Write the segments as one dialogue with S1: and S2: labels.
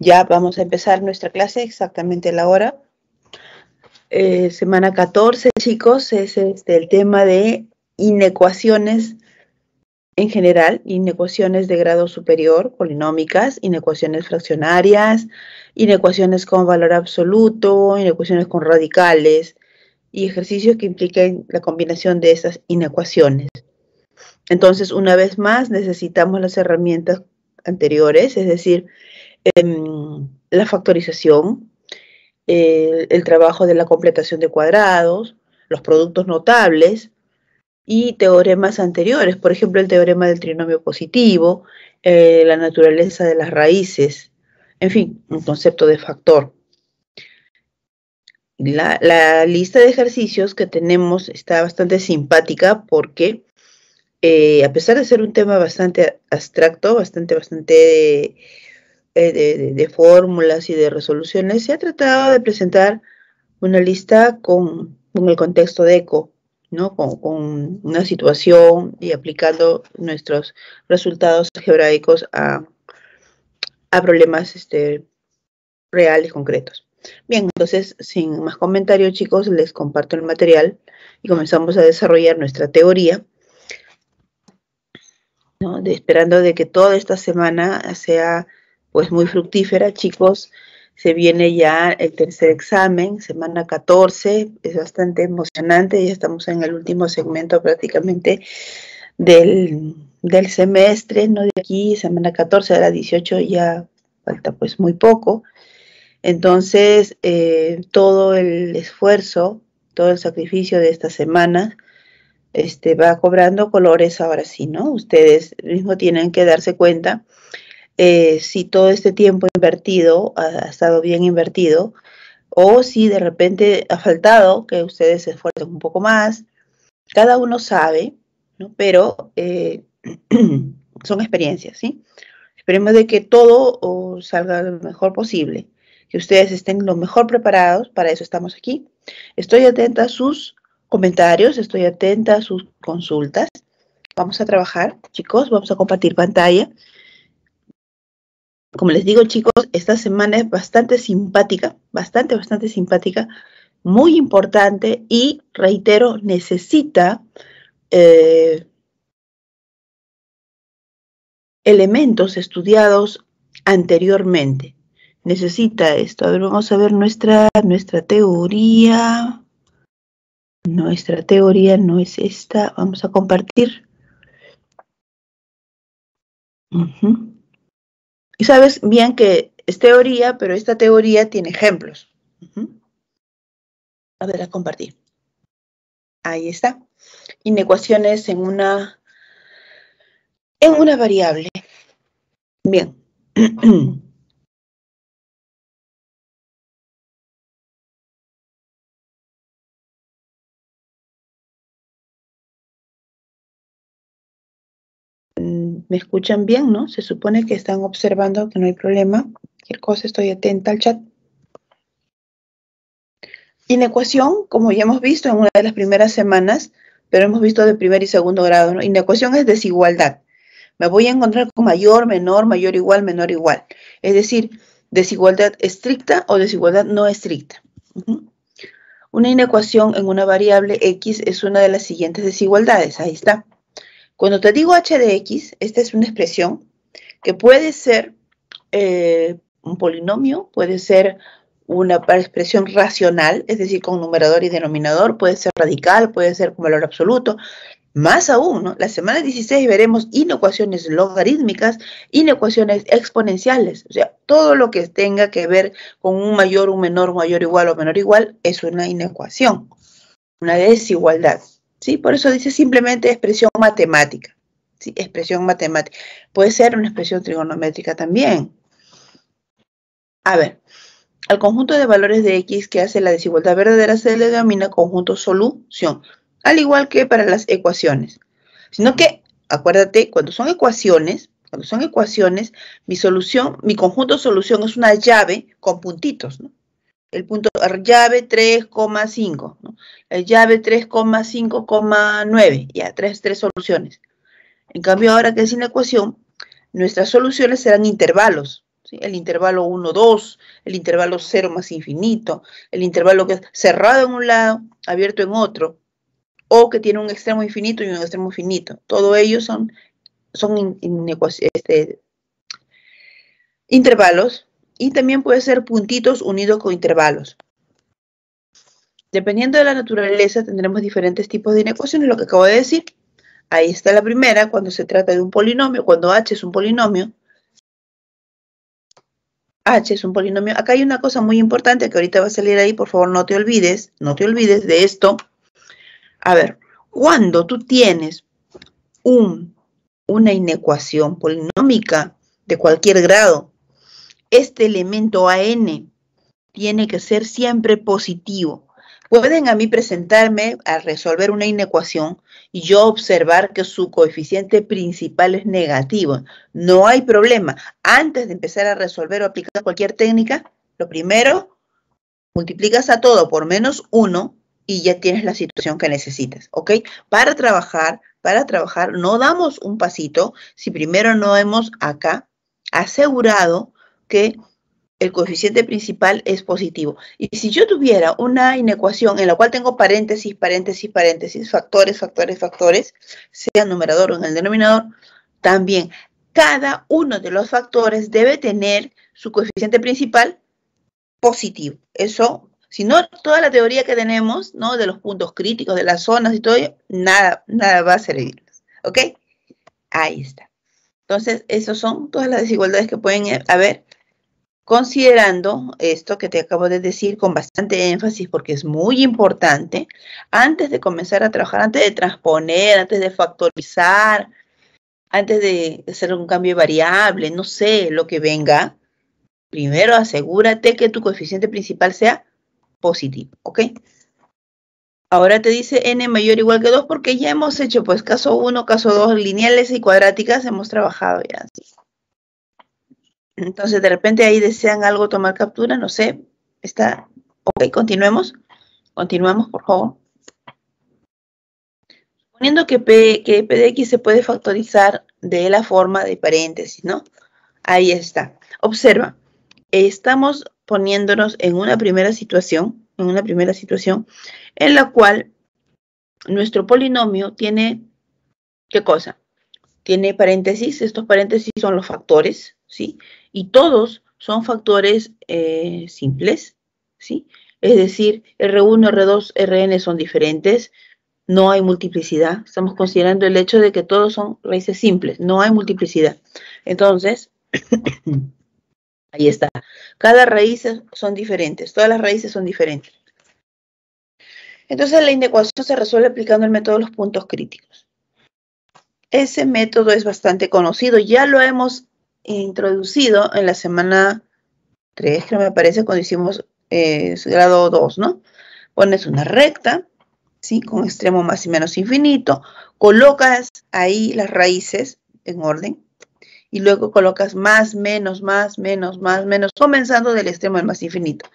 S1: Ya vamos a empezar nuestra clase exactamente a la hora. Eh, semana 14, chicos, es este, el tema de inecuaciones en general, inecuaciones de grado superior, polinómicas, inecuaciones fraccionarias, inecuaciones con valor absoluto, inecuaciones con radicales y ejercicios que impliquen la combinación de esas inecuaciones. Entonces, una vez más, necesitamos las herramientas anteriores, es decir, Em, la factorización, el trabajo de la completación de cuadrados, los productos notables y teoremas anteriores, por ejemplo, el teorema del trinomio positivo, eh, la naturaleza de las raíces, en fin, un concepto de factor. La, lista de ejercicios que tenemos está bastante simpática porque eh, a pesar de ser un tema bastante abstracto, bastante, bastante de, fórmulas y de resoluciones, se ha tratado de presentar una lista con, el contexto de ECO, ¿no? Con, una situación y aplicando nuestros resultados algebraicos a, problemas este, reales, concretos. Bien, entonces, sin más comentarios, chicos, les comparto el material y comenzamos a desarrollar nuestra teoría, esperando de que toda esta semana sea pues muy fructífera, chicos. Se viene ya el tercer examen, semana 14, es bastante emocionante, ya estamos en el último segmento prácticamente del, semestre, ¿no? De aquí, semana 14 a la 18 ya falta pues muy poco. Entonces, eh, todo el esfuerzo, todo el sacrificio de esta semana este, va cobrando colores ahora sí, ¿no? Ustedes mismo tienen que darse cuenta eh, si todo este tiempo invertido ha, estado bien invertido o si de repente ha faltado que ustedes se esfuercen un poco más. Cada uno sabe, pero eh, son experiencias, ¿sí? Esperemos de que todo salga lo mejor posible, que ustedes estén lo mejor preparados, para eso estamos aquí. Estoy atenta a sus comentarios, estoy atenta a sus consultas. Vamos a trabajar, chicos, vamos a compartir pantalla. Como les digo chicos, esta semana es bastante simpática, bastante, bastante simpática, muy importante y, reitero, necesita eh, elementos estudiados anteriormente. Necesita esto. A ver, vamos a ver nuestra, nuestra teoría. Nuestra teoría no es esta. Vamos a compartir.
S2: Y sabes bien
S1: que es teoría, pero esta teoría tiene ejemplos. A ver, a compartir. Ahí está. Inecuaciones en una, en una variable. Bien. me escuchan bien, ¿no? Se supone que están observando que no hay problema. Cualquier cosa, estoy atenta al chat. Inecuación, como ya hemos visto en una de las primeras semanas, pero hemos visto de primer y segundo grado, ¿no? Inecuación es desigualdad. Me voy a encontrar con mayor, menor, mayor igual, menor igual. Es decir, desigualdad estricta o desigualdad no estricta. Una inecuación en una variable X es una de las siguientes desigualdades. Ahí está. Cuando te digo h x, esta es una expresión que puede ser eh, un polinomio, puede ser una expresión racional, es decir, con numerador y denominador, puede ser radical, puede ser con valor absoluto. Más aún, la semana 16 veremos inecuaciones logarítmicas, inecuaciones exponenciales, o sea, todo lo que tenga que ver con un mayor, un menor, mayor igual o menor igual es una inecuación, una desigualdad. ¿sí? Por eso dice simplemente expresión matemática, ¿sí? Expresión matemática. Puede ser una expresión trigonométrica también. A ver, al conjunto de valores de X que hace la desigualdad verdadera se le denomina conjunto solución, al igual que para las ecuaciones. Sino que, acuérdate, cuando son ecuaciones, cuando son ecuaciones, mi solución, mi conjunto solución es una llave con puntitos, ¿no? el punto llave 3,5, La llave 3,5,9, ya, tres, tres soluciones. En cambio, ahora que es una ecuación, nuestras soluciones serán intervalos, el intervalo 1, 2, el intervalo 0 más infinito, el intervalo que es cerrado en un lado, abierto en otro, o que tiene un extremo infinito y un extremo finito. Todo ello son, son este, intervalos y también puede ser puntitos unidos con intervalos. Dependiendo de la naturaleza, tendremos diferentes tipos de inecuaciones, lo que acabo de decir. Ahí está la primera, cuando se trata de un polinomio, cuando h es un polinomio. h es un polinomio. Acá hay una cosa muy importante que ahorita va a salir ahí, por favor no te olvides, no te olvides de esto. A ver, cuando tú tienes un, una inecuación polinómica de cualquier grado, este elemento AN tiene que ser siempre positivo. Pueden a mí presentarme a resolver una inecuación y yo observar que su coeficiente principal es negativo. No hay problema. Antes de empezar a resolver o aplicar cualquier técnica, lo primero, multiplicas a todo por menos uno y ya tienes la situación que necesitas, ¿ok? Para trabajar, para trabajar, no damos un pasito si primero no hemos acá asegurado que el coeficiente principal es positivo. Y si yo tuviera una inecuación en la cual tengo paréntesis, paréntesis, paréntesis, factores, factores, factores, sea numerador o en el denominador, también cada uno de los factores debe tener su coeficiente principal positivo. Eso, si no, toda la teoría que tenemos, ¿no? De los puntos críticos, de las zonas y todo nada, nada va a servir, ¿Ok? Ahí está. Entonces, esas son todas las desigualdades que pueden haber considerando esto que te acabo de decir con bastante énfasis porque es muy importante, antes de comenzar a trabajar, antes de transponer, antes de factorizar, antes de hacer un cambio de variable, no sé, lo que venga, primero asegúrate que tu coeficiente principal sea positivo, ¿ok? Ahora te dice n mayor o igual que 2 porque ya hemos hecho pues caso 1, caso 2, lineales y cuadráticas, hemos trabajado ya. así entonces, de repente ahí desean algo tomar captura, no sé. Está. Ok, continuemos. Continuamos, por favor. Suponiendo que, P, que PDX se puede factorizar de la forma de paréntesis, ¿no? Ahí está. Observa, estamos poniéndonos en una primera situación, en una primera situación, en la cual nuestro polinomio tiene, ¿qué cosa? Tiene paréntesis, estos paréntesis son los factores, ¿sí? Y todos son factores eh, simples, ¿sí? Es decir, R1, R2, Rn son diferentes, no hay multiplicidad. Estamos considerando el hecho de que todos son raíces simples, no hay multiplicidad. Entonces, ahí está. Cada raíz son diferentes, todas las raíces son diferentes. Entonces, la inecuación se resuelve aplicando el método de los puntos críticos. Ese método es bastante conocido, ya lo hemos introducido en la semana 3, que me parece, cuando hicimos eh, grado 2, ¿no? Pones una recta, ¿sí? Con extremo más y menos infinito, colocas ahí las raíces en orden y luego colocas más, menos, más, menos, más, menos, comenzando del extremo del más infinito.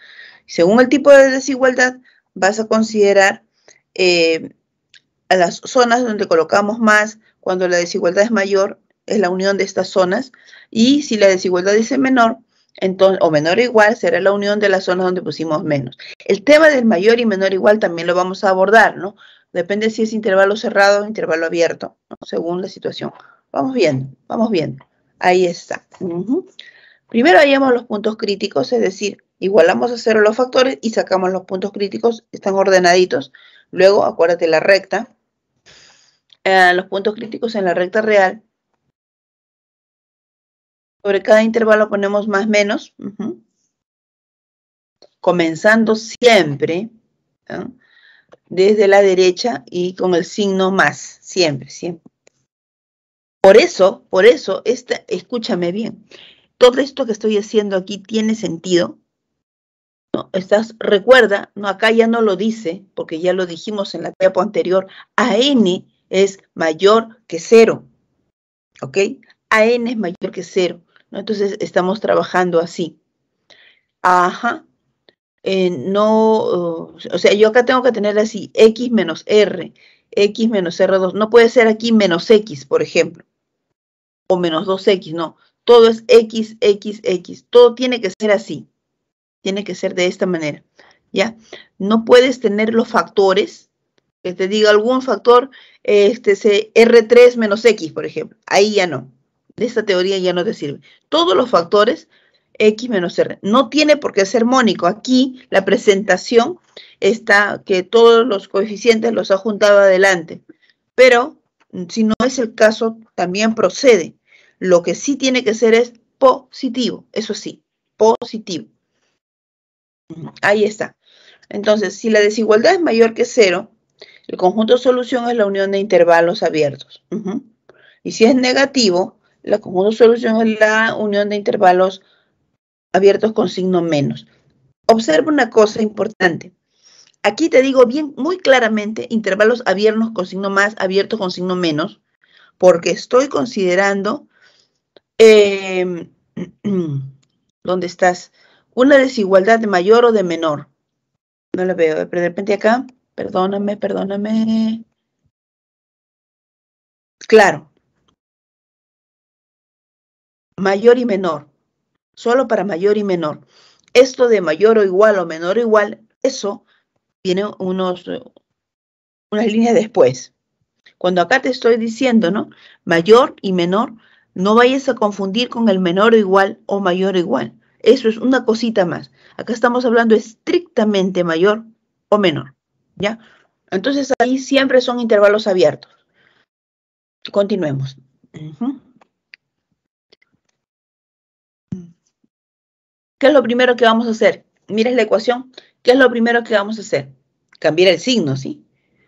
S1: Según el tipo de desigualdad, vas a considerar eh, a las zonas donde colocamos más, cuando la desigualdad es mayor, es la unión de estas zonas y si la desigualdad es menor, entonces, o menor o igual, será la unión de las zonas donde pusimos menos. El tema del mayor y menor igual también lo vamos a abordar, ¿no? Depende si es intervalo cerrado o intervalo abierto, según la situación. Vamos bien, vamos bien. Ahí está. Primero hallamos los puntos críticos, es decir, igualamos a cero los factores y sacamos los puntos críticos, están ordenaditos. Luego, acuérdate la recta. Eh, los puntos críticos en la recta real sobre cada intervalo ponemos más menos. Comenzando siempre desde la derecha y con el signo más, siempre, siempre. Por eso, por eso, escúchame bien, todo esto que estoy haciendo aquí tiene sentido. ¿no? Estás, recuerda, no, acá ya no lo dice, porque ya lo dijimos en la diapo anterior, a n es mayor que cero. ¿Ok? a n es mayor que cero. Entonces estamos trabajando así. Ajá. Eh, no, o sea, yo acá tengo que tener así, X menos R, X menos R2. No puede ser aquí menos X, por ejemplo. O menos 2X, no. Todo es X, X, X. Todo tiene que ser así. Tiene que ser de esta manera. ¿Ya? No puedes tener los factores que te diga algún factor, este, R3 menos X, por ejemplo. Ahí ya no. De esta teoría ya no te sirve. Todos los factores X menos R. No tiene por qué ser mónico. Aquí la presentación está que todos los coeficientes los ha juntado adelante. Pero mm, si no es el caso, también procede. Lo que sí tiene que ser es positivo. Eso sí, positivo. Ahí está. Entonces, si la desigualdad es mayor que cero, el conjunto de solución es la unión de intervalos abiertos. Y si es negativo, la solución es la unión de intervalos abiertos con signo menos. Observa una cosa importante. Aquí te digo bien, muy claramente, intervalos abiertos con signo más, abiertos con signo menos, porque estoy considerando, em, ¿dónde estás? Una desigualdad de mayor o de menor. No la veo, de repente acá, perdóname, perdóname. Claro, mayor y menor, solo para mayor y menor. Esto de mayor o igual o menor o igual, eso tiene unos, unas líneas después. Cuando acá te estoy diciendo, ¿no? Mayor y menor, no vayas a confundir con el menor o igual o mayor o igual. Eso es una cosita más. Acá estamos hablando estrictamente mayor o menor, ¿ya? Entonces ahí siempre son intervalos abiertos. Continuemos. ¿Qué es lo primero que vamos a hacer? Mira la ecuación. ¿Qué es lo primero que vamos a hacer? Cambiar el signo, ¿sí?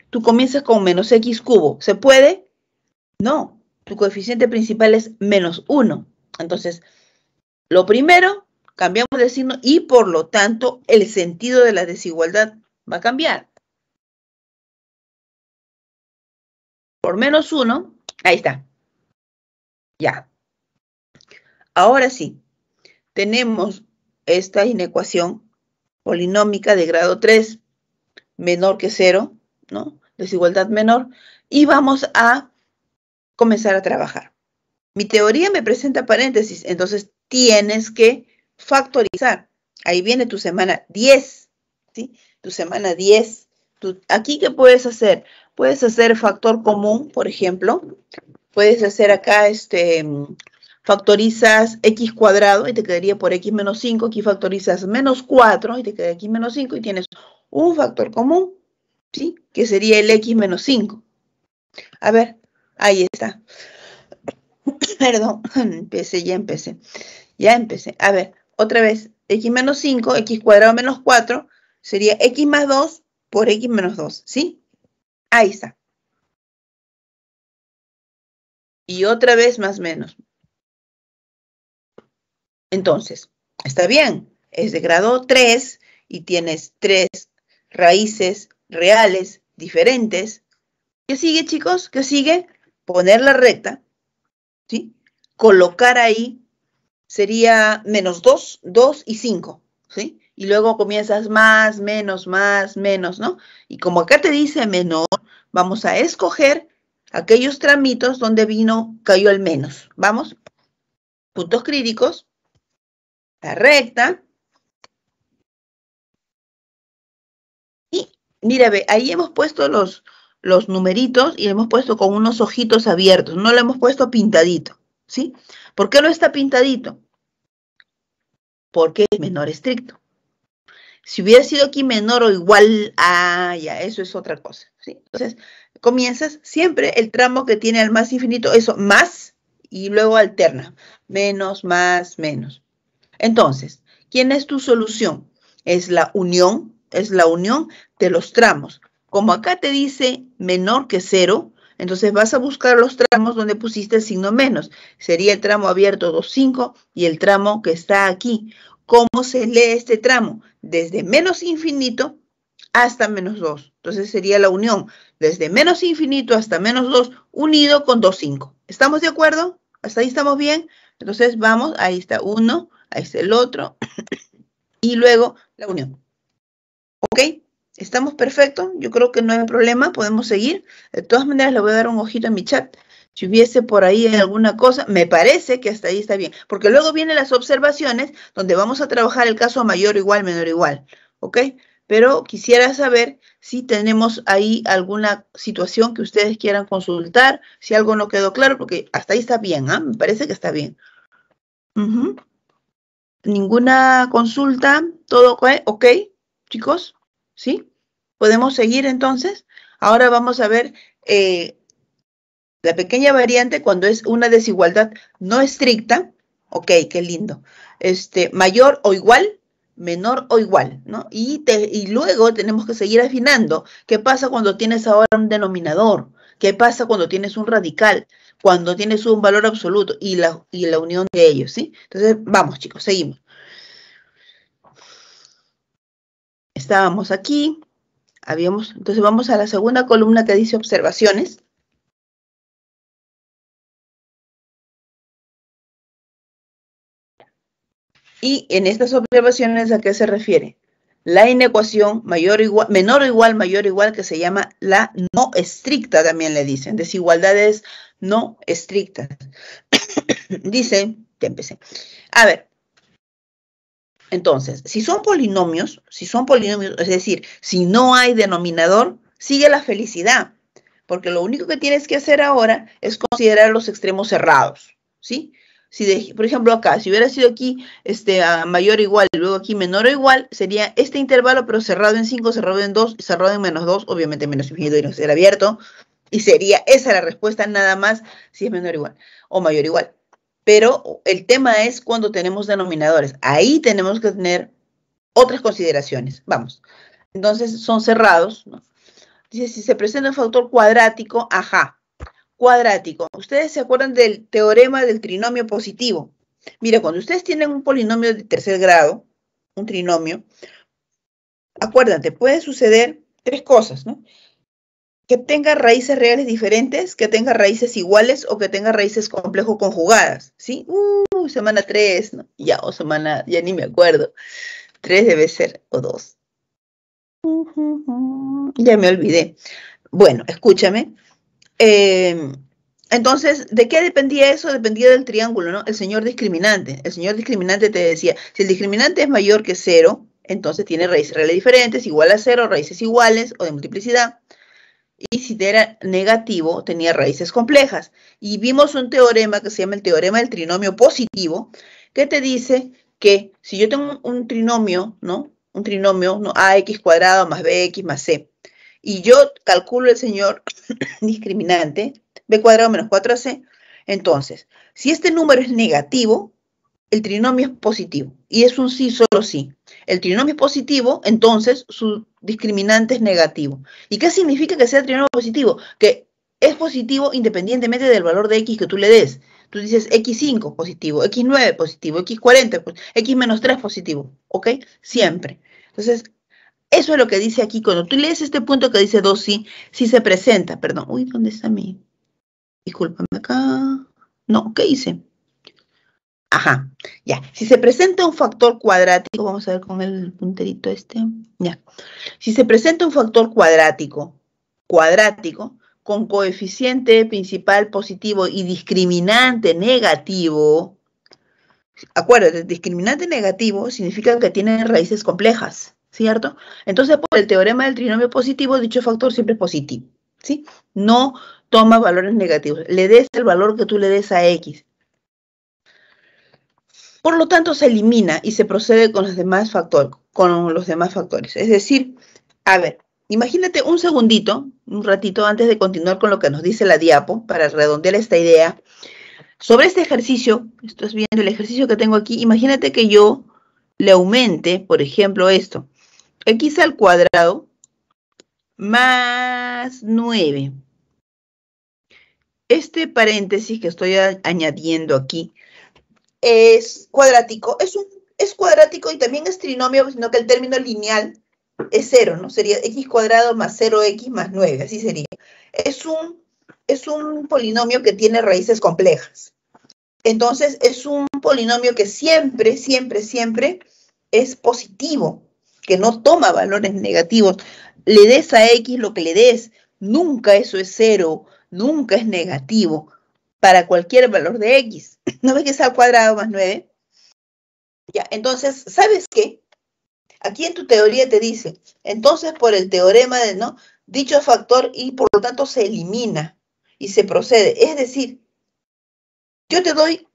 S1: Tú comienzas con menos x cubo. ¿Se puede? No. Tu coeficiente principal es menos 1. Entonces, lo primero, cambiamos de signo y por lo tanto el sentido de la desigualdad va a cambiar. Por menos 1, ahí está. Ya. Ahora sí, tenemos esta inecuación polinómica de grado 3 menor que 0, ¿no? Desigualdad menor, y vamos a comenzar a trabajar. Mi teoría me presenta paréntesis, entonces tienes que factorizar. Ahí viene tu semana 10, ¿sí? Tu semana 10. aquí, ¿qué puedes hacer? Puedes hacer factor común, por ejemplo. Puedes hacer acá este factorizas x cuadrado y te quedaría por x menos 5, aquí factorizas menos 4 y te queda x menos 5 y tienes un factor común, ¿sí? Que sería el x menos 5. A ver, ahí está. Perdón, empecé, ya empecé. Ya empecé. A ver, otra vez, x menos 5, x cuadrado menos 4, sería x más 2 por x menos 2, ¿sí? Ahí está. Y otra vez más menos. Entonces, está bien, es de grado 3 y tienes tres raíces reales diferentes. ¿Qué sigue, chicos? ¿Qué sigue? Poner la recta, ¿sí? Colocar ahí sería menos 2, 2 y 5, ¿sí? Y luego comienzas más, menos, más, menos, ¿no? Y como acá te dice menor, vamos a escoger aquellos tramitos donde vino, cayó el menos. Vamos, puntos críticos, recta. Y mira, ve, ahí hemos puesto los, los numeritos y lo hemos puesto con unos ojitos abiertos, no lo hemos puesto pintadito, ¿sí? ¿Por qué no está pintadito? Porque es menor estricto. Si hubiera sido aquí menor o igual a, ah, ya, eso es otra cosa, ¿sí? Entonces, comienzas siempre el tramo que tiene al más infinito, eso, más, y luego alterna, menos, más, menos. Entonces, ¿quién es tu solución? Es la unión, es la unión de los tramos. Como acá te dice menor que cero, entonces vas a buscar los tramos donde pusiste el signo menos. Sería el tramo abierto 2,5 y el tramo que está aquí. ¿Cómo se lee este tramo? Desde menos infinito hasta menos 2. Entonces sería la unión desde menos infinito hasta menos 2 unido con 2,5. ¿Estamos de acuerdo? ¿Hasta ahí estamos bien? Entonces vamos, ahí está 1, es el otro, y luego la unión. ¿Ok? ¿Estamos perfectos? Yo creo que no hay problema, podemos seguir. De todas maneras, le voy a dar un ojito en mi chat. Si hubiese por ahí alguna cosa, me parece que hasta ahí está bien. Porque luego vienen las observaciones donde vamos a trabajar el caso mayor igual, menor igual. ¿Ok? Pero quisiera saber si tenemos ahí alguna situación que ustedes quieran consultar, si algo no quedó claro, porque hasta ahí está bien, ¿ah? Me parece que está bien ninguna consulta, todo ok, chicos, ¿sí? ¿Podemos seguir entonces? Ahora vamos a ver eh, la pequeña variante cuando es una desigualdad no estricta. Ok, qué lindo. Este, mayor o igual, menor o igual, ¿no? Y, y luego tenemos que seguir afinando. ¿Qué pasa cuando tienes ahora un denominador? ¿Qué pasa cuando tienes un radical? cuando tienes un valor absoluto y la, y la unión de ellos, ¿sí? Entonces, vamos chicos, seguimos. Estábamos aquí, habíamos, entonces vamos a la segunda columna que dice observaciones. Y en estas observaciones, ¿a qué se refiere? la inecuación mayor igual, menor o igual, mayor o igual, que se llama la no estricta, también le dicen, desigualdades no estrictas. Dice, que empecé. A ver, entonces, si son polinomios, si son polinomios, es decir, si no hay denominador, sigue la felicidad, porque lo único que tienes que hacer ahora es considerar los extremos cerrados, ¿sí? Si por ejemplo acá, si hubiera sido aquí este, mayor o igual, luego aquí menor o igual, sería este intervalo, pero cerrado en 5, cerrado en 2, cerrado en menos 2, obviamente menos infinito y no será abierto. Y sería esa la respuesta nada más si es menor o igual o mayor o igual. Pero el tema es cuando tenemos denominadores. Ahí tenemos que tener otras consideraciones. Vamos. Entonces son cerrados. Dice, si se presenta un factor cuadrático, ajá, cuadrático. Ustedes se acuerdan del teorema del trinomio positivo. Mira, cuando ustedes tienen un polinomio de tercer grado, un trinomio, acuérdate, puede suceder tres cosas, ¿no? Que tenga raíces reales diferentes, que tenga raíces iguales o que tenga raíces complejo conjugadas, ¿sí? Uh, semana 3, Ya, o semana, ya ni me acuerdo. 3 debe ser, o 2. ya me olvidé. Bueno, escúchame. Em, entonces, ¿de qué dependía eso? Dependía del triángulo, ¿no? El señor discriminante. El señor discriminante te decía, si el discriminante es mayor que cero, entonces tiene raíces reales diferentes, igual a cero, raíces iguales o de multiplicidad. Y si era negativo, tenía raíces complejas. Y vimos un teorema que se llama el teorema del trinomio positivo, que te dice que si yo tengo un trinomio, ¿no? Un trinomio, ¿no? ax cuadrado más bx más c, y yo calculo el señor discriminante, b cuadrado menos 4ac, entonces, si este número es negativo, el trinomio es positivo, y es un sí solo sí. El trinomio es positivo, entonces su discriminante es negativo. ¿Y qué significa que sea trinomio positivo? Que es positivo independientemente del valor de x que tú le des. Tú dices x5 positivo, x9 positivo, x40, pues, x menos 3 positivo, ¿ok? Siempre. Entonces, eso es lo que dice aquí. Cuando tú lees este punto que dice dos si si se presenta. Perdón. Uy, ¿dónde está mi? Discúlpame acá. No, ¿qué hice? Ajá, ya. Si se presenta un factor cuadrático, vamos a ver con el punterito este. Ya. Si se presenta un factor cuadrático, cuadrático, con coeficiente principal positivo y discriminante negativo, acuérdate, discriminante negativo significa que tiene raíces complejas. ¿cierto? Entonces, por el teorema del trinomio positivo, dicho factor siempre es positivo, ¿sí? No toma valores negativos, le des el valor que tú le des a X. Por lo tanto, se elimina y se procede con los demás, con los demás factores. Es decir, a ver, imagínate un segundito, un ratito antes de continuar con lo que nos dice la diapo, para redondear esta idea. Sobre este ejercicio, estás viendo el ejercicio que tengo aquí, imagínate que yo le aumente, por ejemplo, esto x al cuadrado más 9. Este paréntesis que estoy añadiendo aquí es cuadrático, es, cuadrático y también es trinomio, sino que el término lineal es 0, ¿no? Sería x cuadrado más 0x más 9, así sería. Es un, es un polinomio que tiene raíces complejas. Entonces, es un polinomio que siempre, siempre, siempre es positivo que no toma valores negativos. Le des a X lo que le des, nunca eso es cero, nunca es negativo para cualquier valor de X. ¿No ves que es al cuadrado más 9? Ya, entonces, ¿sabes qué? Aquí en tu teoría te dice, entonces por el teorema de, ¿no? Dicho factor y por lo tanto se elimina y se procede. Es decir, yo te doy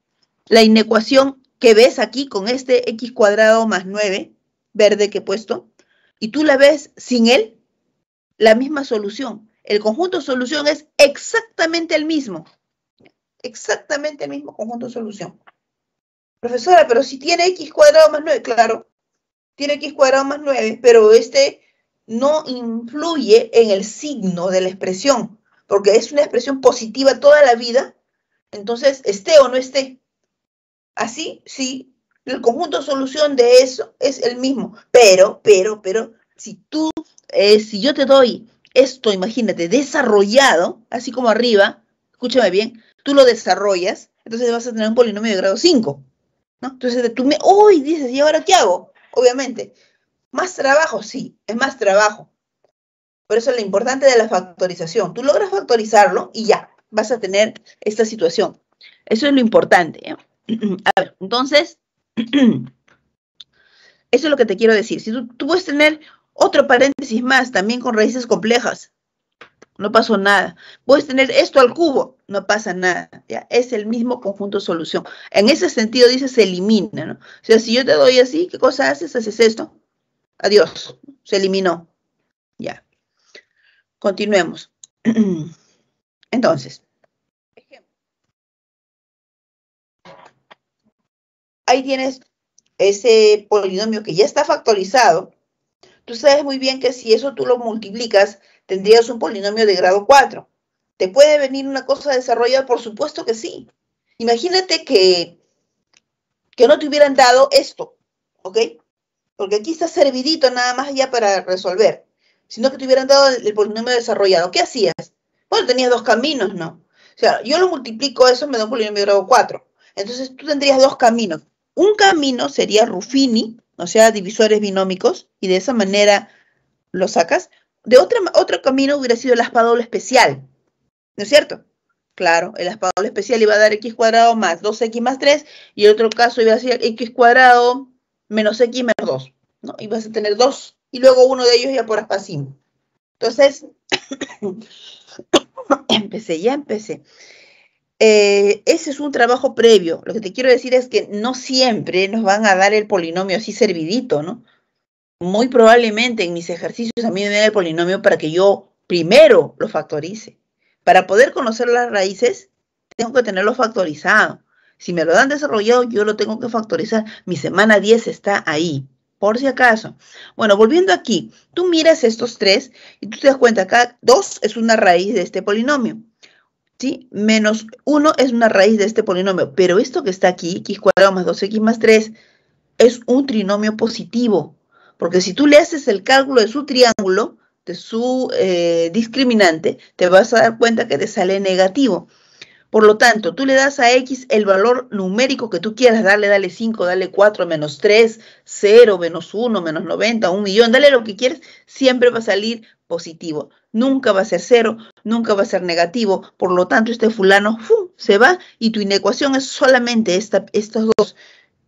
S1: la inecuación que ves aquí con este x cuadrado más 9 verde que he puesto, y tú la ves sin él, la misma solución. El conjunto solución es exactamente el mismo. Exactamente el mismo conjunto solución. Profesora, pero si tiene x cuadrado más 9, claro, tiene x cuadrado más 9, pero este no influye en el signo de la expresión, porque es una expresión positiva toda la vida, entonces esté o no esté. Así, sí, el conjunto solución de eso es el mismo. Pero, pero, pero, si tú, eh, si yo te doy esto, imagínate, desarrollado, así como arriba, escúchame bien, tú lo desarrollas, entonces vas a tener un polinomio de grado 5. ¿no? Entonces tú me, hoy dices, ¿y ahora qué hago? Obviamente, más trabajo, sí, es más trabajo. Por eso lo importante de la factorización. Tú logras factorizarlo y ya, vas a tener esta situación. Eso es lo importante. ¿eh? A ver, entonces, Eso es lo que te quiero decir. Si tú, puedes tener otro paréntesis más, también con raíces complejas, no pasó nada. Puedes tener esto al cubo, no pasa nada. ¿ya? Es el mismo conjunto solución. En ese sentido, dice, se elimina. O sea, si yo te doy así, ¿qué cosa haces? Haces esto. Adiós. Se eliminó. Ya. Continuemos. Entonces, ahí tienes ese polinomio que ya está factorizado, tú sabes muy bien que si eso tú lo multiplicas, tendrías un polinomio de grado 4. ¿Te puede venir una cosa desarrollada? Por supuesto que sí. Imagínate que, que no te hubieran dado esto, ¿ok? Porque aquí está servidito nada más ya para resolver, sino que te hubieran dado el, el polinomio desarrollado. ¿Qué hacías? Bueno, tenías dos caminos, ¿no? O sea, yo lo multiplico, eso me da un polinomio de grado 4. Entonces tú tendrías dos caminos. Un camino sería Ruffini, o sea, divisores binómicos, y de esa manera lo sacas. De otra, otro camino hubiera sido el aspadoble especial, ¿no es cierto? Claro, el aspadoble especial iba a dar x cuadrado más 2x más 3, y el otro caso iba a ser x cuadrado menos x menos 2, ¿no? Y vas a tener dos, y luego uno de ellos ya por aspasismo. Entonces, empecé, ya empecé. Eh, ese es un trabajo previo. Lo que te quiero decir es que no siempre nos van a dar el polinomio así servidito, ¿no? Muy probablemente en mis ejercicios a mí me den el polinomio para que yo primero lo factorice. Para poder conocer las raíces, tengo que tenerlo factorizado. Si me lo dan desarrollado, yo lo tengo que factorizar. Mi semana 10 está ahí, por si acaso. Bueno, volviendo aquí, tú miras estos tres y tú te das cuenta, que dos es una raíz de este polinomio. Menos 1 es una raíz de este polinomio, pero esto que está aquí, x cuadrado más 2x más 3, es un trinomio positivo, porque si tú le haces el cálculo de su triángulo, de su eh, discriminante, te vas a dar cuenta que te sale negativo. Por lo tanto, tú le das a X el valor numérico que tú quieras darle, dale 5, dale 4, menos 3, 0, menos 1, menos 90, 1 millón, dale lo que quieras, siempre va a salir positivo. Nunca va a ser cero, nunca va a ser negativo. Por lo tanto, este fulano se va y tu inecuación es solamente estas dos.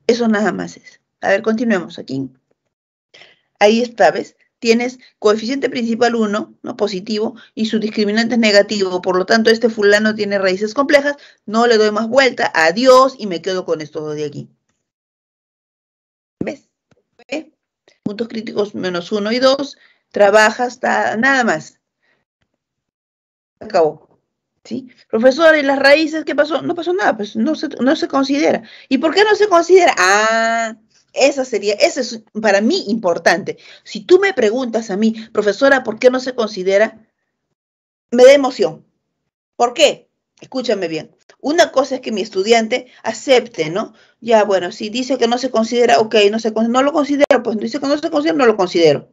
S1: Eso nada más es. A ver, continuemos aquí. Ahí está, ¿ves? tienes coeficiente principal 1, ¿no? positivo, y su discriminante es negativo. Por lo tanto, este fulano tiene raíces complejas, no le doy más vuelta, adiós, y me quedo con esto de aquí. ¿Ves? Puntos críticos menos 1 y 2, trabaja hasta nada más. Acabó. ¿Sí? Profesor, ¿y las raíces qué pasó? No pasó nada, pues no se, no se considera. ¿Y por qué no se considera? Ah, esa sería, eso es para mí importante. Si tú me preguntas a mí, profesora, ¿por qué no se considera? Me da emoción. ¿Por qué? Escúchame bien. Una cosa es que mi estudiante acepte, ¿no? Ya, bueno, si dice que no se considera, ok, no, se, no lo considero, pues dice que no se considera, no lo considero.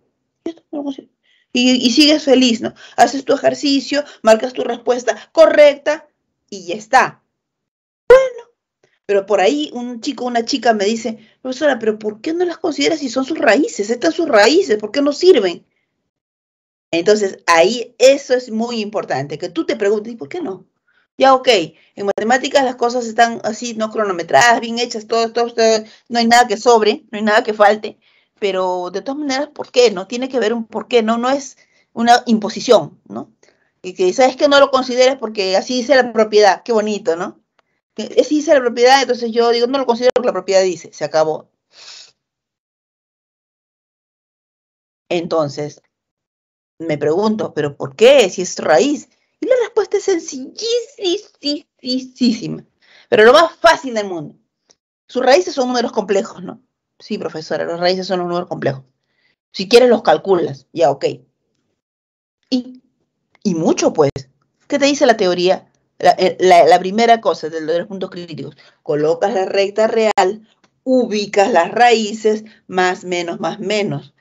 S1: y, sigues feliz, ¿no? Haces tu ejercicio, marcas tu respuesta correcta y ya está. Pero por ahí un chico, una chica me dice, profesora, pero ¿por qué no las consideras si son sus raíces? Estas sus raíces, ¿por qué no sirven? Entonces, ahí eso es muy importante, que tú te preguntes, por qué no? Ya, ok, en matemáticas las cosas están así, no cronometradas, bien hechas, todo, todo, no hay nada que sobre, no hay nada que falte, pero de todas maneras, ¿por qué? No tiene que ver un por qué, no, no es una imposición, ¿no? Y que sabes que no lo consideres porque así dice la propiedad, qué bonito, ¿no? es dice la propiedad, entonces yo digo, no lo considero que la propiedad dice, se acabó.
S2: Entonces, me pregunto, ¿pero
S1: por qué? Si es raíz. Y la respuesta es sencillísima, pero lo más fácil del mundo. Sus raíces son números complejos, ¿no? Sí, profesora, las raíces son los números complejos. Si quieres los calculas, ya, ok. Y, y mucho, pues. ¿Qué te dice la teoría? Eh, la, primera cosa de los puntos críticos, colocas la recta real, ubicas las raíces, más, menos, más, menos.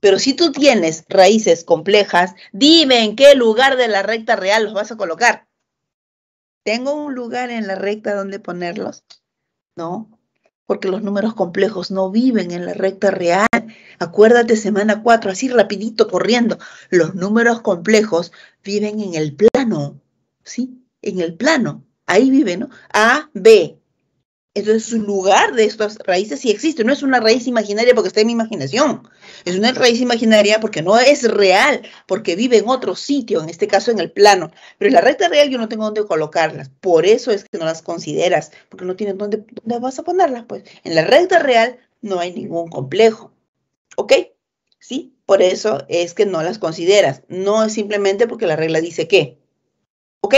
S1: Pero si tú tienes raíces complejas, dime en qué lugar de la recta real los vas a colocar. ¿Tengo un lugar en la recta donde ponerlos? No, porque los números complejos no viven en la recta real. Acuérdate semana 4, así rapidito corriendo. Los números complejos viven en el plano, ¿sí? en el plano. Ahí vive, ¿no? A, B. Entonces, su lugar de estas raíces sí existe. No es una raíz imaginaria porque está en mi imaginación. Es una raíz imaginaria porque no es real, porque vive en otro sitio, en este caso en el plano. Pero en la recta real yo no tengo dónde colocarlas. Por eso es que no las consideras, porque no tienes dónde, vas a ponerlas. Pues en la recta real no hay ningún complejo. ¿Ok? ¿Sí? Por eso es que no las consideras. No es simplemente porque la regla dice que. ¿Ok?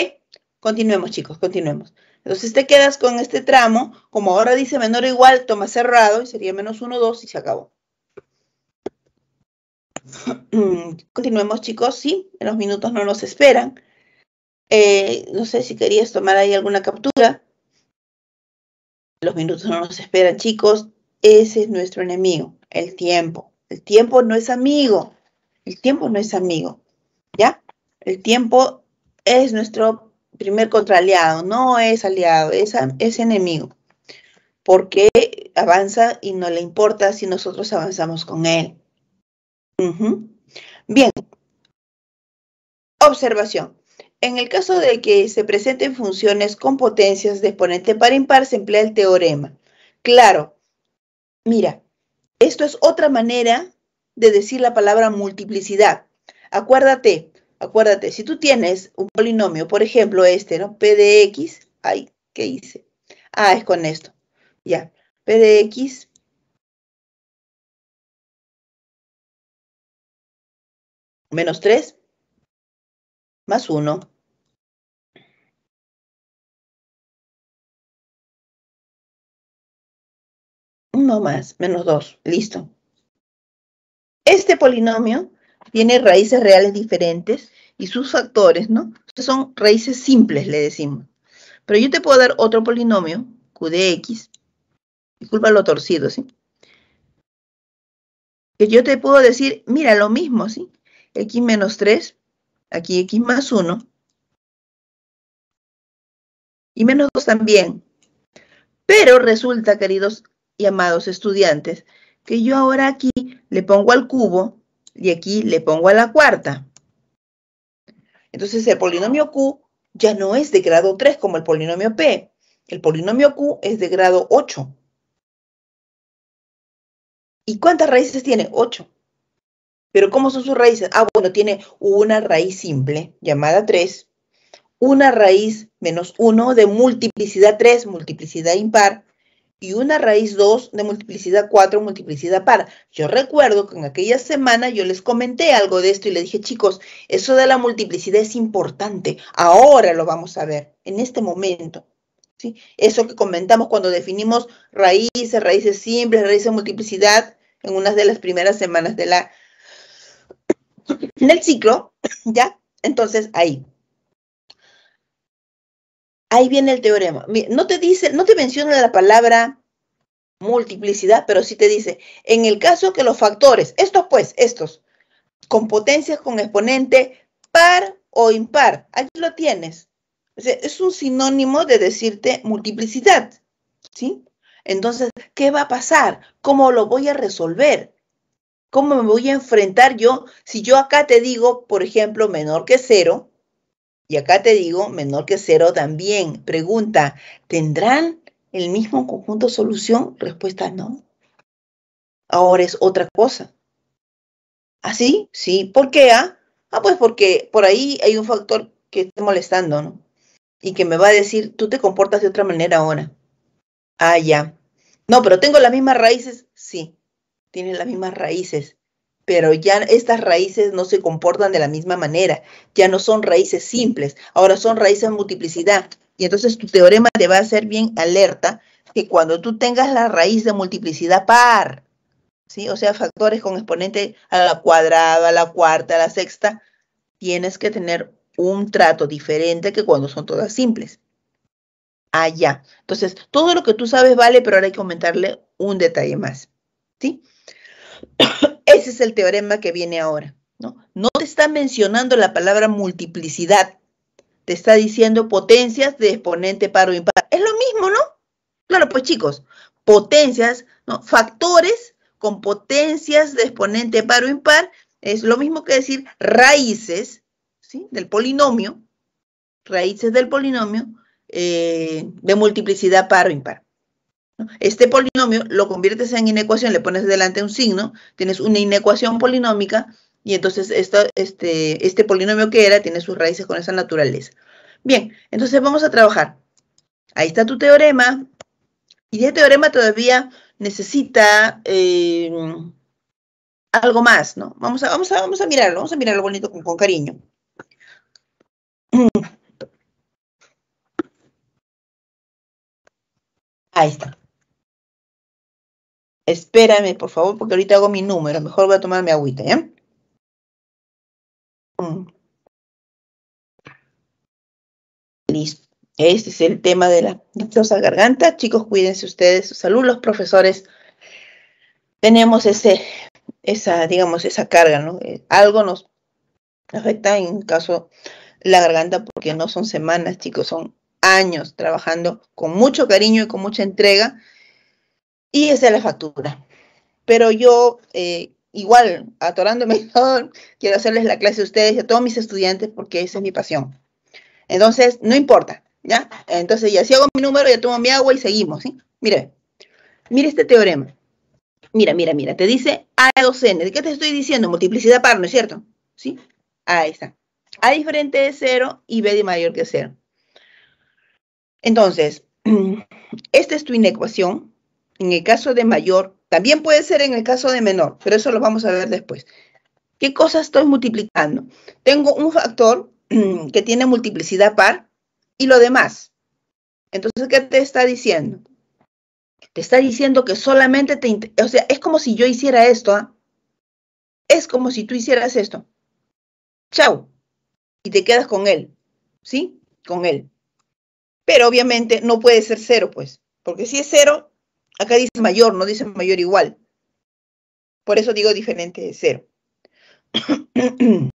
S1: Continuemos, chicos, continuemos. Entonces te quedas con este tramo, como ahora dice menor o igual, toma cerrado, y sería menos 1, 2 y se acabó. Continuemos, chicos, sí, en los minutos no nos esperan. Eh, no sé si querías tomar ahí alguna captura. Los minutos no nos esperan, chicos. Ese es nuestro enemigo, el tiempo. El tiempo no es amigo. El tiempo no es amigo. ¿Ya? El tiempo es nuestro primer aliado, no es aliado, es, enemigo, porque avanza y no le importa si nosotros avanzamos con él. Bien, observación. En el caso de que se presenten funciones con potencias de exponente par impar, se emplea el teorema. Claro, mira, esto es otra manera de decir la palabra multiplicidad. Acuérdate, Acuérdate, si tú tienes un polinomio, por ejemplo este, ¿no? P de X, ay, ¿qué hice? Ah, es con esto, ya. P de X
S2: menos 3 más 1. Uno más, menos 2, listo.
S1: Este polinomio tiene raíces reales diferentes y sus factores, ¿no? Son raíces simples, le decimos. Pero yo te puedo dar otro polinomio, Q de X, disculpa lo torcido, ¿sí? Que yo te puedo decir, mira, lo mismo, ¿sí? X menos 3, aquí X más 1, y menos 2 también. Pero resulta, queridos y amados estudiantes, que yo ahora aquí le pongo al cubo y aquí le pongo a la cuarta. Entonces el polinomio Q ya no es de grado 3 como el polinomio P. El polinomio Q es de grado 8. ¿Y cuántas raíces tiene? 8. ¿Pero cómo son sus raíces? Ah, bueno, tiene una raíz simple, llamada 3, una raíz menos 1 de multiplicidad 3, multiplicidad impar, y una raíz 2 de multiplicidad 4 multiplicidad par. Yo recuerdo que en aquella semana yo les comenté algo de esto y les dije, chicos, eso de la multiplicidad es importante. Ahora lo vamos a ver, en este momento. ¿sí? Eso que comentamos cuando definimos raíces, raíces simples, raíces de multiplicidad, en una de las primeras semanas de la, del ciclo, ¿ya? Entonces, ahí ahí viene el teorema. No te dice, no te menciona la palabra multiplicidad, pero sí te dice, en el caso que los factores, estos pues, estos, con potencias con exponente par o impar, aquí lo tienes. es un sinónimo de decirte multiplicidad, ¿sí? Entonces, ¿qué va a pasar? ¿Cómo lo voy a resolver? ¿Cómo me voy a enfrentar yo si yo acá te digo, por ejemplo, menor que cero? Y acá te digo, menor que cero también. Pregunta, ¿tendrán el mismo conjunto solución? Respuesta no. Ahora es otra cosa. ¿Así? ¿Ah, sí. ¿Por qué? Ah? ah, pues porque por ahí hay un factor que está molestando, ¿no? Y que me va a decir, tú te comportas de otra manera ahora. Ah, ya. No, pero tengo las mismas raíces. Sí, tienes las mismas raíces pero ya estas raíces no se comportan de la misma manera, ya no son raíces simples, ahora son raíces multiplicidad. Y entonces tu teorema te va a hacer bien alerta que cuando tú tengas la raíz de multiplicidad par, ¿sí? o sea, factores con exponente a la cuadrada, a la cuarta, a la sexta, tienes que tener un trato diferente que cuando son todas simples. Allá. Ah, entonces, todo lo que tú sabes vale, pero ahora hay que comentarle un detalle más. ¿Sí? Ese es el teorema que viene ahora. ¿no? no te está mencionando la palabra multiplicidad, te está diciendo potencias de exponente par o impar. Es lo mismo, ¿no? Claro, pues chicos, potencias, ¿no? factores con potencias de exponente par o impar es lo mismo que decir raíces ¿sí? del polinomio, raíces del polinomio eh, de multiplicidad par o impar. Este polinomio lo conviertes en inecuación, le pones delante un signo, tienes una inecuación polinómica y entonces este, este, polinomio que era tiene sus raíces con esa naturaleza. Bien, entonces vamos a trabajar. Ahí está tu teorema. Y ese teorema todavía necesita eh, algo más, ¿no? Vamos a, mirarlo, vamos a mirarlo bonito con cariño.
S2: Ahí está. Espérame, por favor, porque ahorita hago mi número. Mejor voy a tomar mi agüita, ¿eh? Mm.
S1: Listo. Este es el tema de la garganta. Chicos, cuídense ustedes, su salud, los profesores. Tenemos ese, esa, digamos, esa carga, ¿no? Eh, algo nos afecta en caso la garganta porque no son semanas, chicos, son años trabajando con mucho cariño y con mucha entrega y esa es la factura. Pero yo, eh, igual, atorándome, quiero hacerles la clase a ustedes y a todos mis estudiantes porque esa es mi pasión. Entonces, no importa, ¿ya? Entonces, ya si hago mi número, ya tomo mi agua y seguimos, ¿sí? Mire, mire este teorema. Mira, mira, mira, te dice A2N. ¿De qué te estoy diciendo? Multiplicidad par, ¿no es cierto? ¿Sí? Ahí está. A diferente de cero y B de mayor que cero. Entonces, esta es tu inecuación, en el caso de mayor, también puede ser en el caso de menor, pero eso lo vamos a ver después. ¿Qué cosas estoy multiplicando? Tengo un factor que tiene multiplicidad par y lo demás. Entonces, ¿qué te está diciendo? Te está diciendo que solamente te... O sea, es como si yo hiciera esto. ¿ah? Es como si tú hicieras esto. Chao. Y te quedas con él. ¿Sí? Con él. Pero obviamente no puede ser cero, pues. Porque si es cero, Acá dice mayor, no dice mayor igual. Por eso digo diferente de cero.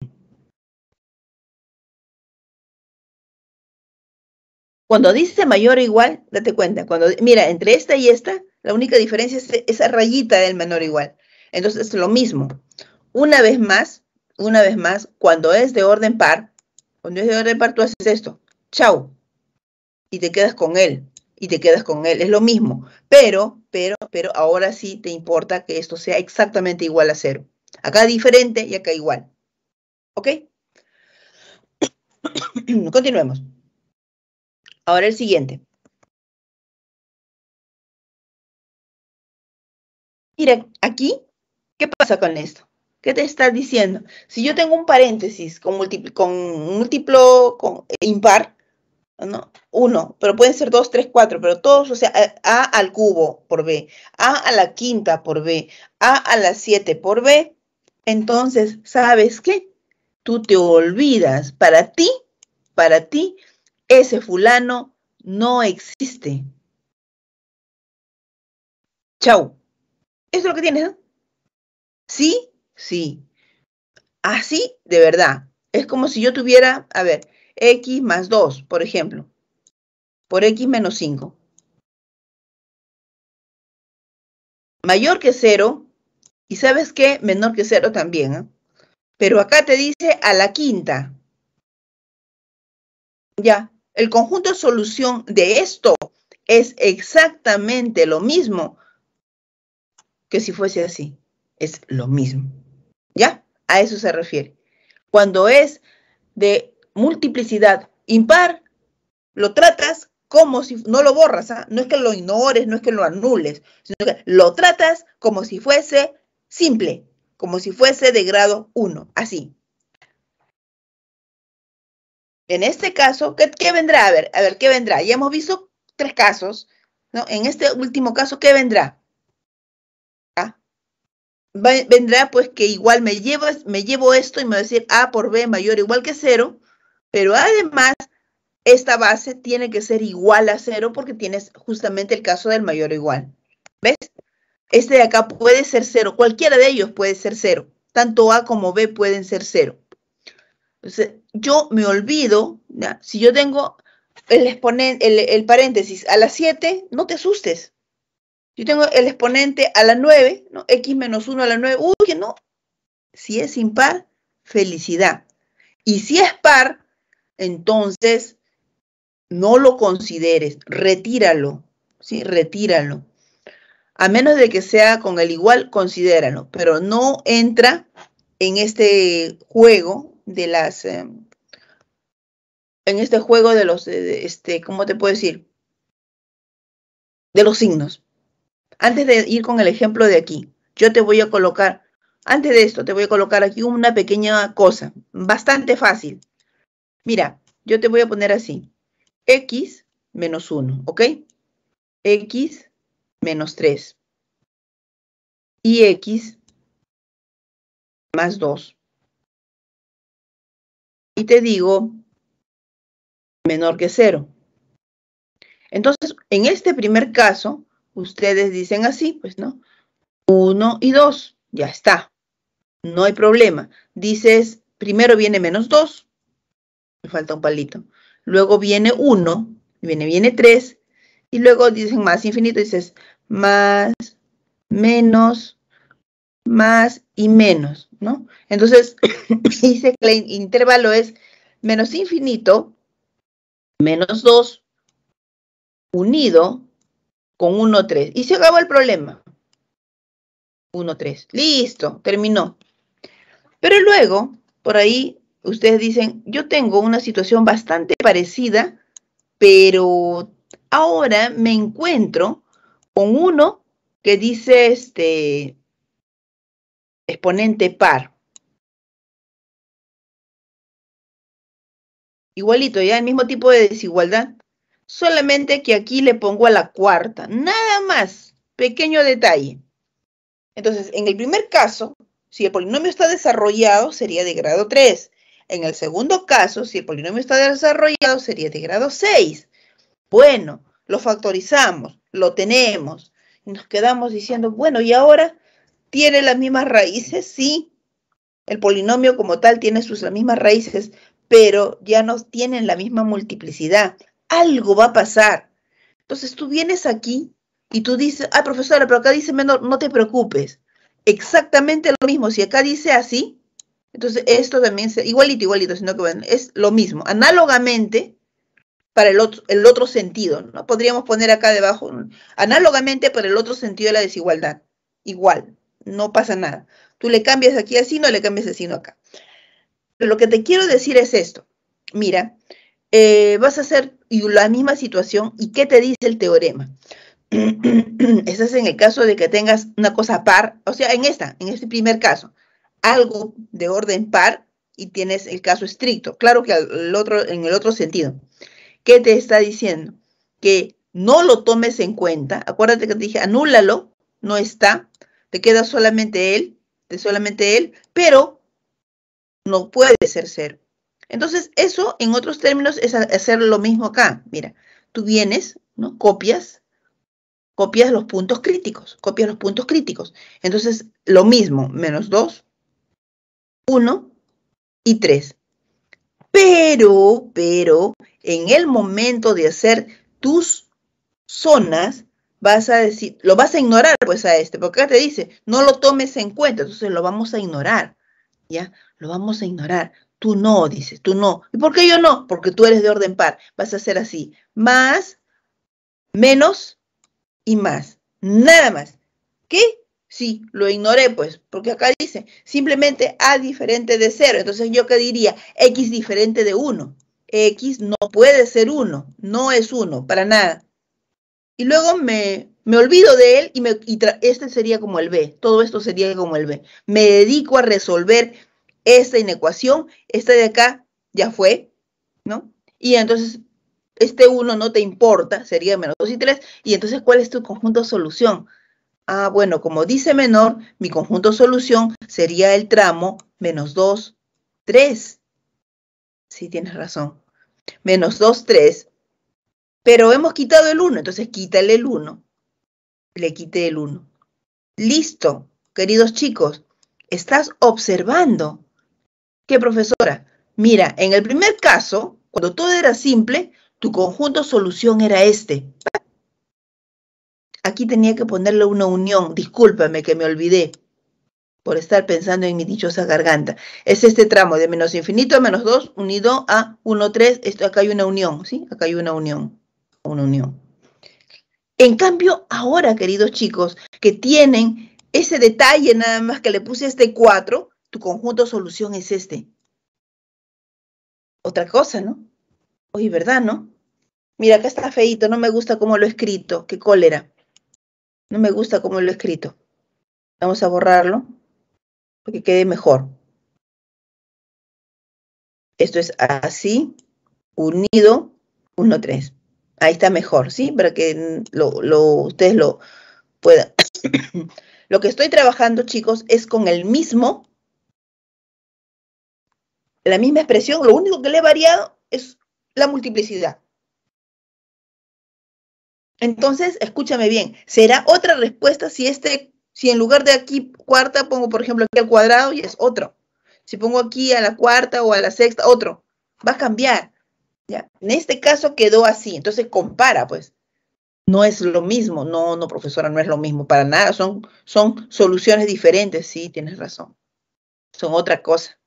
S1: Cuando dice mayor o igual, date cuenta. Cuando, mira, entre esta y esta, la única diferencia es esa rayita del menor o igual. Entonces es lo mismo. Una vez más, una vez más, cuando es de orden par, cuando es de orden par, tú haces esto. chao, Y te quedas con él y te quedas con él. Es lo mismo, pero, pero, pero ahora sí te importa que esto sea exactamente igual a cero. Acá diferente y acá igual. ¿Ok? Continuemos. Ahora el siguiente.
S2: Mira, aquí,
S1: ¿qué pasa con esto? ¿Qué te está diciendo? Si yo tengo un paréntesis con múltiplo, con múltiplo con eh, impar, uno, pero pueden ser dos, tres, cuatro, pero todos, o sea, eh, A, al cubo por B, A a la quinta por B, A a la siete por B, entonces, ¿sabes qué? Tú te olvidas, para ti, para ti, ese fulano no existe. Chau. Eso es lo que tienes, Sí, sí. Así, de verdad. Es como si yo tuviera, a ver, x más 2, por ejemplo, por x menos 5. Mayor que 0, y sabes qué, menor que 0 también. ¿eh? Pero acá te dice a la quinta. Ya, el conjunto de solución de esto es exactamente lo mismo que si fuese así. Es lo mismo. ¿Ya? A eso se refiere. Cuando es de multiplicidad impar, lo tratas como si no lo borras, ¿ah? no es que lo ignores, no es que lo anules, sino que lo tratas como si fuese simple, como si fuese de grado 1, así. En este caso, ¿qué, vendrá? A ver, a ver, ¿qué vendrá? Ya hemos visto tres casos, ¿no? En este último caso, ¿qué vendrá? ¿Ah? vendrá pues que igual me llevo, me llevo esto y me va a decir A por B mayor o igual que 0, pero además, esta base tiene que ser igual a cero porque tienes justamente el caso del mayor o igual. ¿Ves? Este de acá puede ser cero. Cualquiera de ellos puede ser cero. Tanto A como B pueden ser cero. Entonces, yo me olvido, si yo tengo el, exponente, el, paréntesis a la 7, no te asustes. Yo tengo el exponente a la 9, ¿no? x menos 1 a la 9, uy, que no. Si es impar, felicidad. Y si es par, entonces, no lo consideres, retíralo, ¿sí? Retíralo. A menos de que sea con el igual, considéralo, pero no entra en este juego de las... Eh, en este juego de los, eh, este, ¿cómo te puedo decir? De los signos. Antes de ir con el ejemplo de aquí, yo te voy a colocar, antes de esto, te voy a colocar aquí una pequeña cosa, bastante fácil. Mira, yo te voy a poner así. X menos 1, ¿ok? X menos 3. Y X
S2: más 2. Y te
S1: digo menor que 0. Entonces, en este primer caso, ustedes dicen así, pues, ¿no? 1 y 2, ya está. No hay problema. Dices, primero viene menos 2, me falta un palito. Luego viene 1, viene, viene 3, y luego dicen más infinito, dices más, menos, más y menos, ¿no? Entonces, dice que el intervalo es menos infinito, menos 2, unido con 1, 3. Y se acabó el problema. 1, 3. Listo, terminó. Pero luego, por ahí ustedes dicen, yo tengo una situación bastante parecida, pero ahora me encuentro con uno que dice este
S2: exponente par.
S1: Igualito, ya el mismo tipo de desigualdad. Solamente que aquí le pongo a la cuarta. Nada más. Pequeño detalle. Entonces, en el primer caso, si el polinomio está desarrollado, sería de grado 3. En el segundo caso, si el polinomio está desarrollado, sería de grado 6. Bueno, lo factorizamos, lo tenemos. Y nos quedamos diciendo, bueno, ¿y ahora tiene las mismas raíces? Sí. El polinomio como tal tiene sus las mismas raíces, pero ya no tienen la misma multiplicidad. Algo va a pasar. Entonces tú vienes aquí y tú dices, ah, profesora, pero acá dice menor, no te preocupes. Exactamente lo mismo. Si acá dice así, entonces, esto también es igualito, igualito, sino que es lo mismo. Análogamente, para el otro, el otro sentido, ¿no? Podríamos poner acá debajo, análogamente para el otro sentido de la desigualdad. Igual, no pasa nada. Tú le cambias aquí así no le cambias así no acá. Pero lo que te quiero decir es esto. Mira, eh, vas a hacer la misma situación y ¿qué te dice el teorema? Estás en el caso de que tengas una cosa par, o sea, en esta, en este primer caso algo de orden par y tienes el caso estricto. Claro que otro, en el otro sentido. ¿Qué te está diciendo? Que no lo tomes en cuenta. Acuérdate que te dije, anúlalo, no está. Te queda solamente él, de solamente él, pero no puede ser cero. Entonces, eso, en otros términos, es hacer lo mismo acá. Mira, tú vienes, ¿no? Copias, copias los puntos críticos, copias los puntos críticos. Entonces, lo mismo, menos dos, 1 y 3. Pero, pero, en el momento de hacer tus zonas, vas a decir, lo vas a ignorar pues a este, porque acá te dice, no lo tomes en cuenta, entonces lo vamos a ignorar, ¿ya? Lo vamos a ignorar. Tú no, dices, tú no. ¿Y por qué yo no? Porque tú eres de orden par. Vas a hacer así, más, menos y más. Nada más. ¿Qué? Sí, lo ignoré, pues, porque acá dice simplemente A diferente de 0. Entonces, ¿yo qué diría? X diferente de 1. X no puede ser 1, no es 1, para nada. Y luego me, me olvido de él y, me, y este sería como el B, todo esto sería como el B. Me dedico a resolver esta inecuación, esta de acá ya fue, ¿no? Y entonces este 1 no te importa, sería menos 2 y 3. Y entonces, ¿cuál es tu conjunto de solución? Ah, bueno, como dice menor, mi conjunto solución sería el tramo menos 2, 3. Sí, tienes razón. Menos 2, 3. Pero hemos quitado el 1, entonces quítale el 1. Le quité el 1. Listo, queridos chicos. Estás observando. ¿Qué profesora? Mira, en el primer caso, cuando todo era simple, tu conjunto solución era este. Aquí tenía que ponerle una unión, discúlpame que me olvidé por estar pensando en mi dichosa garganta. Es este tramo de menos infinito a menos 2 unido a 1, 3. Esto, acá hay una unión, ¿sí? Acá hay una unión, una unión. En cambio, ahora, queridos chicos, que tienen ese detalle nada más que le puse este 4, tu conjunto solución es este. Otra cosa, ¿no? Oye, ¿verdad, no? Mira, acá está feito, no me gusta cómo lo he escrito, qué cólera. No me gusta como lo he escrito. Vamos a borrarlo porque quede mejor. Esto es así, unido, 1, 3. Ahí está mejor, ¿sí? Para que ustedes lo puedan. lo que estoy trabajando, chicos, es con el mismo, la misma expresión. Lo único que le he variado es la multiplicidad. Entonces, escúchame bien, será otra respuesta si este, si en lugar de aquí cuarta pongo, por ejemplo, aquí al cuadrado y es otro. Si pongo aquí a la cuarta o a la sexta, otro. Va a cambiar. ¿ya? En este caso quedó así. Entonces compara, pues. No es lo mismo. No, no, profesora, no es lo mismo. Para nada. Son, son soluciones diferentes. Sí, tienes razón. Son otra cosa.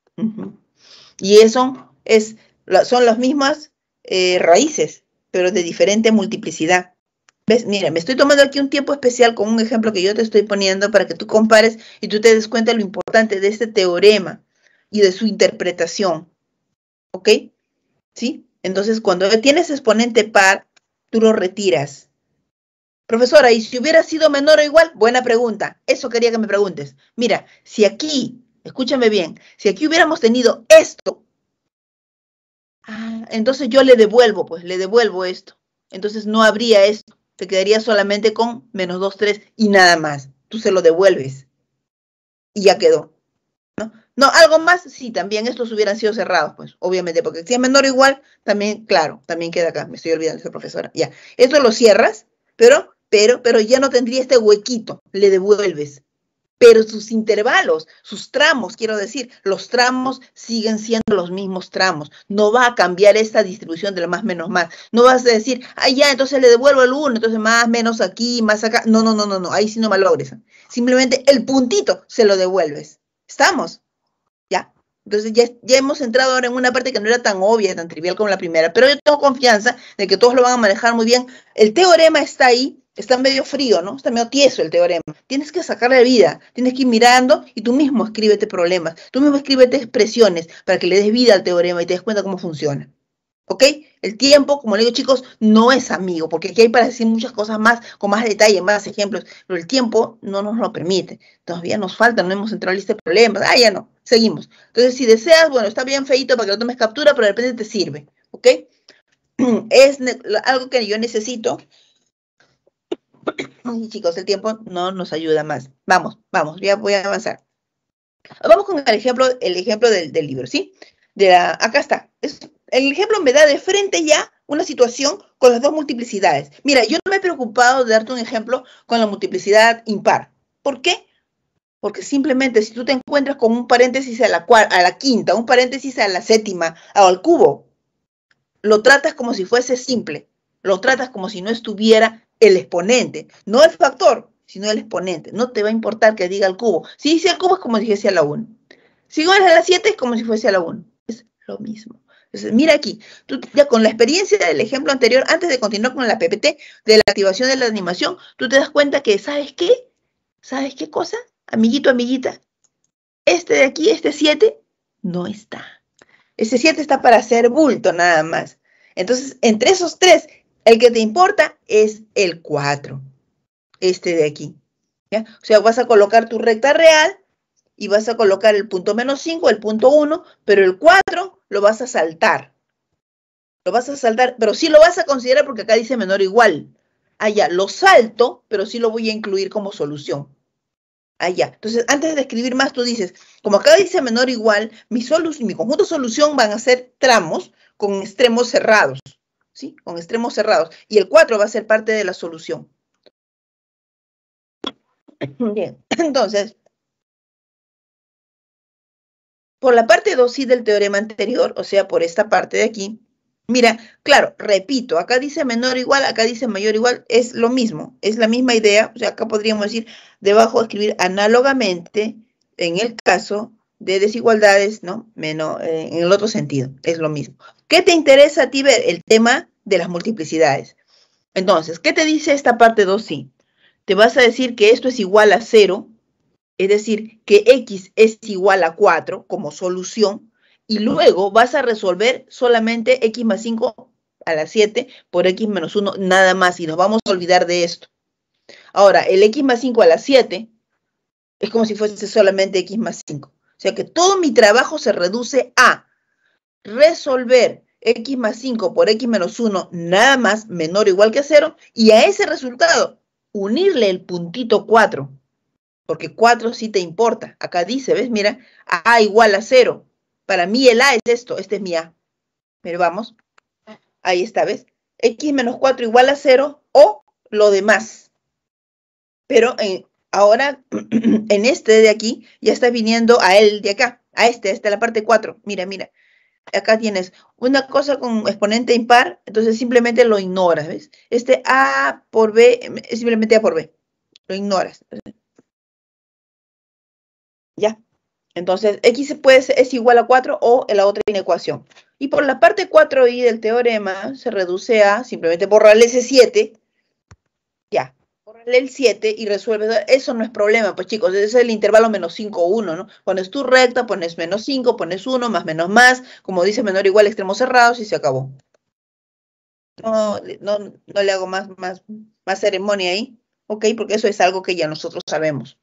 S1: Y eso es, son las mismas eh, raíces, pero de diferente multiplicidad. ¿Ves? Mira, me estoy tomando aquí un tiempo especial con un ejemplo que yo te estoy poniendo para que tú compares y tú te des cuenta lo importante de este teorema y de su interpretación. ¿Ok? ¿Sí? Entonces, cuando tienes exponente par, tú lo retiras. Profesora, ¿y si hubiera sido menor o igual? Buena pregunta. Eso quería que me preguntes. Mira, si aquí, escúchame bien, si aquí hubiéramos tenido esto, ah, entonces yo le devuelvo, pues le devuelvo esto. Entonces no habría esto te quedaría solamente con menos 2, 3 y nada más. Tú se lo devuelves y ya quedó. ¿no? no, algo más, sí, también estos hubieran sido cerrados, pues, obviamente, porque si es menor o igual, también, claro, también queda acá, me estoy olvidando, esa profesora, ya. Esto lo cierras, pero, pero, pero ya no tendría este huequito, le devuelves pero sus intervalos, sus tramos, quiero decir, los tramos siguen siendo los mismos tramos. No va a cambiar esta distribución lo más menos más. No vas a decir, ah, ya, entonces le devuelvo el 1, entonces más menos aquí, más acá. No, no, no, no, no, ahí sí no malogres. Simplemente el puntito se lo devuelves. ¿Estamos? Ya. Entonces ya, ya hemos entrado ahora en una parte que no era tan obvia, tan trivial como la primera, pero yo tengo confianza de que todos lo van a manejar muy bien. El teorema está ahí, está medio frío, ¿no? Está medio tieso el teorema. Tienes que sacarle vida, tienes que ir mirando y tú mismo escríbete problemas, tú mismo escríbete expresiones para que le des vida al teorema y te des cuenta cómo funciona. ¿Ok? El tiempo, como le digo chicos, no es amigo, porque aquí hay para decir muchas cosas más, con más detalle, más ejemplos, pero el tiempo no nos lo permite. Todavía nos falta, no hemos entrado en lista de problemas. Ah, ya no, seguimos. Entonces, si deseas, bueno, está bien feito para que lo tomes captura, pero de repente te sirve. ¿Ok? Es algo que yo necesito chicos, el tiempo no nos ayuda más. Vamos, vamos, ya voy a avanzar. Vamos con el ejemplo, el ejemplo del, libro, ¿sí? De la, acá está. el ejemplo me da de frente ya una situación con las dos multiplicidades. Mira, yo no me he preocupado de darte un ejemplo con la multiplicidad impar. ¿Por qué? Porque simplemente si tú te encuentras con un paréntesis a la, a la quinta, un paréntesis a la séptima o al cubo, lo tratas como si fuese simple, lo tratas como si no estuviera el exponente, no el factor, sino el exponente. No te va a importar que diga el cubo. Si dice el cubo es como si dijese a la 1. Si igual a la 7 es como si fuese a la 1. Es lo mismo. Entonces, mira aquí, ya con la experiencia del ejemplo anterior, antes de continuar con la PPT de la activación de la animación, tú te das cuenta que, ¿sabes qué? ¿Sabes qué cosa? Amiguito, amiguita, este de aquí, este 7, no está. Ese 7 está para hacer bulto nada más. Entonces, entre esos tres el que te importa es el 4, este de aquí. O sea, vas a colocar tu recta real y vas a colocar el punto menos 5, el punto 1, pero el 4 lo vas a saltar. Lo vas a saltar, pero sí lo vas a considerar porque acá dice menor o igual. Allá, ah, lo salto, pero sí lo voy a incluir como solución. Allá. Ah, entonces, antes de escribir más, tú dices, como acá dice menor o igual, mi, mi conjunto de solución van a ser tramos con extremos cerrados. ¿sí? Con extremos cerrados. Y el 4 va a ser parte de la solución. Bien, entonces, por la parte 2 del teorema anterior, o sea, por esta parte de aquí, mira, claro, repito, acá dice menor igual, acá dice mayor igual, es lo mismo, es la misma idea, o sea, acá podríamos decir, debajo escribir análogamente, en el caso de desigualdades, ¿no? Menos, eh, en el otro sentido, es lo mismo. ¿Qué te interesa a ti ver? El tema de las multiplicidades. Entonces, ¿qué te dice esta parte 2i? Te vas a decir que esto es igual a 0, es decir, que x es igual a 4 como solución, y luego vas a resolver solamente x más 5 a la 7 por x menos 1, nada más, y nos vamos a olvidar de esto. Ahora, el x más 5 a la 7 es como si fuese solamente x más 5. O sea que todo mi trabajo se reduce a resolver x más 5 por x menos 1 nada más menor o igual que 0 y a ese resultado unirle el puntito 4, porque 4 sí te importa. Acá dice, ¿ves? Mira, A igual a 0. Para mí el A es esto, este es mi A. Pero vamos, ahí está, ¿ves? X menos 4 igual a 0 o lo demás. Pero eh, ahora en este de aquí ya está viniendo a él de acá, a este, a esta, la parte 4. Mira, mira acá tienes una cosa con exponente impar, entonces simplemente lo ignoras, ¿ves? Este A por B em, es simplemente A por B, lo ignoras. Ya. Entonces, X puede es igual a 4 o en la otra inecuación. Y por la parte 4i del teorema se reduce a simplemente borrar ese 7 Ya el 7 y resuelve, eso no es problema, pues chicos, ese es el intervalo menos 5, 1, ¿no? Pones tu recta, pones menos 5, pones 1, más menos más, como dice menor igual, extremo cerrados y se acabó. No, le hago más, más, más ceremonia ahí, ¿ok? Porque eso es algo que ya nosotros sabemos.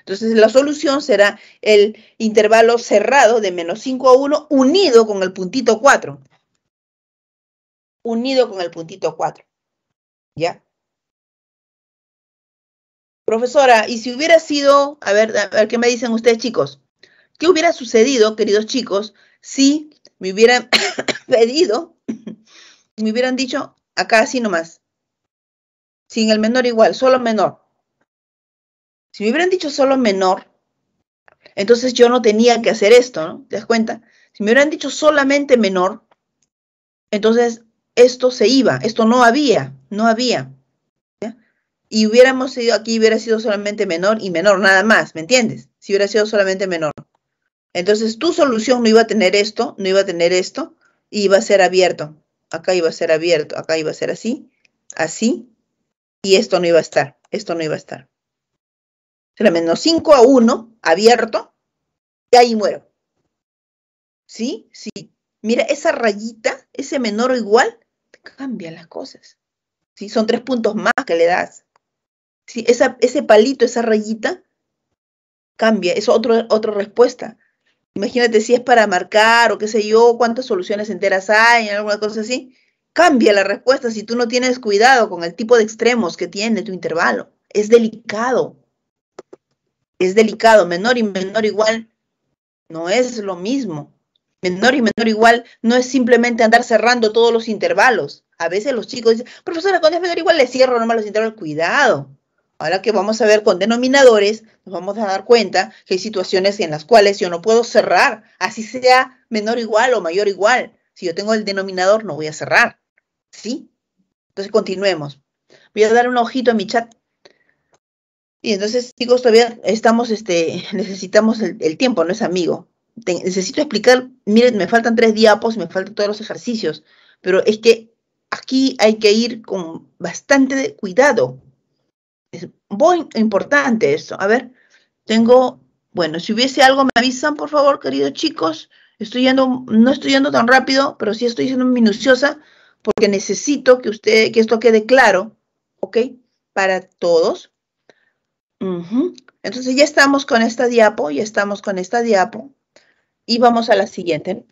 S1: Entonces, la solución será el intervalo cerrado de menos 5 a 1 unido con el puntito 4. Unido con el puntito 4. ¿Ya? Profesora, y si hubiera sido, a ver, a ver qué me dicen ustedes chicos, ¿qué hubiera sucedido, queridos chicos, si me hubieran pedido, me hubieran dicho acá así nomás, sin el menor igual, solo menor? Si me hubieran dicho solo menor, entonces yo no tenía que hacer esto, ¿no? ¿Te das cuenta? Si me hubieran dicho solamente menor, entonces esto se iba, esto no había, no había y hubiéramos sido aquí, hubiera sido solamente menor y menor, nada más, ¿me entiendes? Si hubiera sido solamente menor. Entonces tu solución no iba a tener esto, no iba a tener esto, y iba a ser abierto. Acá iba a ser abierto, acá iba a ser así, así, y esto no iba a estar, esto no iba a estar. Será menos 5 a 1, abierto, y ahí muero. ¿Sí? Sí. Mira, esa rayita, ese menor o igual, cambia las cosas. si Son tres puntos más que le das. Si esa, ese palito, esa rayita, cambia, es otro, otra respuesta. Imagínate si es para marcar o qué sé yo, cuántas soluciones enteras hay, alguna cosa así. Cambia la respuesta si tú no tienes cuidado con el tipo de extremos que tiene tu intervalo. Es delicado. Es delicado. Menor y menor igual no es lo mismo. Menor y menor igual no es simplemente andar cerrando todos los intervalos. A veces los chicos dicen, profesora, cuando es menor igual le cierro nomás los intervalos. Cuidado. Ahora que vamos a ver con denominadores, nos vamos a dar cuenta que hay situaciones en las cuales yo no puedo cerrar, así sea menor igual o mayor igual. Si yo tengo el denominador, no voy a cerrar. ¿Sí? Entonces continuemos. Voy a dar un ojito a mi chat. Y entonces, chicos, todavía estamos, este, necesitamos el, tiempo, no es amigo. necesito explicar, miren, me faltan tres diapos, me faltan todos los ejercicios, pero es que aquí hay que ir con bastante cuidado, muy importante esto, A ver, tengo, bueno, si hubiese algo me avisan, por favor, queridos chicos. Estoy yendo, no estoy yendo tan rápido, pero sí estoy siendo minuciosa porque necesito que usted, que esto quede claro, ¿ok? Para todos. Entonces ya estamos con esta diapo, ya estamos con esta diapo y vamos a la siguiente.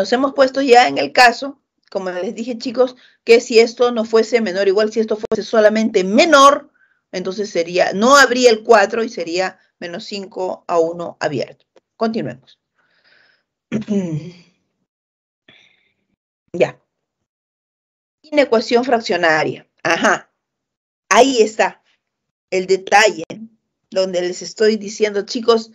S1: Nos hemos puesto ya en el caso, como les dije chicos, que si esto no fuese menor o igual, si esto fuese solamente menor, entonces sería, no habría el 4 y sería menos 5 a 1 abierto. Continuemos. ya. Inecuación fraccionaria. Ajá. Ahí está el detalle donde les estoy diciendo, chicos,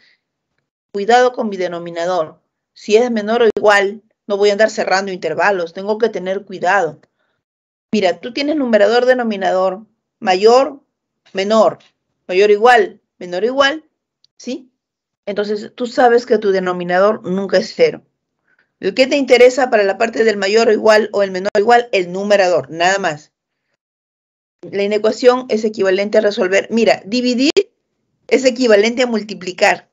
S1: cuidado con mi denominador. Si es menor o igual, no voy a andar cerrando intervalos, tengo que tener cuidado. Mira, tú tienes numerador, denominador, mayor, menor, mayor igual, menor igual, ¿sí? Entonces tú sabes que tu denominador nunca es cero. ¿Qué que te interesa para la parte del mayor o igual o el menor o igual? El numerador, nada más. La inecuación es equivalente a resolver. Mira, dividir es equivalente a multiplicar.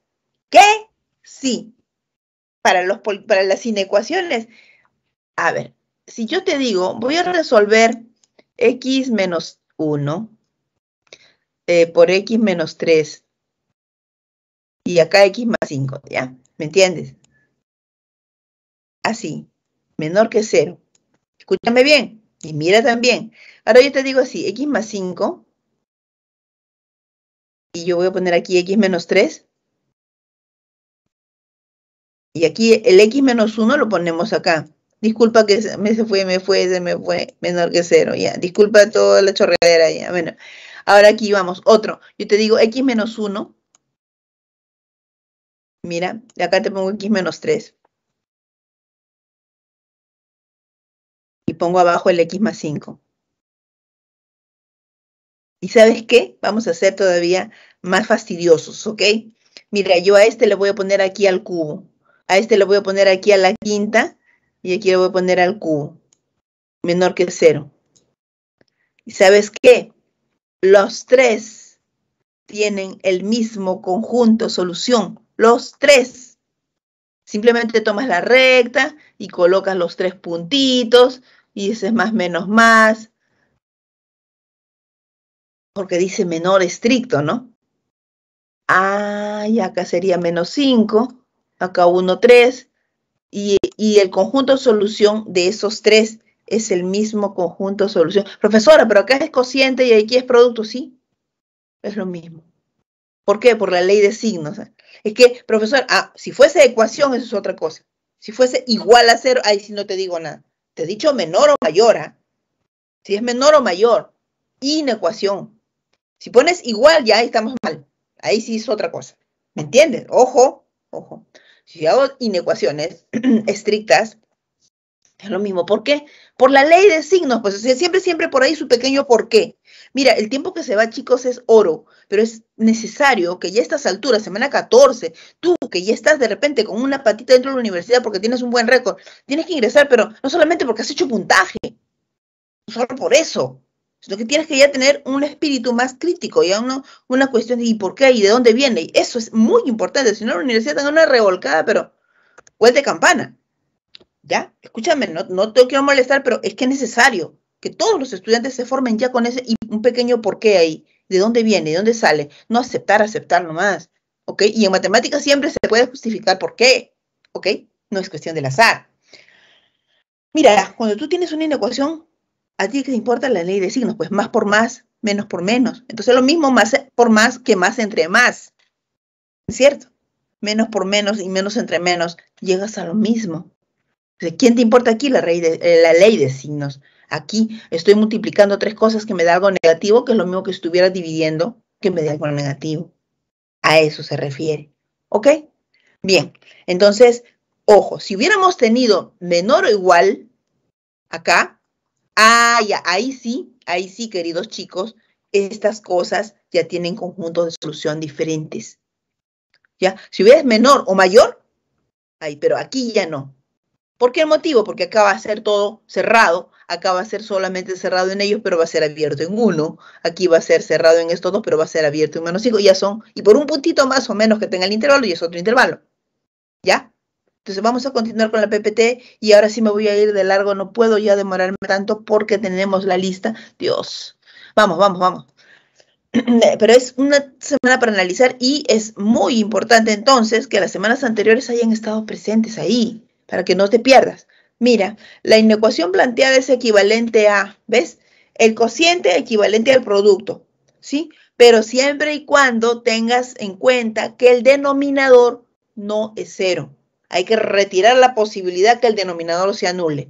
S1: ¿Qué? Sí para, los, para las inecuaciones. A ver, si yo te digo, voy a resolver x menos 1 eh, por x menos 3 y acá x más 5, ¿ya? ¿Me entiendes? Así, menor que 0. Escúchame bien y mira también. Ahora yo te digo así, x más 5 y yo voy a poner aquí x menos 3 y aquí el x menos 1 lo ponemos acá. Disculpa que me se fue, me fue, se me fue, menor que 0, ya. Disculpa toda la chorreadera, ya. Bueno, ahora aquí vamos, otro. Yo te digo x menos 1. Mira, acá te pongo x menos 3.
S2: Y pongo abajo el x más 5.
S1: ¿Y sabes qué? Vamos a ser todavía más fastidiosos, ¿ok? Mira, yo a este le voy a poner aquí al cubo. A este lo voy a poner aquí a la quinta y aquí lo voy a poner al cubo, menor que cero. ¿Y sabes qué? Los tres tienen el mismo conjunto, solución. Los tres. Simplemente tomas la recta y colocas los tres puntitos y dices más, menos, más. Porque dice menor estricto, ¿no? Ah, y acá sería menos 5 acá uno, tres, y, y el conjunto de solución de esos tres es el mismo conjunto de solución. Profesora, pero acá es cociente y aquí es producto, sí, es lo mismo. ¿Por qué? Por la ley de signos. ¿eh? Es que, profesor, ah, si fuese ecuación, eso es otra cosa. Si fuese igual a cero, ahí sí no te digo nada. Te he dicho menor o mayor, ¿ah? Si es menor o mayor, inecuación. Si pones igual, ya ahí estamos mal. Ahí sí es otra cosa. ¿Me entiendes? Ojo, ojo. Si hago inecuaciones estrictas, es lo mismo. ¿Por qué? Por la ley de signos, pues siempre, siempre por ahí su pequeño por qué. Mira, el tiempo que se va, chicos, es oro, pero es necesario que ya a estas alturas, semana 14, tú que ya estás de repente con una patita dentro de la universidad porque tienes un buen récord, tienes que ingresar, pero no solamente porque has hecho puntaje, solo por eso, sino que tienes que ya tener un espíritu más crítico, y uno, una cuestión de ¿y por qué? ¿y de dónde viene? eso es muy importante, si no la universidad tenga una revolcada, pero vuelta de campana. ¿Ya? Escúchame, no, te quiero molestar, pero es que es necesario que todos los estudiantes se formen ya con ese y un pequeño por qué ahí, de dónde viene, de dónde sale, no aceptar, aceptar nomás, ¿ok? Y en matemáticas siempre se puede justificar por qué, ¿ok? No es cuestión del azar. Mira, cuando tú tienes una inecuación, ¿a ti qué te importa la ley de signos? Pues más por más, menos por menos. Entonces lo mismo más por más que más entre más. ¿Cierto? Menos por menos y menos entre menos, llegas a lo mismo. ¿Quién te importa aquí la, ley de, eh, la ley de signos? Aquí estoy multiplicando tres cosas que me da algo negativo, que es lo mismo que estuviera dividiendo que me da algo negativo. A eso se refiere. ¿Ok? Bien, entonces, ojo, si hubiéramos tenido menor o igual acá, Ah, ya, ahí sí, ahí sí, queridos chicos, estas cosas ya tienen conjuntos de solución diferentes. ¿Ya? Si hubieras menor o mayor, ahí, pero aquí ya no. ¿Por qué motivo? Porque acá va a ser todo cerrado, acá va a ser solamente cerrado en ellos, pero va a ser abierto en uno, aquí va a ser cerrado en estos dos, pero va a ser abierto en menos cinco, ya son, y por un puntito más o menos que tenga el intervalo, y es otro intervalo. ¿Ya? Entonces vamos a continuar con la PPT y ahora sí me voy a ir de largo, no puedo ya demorarme tanto porque tenemos la lista. Dios, vamos, vamos, vamos. Pero es una semana para analizar y es muy importante entonces que las semanas anteriores hayan estado presentes ahí, para que no te pierdas. Mira, la inecuación planteada es equivalente a, ¿ves? El cociente equivalente al producto, ¿sí? Pero siempre y cuando tengas en cuenta que el denominador no es cero. Hay que retirar la posibilidad que el denominador se anule.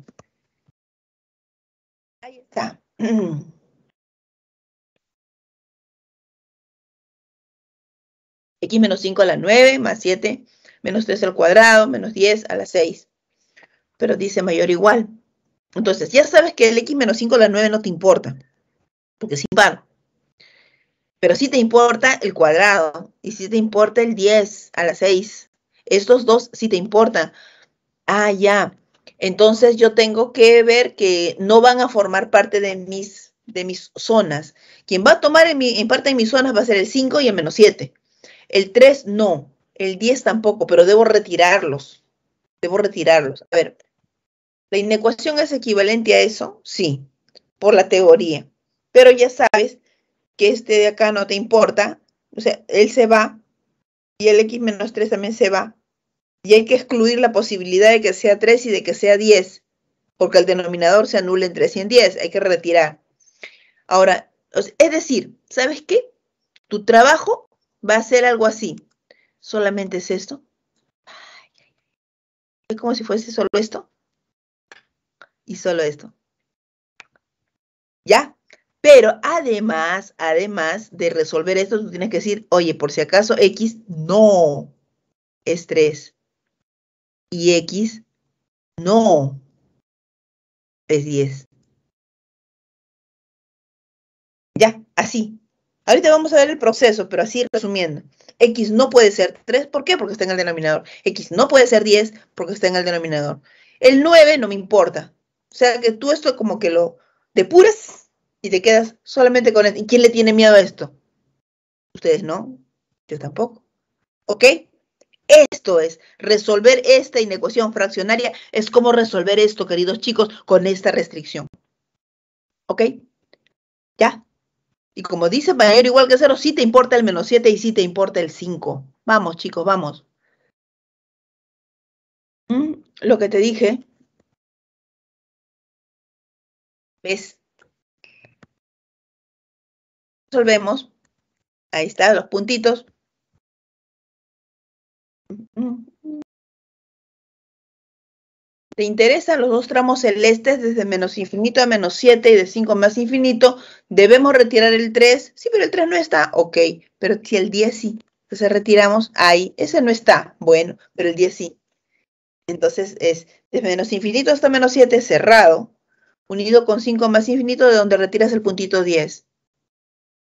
S1: Ahí está.
S2: x menos 5 a
S1: la 9, más 7, menos 3 al cuadrado, menos 10 a la 6. Pero dice mayor o igual. Entonces, ya sabes que el x menos 5 a la 9 no te importa, porque es impar. Pero sí te importa el cuadrado, y sí te importa el 10 a la 6, estos dos sí te importan. Ah, ya. Entonces yo tengo que ver que no van a formar parte de mis, de mis zonas. Quien va a tomar en, en parte de mis zonas va a ser el 5 y el menos 7. El 3 no, el 10 tampoco, pero debo retirarlos. Debo retirarlos. A ver, ¿la inecuación es equivalente a eso? Sí, por la teoría. Pero ya sabes que este de acá no te importa. O sea, él se va y el x menos 3 también se va y hay que excluir la posibilidad de que sea 3 y de que sea 10, porque el denominador se anula en 3 y en 10, hay que retirar. Ahora, es decir, ¿sabes qué? Tu trabajo va a ser algo así. Solamente es esto. Es como si fuese solo esto. Y solo esto. ¿Ya? Pero además, además de resolver esto, tú tienes que decir, oye, por si acaso X no es 3 y X no es 10. Ya, así. Ahorita vamos a ver el proceso, pero así resumiendo. X no puede ser 3, ¿por qué? Porque está en el denominador. X no puede ser 10 porque está en el denominador. El 9 no me importa. O sea que tú esto como que lo depuras y te quedas solamente con esto. ¿Y quién le tiene miedo a esto? Ustedes no, yo tampoco. ¿Ok? Esto es, resolver esta inecuación fraccionaria es como resolver esto, queridos chicos, con esta restricción. ¿Ok? ¿Ya? Y como dice mayor igual que cero, sí te importa el menos 7 y sí te importa el 5. Vamos, chicos, vamos. Mm, lo que te dije.
S2: ¿Ves? Resolvemos. Ahí está, los puntitos.
S1: ¿Te interesan los dos tramos celestes desde menos infinito a menos 7 y de 5 más infinito? ¿Debemos retirar el 3? Sí, pero el 3 no está. Ok, pero si el 10 sí. Entonces retiramos ahí. Ese no está. Bueno, pero el 10 sí. Entonces es desde menos infinito hasta menos 7 cerrado, unido con 5 más infinito de donde retiras el puntito 10.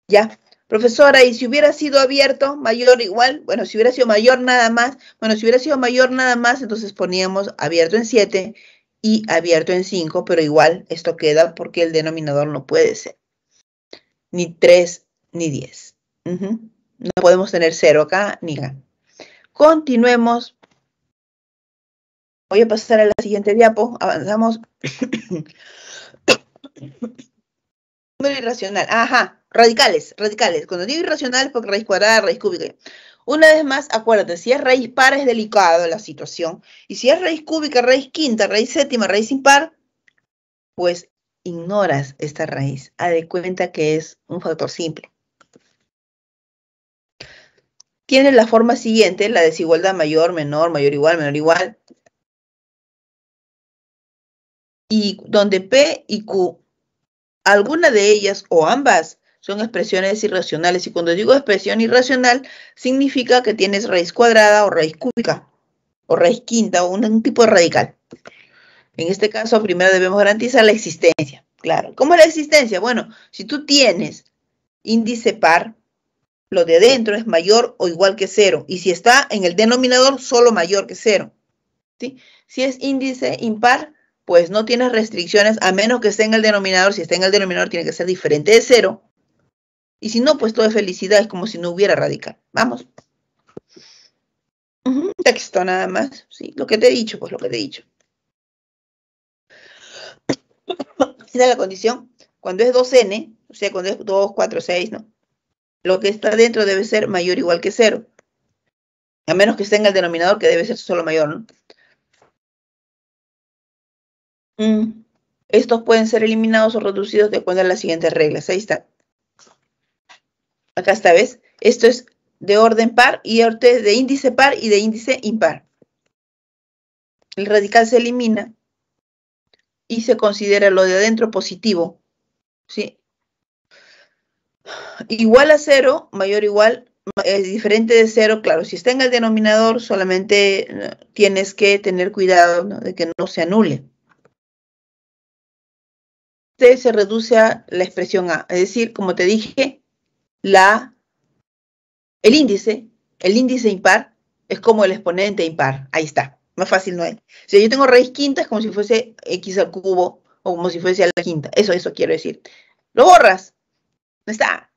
S1: Ya. Profesora, ¿y si hubiera sido abierto, mayor igual? Bueno, si hubiera sido mayor nada más, bueno, si hubiera sido mayor nada más, entonces poníamos abierto en 7 y abierto en 5, pero igual esto queda porque el denominador no puede ser ni 3 ni 10. No podemos tener 0 acá ni acá. Continuemos. Voy a pasar a la siguiente diapo. Avanzamos. Número irracional. Ajá, radicales, radicales. Cuando digo irracional es porque raíz cuadrada, raíz cúbica. Una vez más, acuérdate, si es raíz par es delicado la situación. Y si es raíz cúbica, raíz quinta, raíz séptima, raíz impar, pues ignoras esta raíz. Ha de cuenta que es un factor simple. Tiene la forma siguiente, la desigualdad mayor, menor, mayor igual, menor igual. Y donde P y Q Alguna de ellas o ambas son expresiones irracionales y cuando digo expresión irracional significa que tienes raíz cuadrada o raíz cúbica o raíz quinta o un tipo de radical. En este caso, primero debemos garantizar la existencia. Claro. ¿Cómo es la existencia? Bueno, si tú tienes índice par, lo de adentro es mayor o igual que cero. Y si está en el denominador, solo mayor que cero. Si es índice impar, pues no tienes restricciones, a menos que esté en el denominador. Si está en el denominador, tiene que ser diferente de cero. Y si no, pues todo es felicidad, es como si no hubiera radical. Vamos. Un texto nada más, sí, lo que te he dicho, pues lo que te he dicho. Esa es la condición. Cuando es 2n, o sea, cuando es 2, 4, 6, ¿no? Lo que está dentro debe ser mayor o igual que cero. A menos que esté en el denominador que debe ser solo mayor, ¿no? Mm. Estos pueden ser eliminados o reducidos de acuerdo a las siguientes reglas. Ahí está. Acá está, ¿ves? Esto es de orden par y de índice par y de índice impar. El radical se elimina y se considera lo de adentro positivo. ¿sí? Igual a cero, mayor o igual, es diferente de cero, claro, si está en el denominador solamente eh, tienes que tener cuidado de que no se anule. Este se reduce a la expresión A, es decir, como te dije, la, el índice, el índice impar es como el exponente impar, ahí está, más fácil no es. Si yo tengo raíz quinta es como si fuese x al cubo o como si fuese a la quinta, eso, eso quiero decir. Lo borras, no está,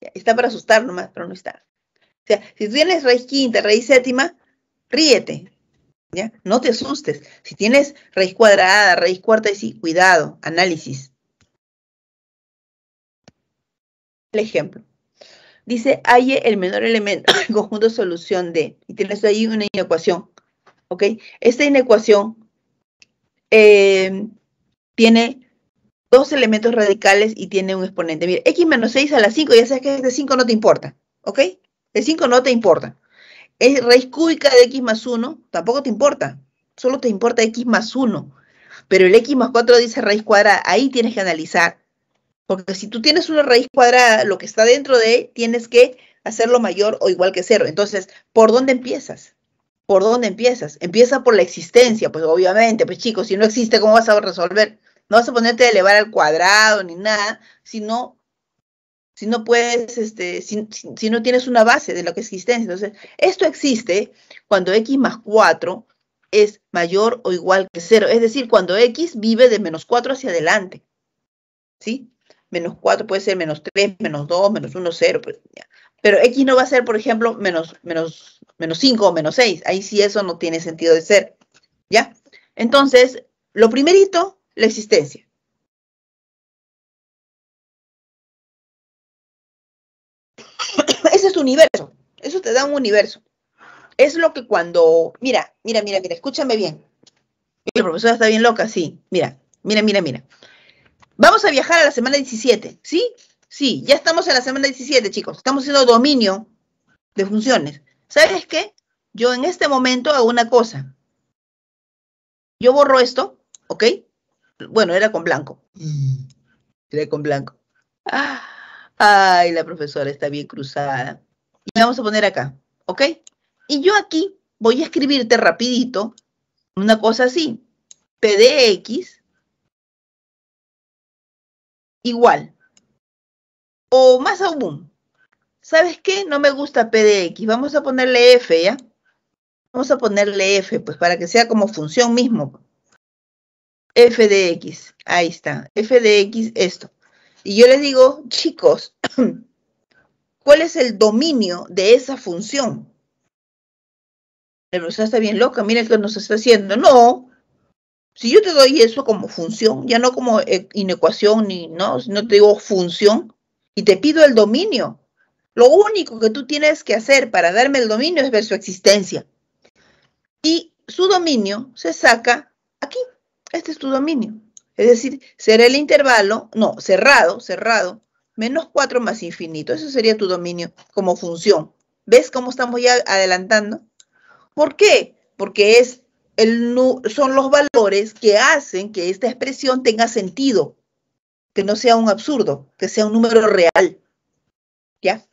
S1: está para asustar nomás, pero no está. O sea, si tienes raíz quinta, raíz séptima, ríete, no te asustes. Si tienes raíz cuadrada, raíz cuarta, sí, cuidado, análisis. El ejemplo. Dice, hay el menor elemento en conjunto de solución de, y tienes ahí una inecuación, ¿ok? Esta inecuación eh, tiene dos elementos radicales y tiene un exponente. Mira, x menos 6 a la 5, ya sabes que de 5 no te importa, ¿ok? El 5 no te importa es raíz cúbica de x más 1, tampoco te importa, solo te importa x más 1. Pero el x más 4 dice raíz cuadrada, ahí tienes que analizar. Porque si tú tienes una raíz cuadrada, lo que está dentro de, tienes que hacerlo mayor o igual que 0. Entonces, ¿por dónde empiezas? ¿Por dónde empiezas? Empieza por la existencia, pues obviamente, pues chicos, si no existe, ¿cómo vas a resolver? No vas a ponerte a elevar al cuadrado ni nada, sino si no puedes, este, si, no tienes una base de lo que es existencia. Entonces, esto existe cuando x más 4 es mayor o igual que 0, es decir, cuando x vive de menos 4 hacia adelante. ¿Sí? Menos 4 puede ser menos 3, menos 2, menos 1, 0. Pues, Pero, x no va a ser, por ejemplo, menos, menos 5 o menos 6. Ahí sí eso no tiene sentido de ser. ¿Ya? Entonces, lo primerito, la existencia. universo. Eso te da un universo. Es lo que cuando. Mira, mira, mira, mira, escúchame bien. La profesora está bien loca, sí. Mira, mira, mira, mira. Vamos a viajar a la semana 17, ¿sí? Sí, ya estamos en la semana 17, chicos. Estamos haciendo dominio de funciones. ¿Sabes qué? Yo en este momento hago una cosa. Yo borro esto, ¿ok? Bueno, era con blanco. Mm, era con blanco. Ah, ay, la profesora está bien cruzada y vamos a poner acá, ¿ok? Y yo aquí voy a escribirte rapidito una cosa así,
S2: pdx igual,
S1: o más aún, ¿sabes qué? No me gusta pdx. vamos a ponerle F, ¿ya? Vamos a ponerle F, pues para que sea como función mismo. F de X, ahí está, F de X, esto. Y yo les digo, chicos, cuál es el dominio de esa función. La está bien loca, mira que nos está haciendo. No, si yo te doy eso como función, ya no como eh, inecuación ni no, no te digo función, y te pido el dominio. Lo único que tú tienes que hacer para darme el dominio es ver su existencia. Y su dominio se saca aquí. Este es tu dominio. Es decir, será el intervalo, no, cerrado, cerrado, menos 4 más infinito. Eso sería tu dominio como función. ¿Ves cómo estamos ya adelantando? ¿Por qué? Porque es el, son los valores que hacen que esta expresión tenga sentido, que no sea un absurdo, que sea un número real. ¿Ya?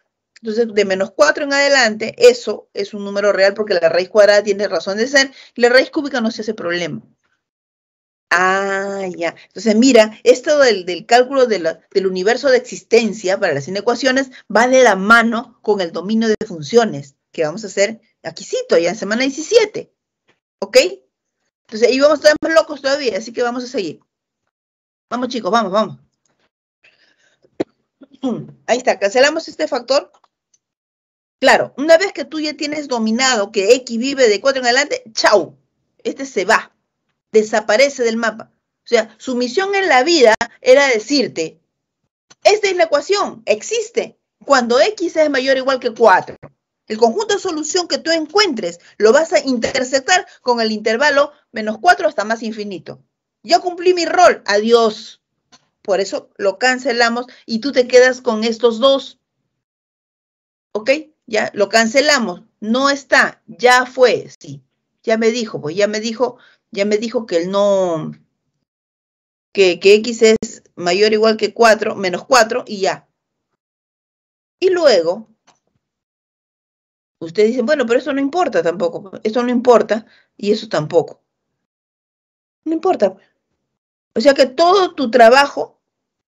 S1: Entonces, de menos 4 en adelante, eso es un número real porque la raíz cuadrada tiene razón de ser y la raíz cúbica no se hace problema. Ah, ya. Entonces, mira, esto del, cálculo del universo de existencia para las inecuaciones va de la mano con el dominio de funciones que vamos a hacer aquí ya en semana 17. ¿Ok? Entonces, ahí vamos a estar más locos todavía, así que vamos a seguir. Vamos, chicos, vamos, vamos. Ahí está, cancelamos este factor. Claro, una vez que tú ya tienes dominado que X vive de 4 en adelante, chau, este se va desaparece del mapa. O sea, su misión en la vida era decirte, esta es la ecuación, existe, cuando x es mayor o igual que 4. El conjunto de solución que tú encuentres lo vas a interceptar con el intervalo menos 4 hasta más infinito. Yo cumplí mi rol, adiós. Por eso lo cancelamos y tú te quedas con estos dos. ¿Ok? Ya lo cancelamos. No está, ya fue, sí. Ya me dijo, pues ya me dijo, ya me dijo que el no, que, que x es mayor o igual que 4, menos 4 y ya. Y luego, ustedes dicen, bueno, pero eso no importa tampoco, eso no importa y eso tampoco. No importa. Pues. O sea que todo tu trabajo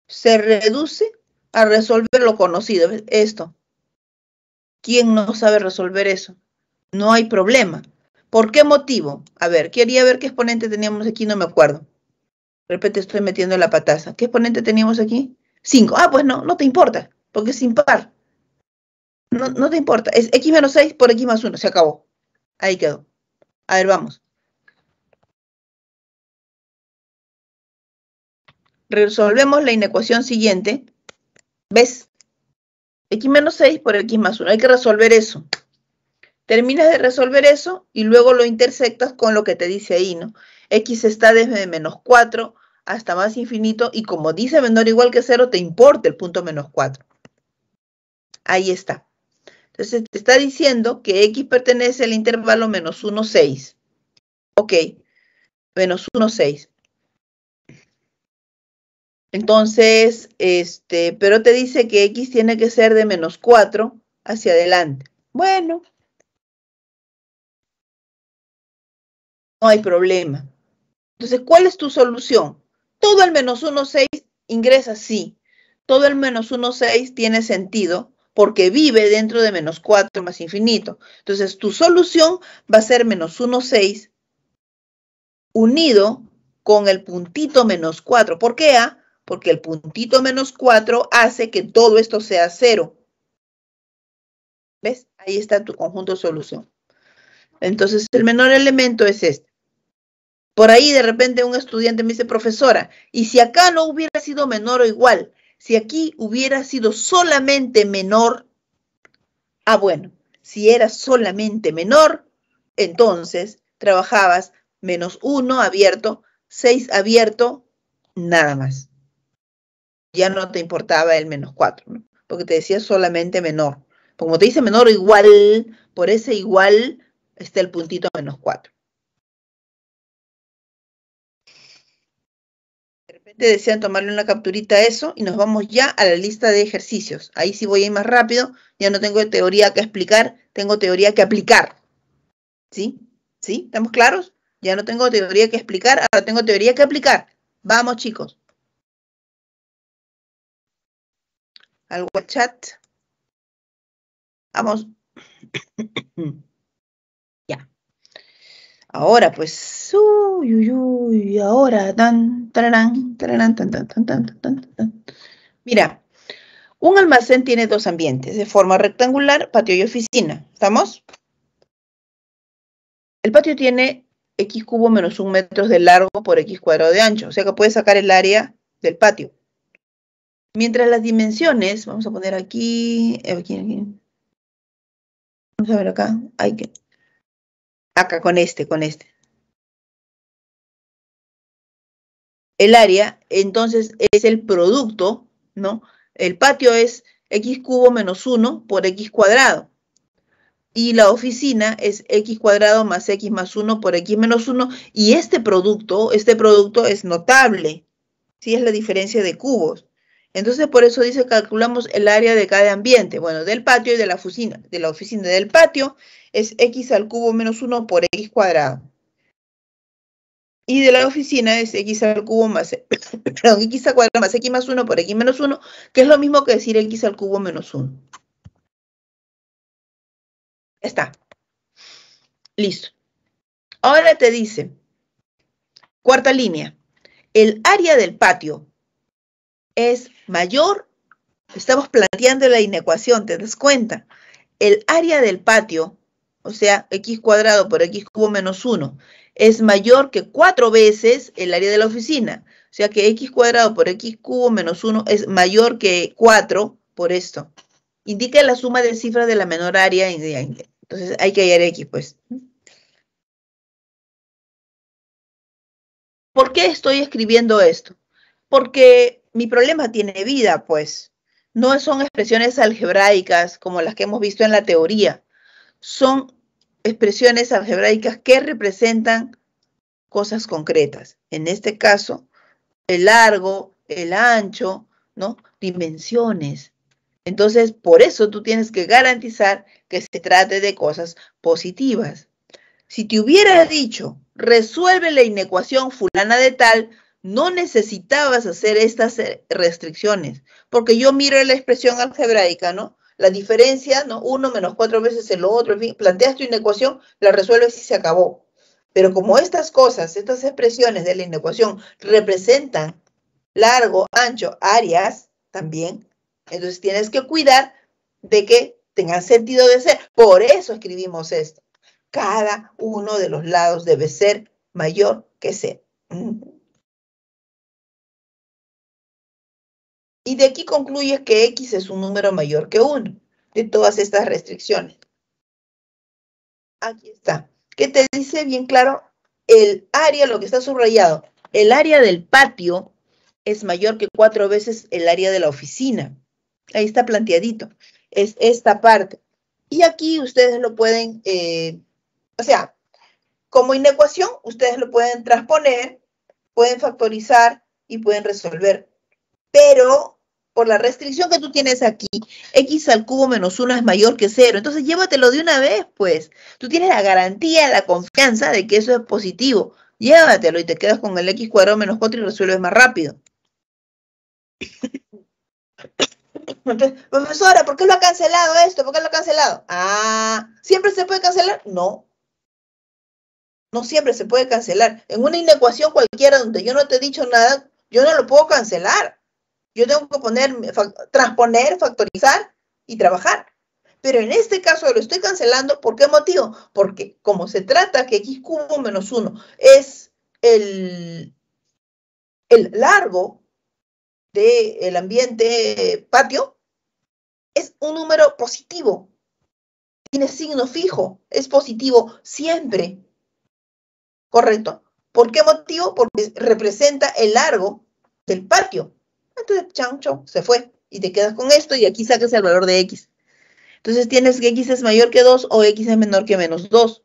S1: se reduce a resolver lo conocido, esto. ¿Quién no sabe resolver eso? No hay problema. ¿Por qué motivo? A ver, quería ver qué exponente teníamos aquí, no me acuerdo. De repente estoy metiendo la pataza. ¿Qué exponente teníamos aquí? 5. Ah, pues no, no te importa, porque es impar. No, no te importa. Es x menos 6 por x más 1. Se acabó. Ahí quedó. A ver, vamos. Resolvemos la inecuación siguiente. ¿Ves? X menos 6 por X más 1. Hay que resolver eso. Terminas de resolver eso y luego lo intersectas con lo que te dice ahí, ¿no? X está desde menos 4 hasta más infinito y como dice menor igual que 0, te importa el punto menos 4. Ahí está. Entonces te está diciendo que X pertenece al intervalo menos 1, 6. Ok, menos 1, 6. Entonces, este, pero te dice que X tiene que ser de menos 4 hacia adelante. Bueno, no hay problema. Entonces, ¿cuál es tu solución? Todo el menos 6 ingresa sí. Todo el menos 6 tiene sentido porque vive dentro de menos 4 más infinito. Entonces, tu solución va a ser menos 6 unido con el puntito menos 4. ¿Por qué A? Ah? Porque el puntito menos 4 hace que todo esto sea cero. ¿Ves? Ahí está tu conjunto de solución. Entonces, el menor elemento es este. Por ahí de repente un estudiante me dice, profesora, ¿y si acá no hubiera sido menor o igual? Si aquí hubiera sido solamente menor, ah, bueno, si era solamente menor, entonces trabajabas menos 1 abierto, 6 abierto, nada más. Ya no te importaba el menos 4, ¿no? porque te decía solamente menor. Como te dice menor o igual, por ese igual está el puntito menos 4. desean tomarle una capturita a eso y nos vamos ya a la lista de ejercicios. Ahí sí voy a ir más rápido, ya no tengo teoría que explicar, tengo teoría que aplicar. ¿Sí? ¿Sí? ¿Estamos claros? Ya no tengo teoría que explicar, ahora tengo teoría que
S2: aplicar. Vamos, chicos.
S1: Al WhatsApp. Vamos. Ahora, pues, uy, uy, uy, ahora, tan, tan, Mira, un almacén tiene dos ambientes, de forma rectangular, patio y oficina. ¿Estamos? El patio tiene x cubo menos un metro de largo por x cuadrado de ancho, o sea que puedes sacar el área del patio. Mientras las dimensiones, vamos a poner aquí, aquí. Vamos a ver acá, hay que,
S2: Acá con este, con este.
S1: El área, entonces, es el producto, ¿no? El patio es x cubo menos 1 por x cuadrado. Y la oficina es x cuadrado más x más 1 por x menos 1. Y este producto, este producto es notable. Sí, es la diferencia de cubos. Entonces, por eso dice, calculamos el área de cada ambiente. Bueno, del patio y de la oficina. De la oficina del patio es x al cubo menos 1 por x cuadrado. Y de la oficina es x al cubo más, perdón, x al cuadrado más x más 1 por x menos 1, que es lo mismo que decir x al cubo menos 1. Ya está. Listo. Ahora te dice, cuarta línea, el área del patio es mayor, estamos planteando la inecuación, ¿te das cuenta? El área del patio, o sea, x cuadrado por x cubo menos 1, es mayor que cuatro veces el área de la oficina. O sea que x cuadrado por x cubo menos 1 es mayor que 4 por esto. Indica la suma de cifras de la menor área. Entonces hay que hallar x, pues. ¿Por qué estoy escribiendo esto? Porque mi problema tiene vida, pues. No son expresiones algebraicas como las que hemos visto en la teoría. Son expresiones algebraicas que representan cosas concretas. En este caso, el largo, el ancho, ¿no? Dimensiones. Entonces, por eso tú tienes que garantizar que se trate de cosas positivas. Si te hubiera dicho, resuelve la inecuación fulana de tal, no necesitabas hacer estas eh, restricciones, porque yo miro la expresión algebraica, ¿no? La diferencia, ¿no? Uno menos cuatro veces el otro, en fin, planteas tu ecuación, la resuelves y se acabó. Pero como estas cosas, estas expresiones de la inecuación representan largo, ancho, áreas también, entonces tienes que cuidar de que tengan sentido de ser. Por eso escribimos esto. Cada uno de los lados debe ser mayor que c.
S2: Y de aquí concluyes que X es
S1: un número mayor que 1 de todas estas restricciones. Aquí está. ¿Qué te dice bien claro el área, lo que está subrayado. El área del patio es mayor que cuatro veces el área de la oficina. Ahí está planteadito. Es esta parte. Y aquí ustedes lo pueden, eh, o sea, como inecuación, ustedes lo pueden transponer, pueden factorizar y pueden resolver pero por la restricción que tú tienes aquí, x al cubo menos 1 es mayor que 0. Entonces llévatelo de una vez, pues. Tú tienes la garantía, la confianza de que eso es positivo. Llévatelo y te quedas con el x cuadrado menos 4 y resuelves más rápido. profesora, ¿por qué lo ha cancelado esto? ¿Por qué lo ha cancelado? Ah, ¿siempre se puede cancelar? No. No siempre se puede cancelar. En una inecuación cualquiera donde yo no te he dicho nada, yo no lo puedo cancelar. Yo tengo que poner, transponer, factorizar y trabajar. Pero en este caso lo estoy cancelando, ¿por qué motivo? Porque como se trata que x cubo menos uno es el, el largo del ambiente patio, es un número positivo. Tiene signo fijo, es positivo siempre. Correcto. ¿Por qué motivo? Porque representa el largo del patio. Entonces, chao, chao, se fue. Y te quedas con esto y aquí sacas el valor de x. Entonces tienes que x es mayor que 2 o x es menor que menos 2.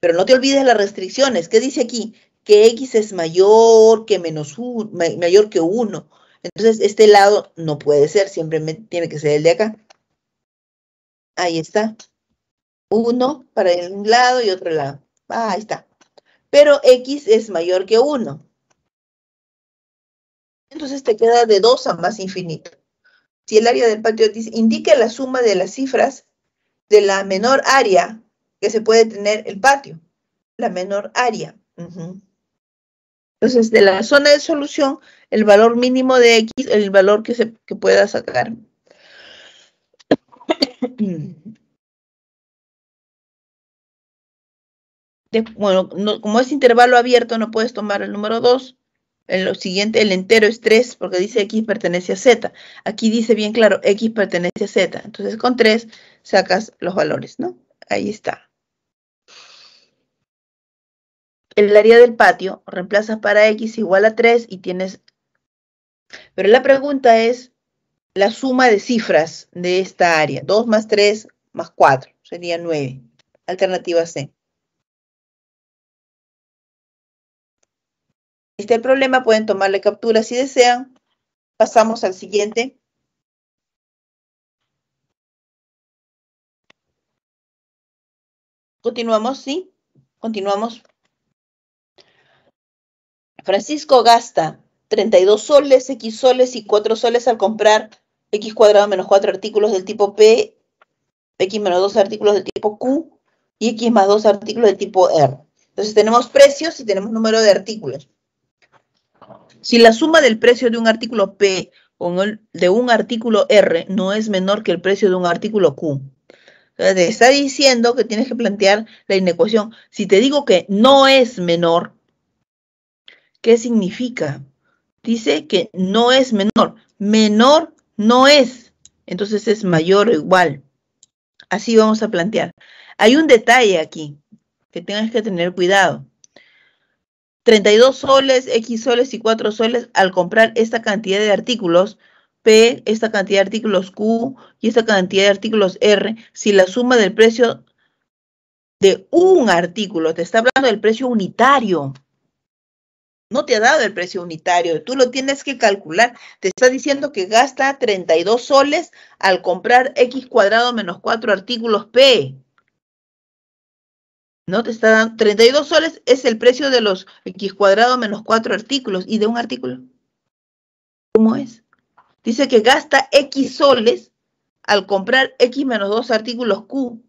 S1: Pero no te olvides las restricciones. ¿Qué dice aquí? Que x es mayor que menos 1, mayor que Entonces este lado no puede ser, siempre tiene que ser el de acá. Ahí está. Uno para un lado y otro lado. Ah, ahí está. Pero x es mayor que 1 entonces te queda de 2 a más infinito. Si el área del patio indica la suma de las cifras de la menor área que se puede tener el patio, la menor área. Entonces, de la zona de solución, el valor mínimo de X, el valor que, se, pueda sacar. bueno, como es intervalo abierto, no puedes tomar el número 2, en lo siguiente, el entero es 3, porque dice X pertenece a Z. Aquí dice bien claro, X pertenece a Z. Entonces, con 3 sacas los valores, ¿no? Ahí está. El área del patio, reemplazas para X igual a 3 y tienes... Pero la pregunta es la suma de cifras de esta área. 2 más 3 más 4 sería 9. Alternativa C. está el problema,
S2: pueden tomarle captura si desean. Pasamos al siguiente. Continuamos,
S1: ¿sí? Continuamos. Francisco gasta 32 soles, X soles y 4 soles al comprar X cuadrado menos 4 artículos del tipo P, X menos 2 artículos del tipo Q y X más 2 artículos del tipo R. Entonces tenemos precios y tenemos número de artículos. Si la suma del precio de un artículo P con el de un artículo R no es menor que el precio de un artículo Q. Te está diciendo que tienes que plantear la inecuación. Si te digo que no es menor, ¿qué significa? Dice que no es menor. Menor no es. Entonces es mayor o igual. Así vamos a plantear. Hay un detalle aquí que tienes que tener cuidado. 32 soles, X soles y 4 soles al comprar esta cantidad de artículos, P, esta cantidad de artículos Q y esta cantidad de artículos R, si la suma del precio de un artículo, te está hablando del precio unitario. No te ha dado el precio unitario, tú lo tienes que calcular. Te está diciendo que gasta 32 soles al comprar X cuadrado menos 4 artículos P. ¿no? Te está dando 32 soles es el precio de los x cuadrado menos 4 artículos y de un artículo. ¿Cómo es? Dice que gasta x soles al comprar x menos 2 artículos q.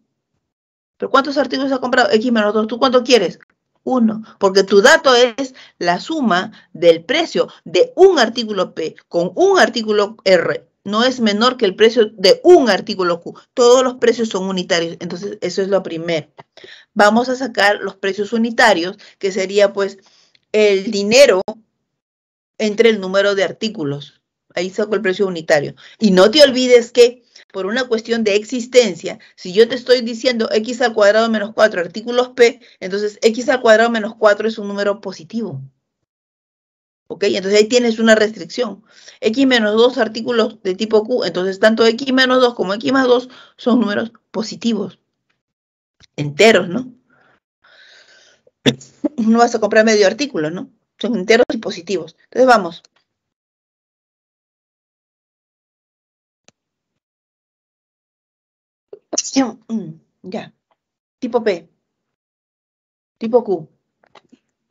S1: ¿Pero cuántos artículos ha comprado? X menos 2. ¿Tú cuánto quieres? Uno. Porque tu dato es la suma del precio de un artículo P con un artículo R no es menor que el precio de un artículo Q. Todos los precios son unitarios. Entonces, eso es lo primero. Vamos a sacar los precios unitarios, que sería pues el dinero entre el número de artículos. Ahí saco el precio unitario. Y no te olvides que por una cuestión de existencia, si yo te estoy diciendo x al cuadrado menos 4 artículos p, entonces x al cuadrado menos 4 es un número positivo. ¿Ok? Entonces ahí tienes una restricción. X menos 2 artículos de tipo Q, entonces tanto X menos 2 como X más 2 son números positivos, enteros, ¿no? No vas a comprar medio artículo, ¿no? Son enteros y positivos.
S2: Entonces vamos. Mm, ya. Tipo P.
S1: Tipo Q.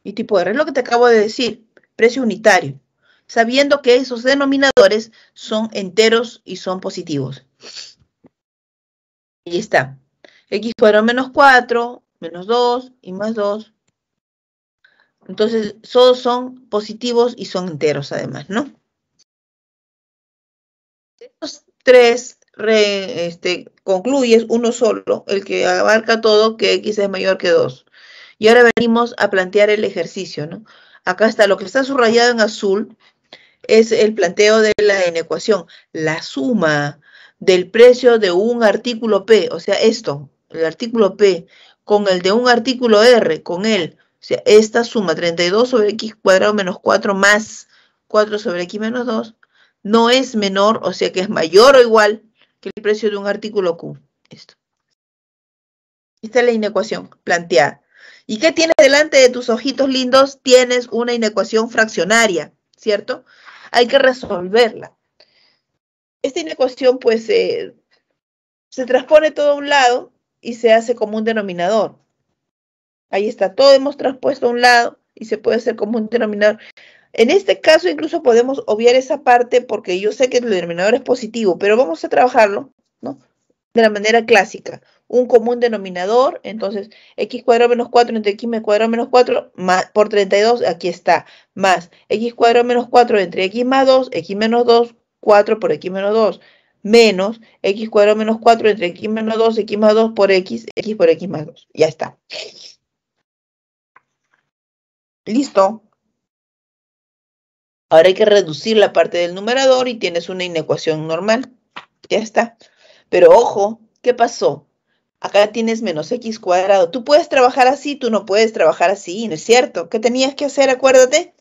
S1: Y tipo R. Es lo que te acabo de decir precio unitario, sabiendo que esos denominadores son enteros y son positivos. Ahí está. X fueron menos 4, menos 2 y más 2. Entonces, todos son positivos y son enteros además, ¿no? Estos tres este, concluyes uno solo, el que abarca todo, que X es mayor que 2. Y ahora venimos a plantear el ejercicio, ¿no? Acá está lo que está subrayado en azul, es el planteo de la inecuación, la suma del precio de un artículo P, o sea, esto, el artículo P, con el de un artículo R, con él, o sea, esta suma 32 sobre x cuadrado menos 4 más 4 sobre x menos 2, no es menor, o sea que es mayor o igual que el precio de un artículo Q. Esto. Esta es la inecuación planteada. ¿Y qué tienes delante de tus ojitos lindos? Tienes una inecuación fraccionaria, ¿cierto? Hay que resolverla. Esta inecuación, pues, eh, se transpone todo a un lado y se hace como un denominador. Ahí está, todo hemos transpuesto a un lado y se puede hacer como un denominador. En este caso incluso podemos obviar esa parte porque yo sé que el denominador es positivo, pero vamos a trabajarlo ¿no? de la manera clásica un común denominador, entonces x cuadrado menos 4 entre x cuadrado menos 4 más, por 32, aquí está, más x cuadrado menos 4 entre x más 2, x menos 2, 4 por x menos 2, menos x cuadrado menos 4 entre x menos 2, x más 2 por x, x por x más 2. Ya está. Listo. Ahora hay que reducir la parte del numerador y tienes una inecuación normal. Ya está. Pero ojo, ¿qué pasó? acá tienes menos x cuadrado. Tú puedes trabajar así, tú no puedes trabajar así, ¿no es cierto? ¿Qué tenías que hacer? Acuérdate.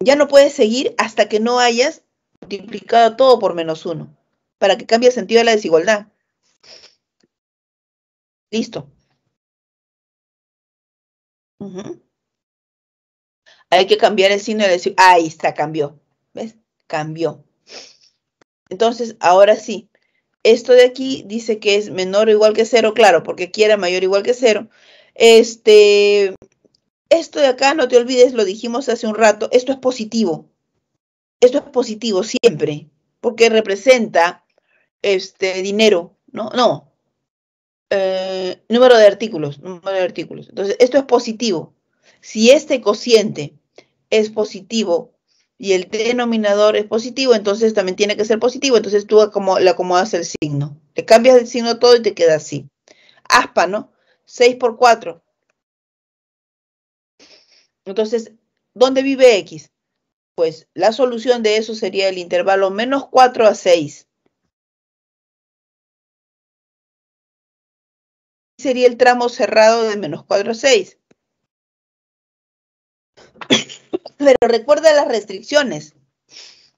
S1: Ya no puedes seguir hasta que no hayas multiplicado todo por menos uno, para que cambie el sentido de la desigualdad. Listo. Hay que cambiar el signo de la desigualdad. Ahí está, cambió. ¿Ves? Cambió. Entonces, ahora sí, esto de aquí dice que es menor o igual que cero, claro, porque aquí era mayor o igual que cero. Este, esto de acá, no te olvides, lo dijimos hace un rato, esto es positivo. Esto es positivo siempre, porque representa este dinero, ¿no? No. Eh, número de artículos, número de artículos. Entonces, esto es positivo. Si este cociente es positivo, y el denominador es positivo, entonces también tiene que ser positivo, entonces tú como, le acomodas el signo. Te cambias el signo todo y te queda así. Aspa, ¿no? 6 por 4. Entonces, ¿dónde vive X? Pues la solución de eso sería el intervalo menos 4 a 6.
S2: Sería el tramo cerrado de menos
S1: 4 a 6 pero recuerda las restricciones.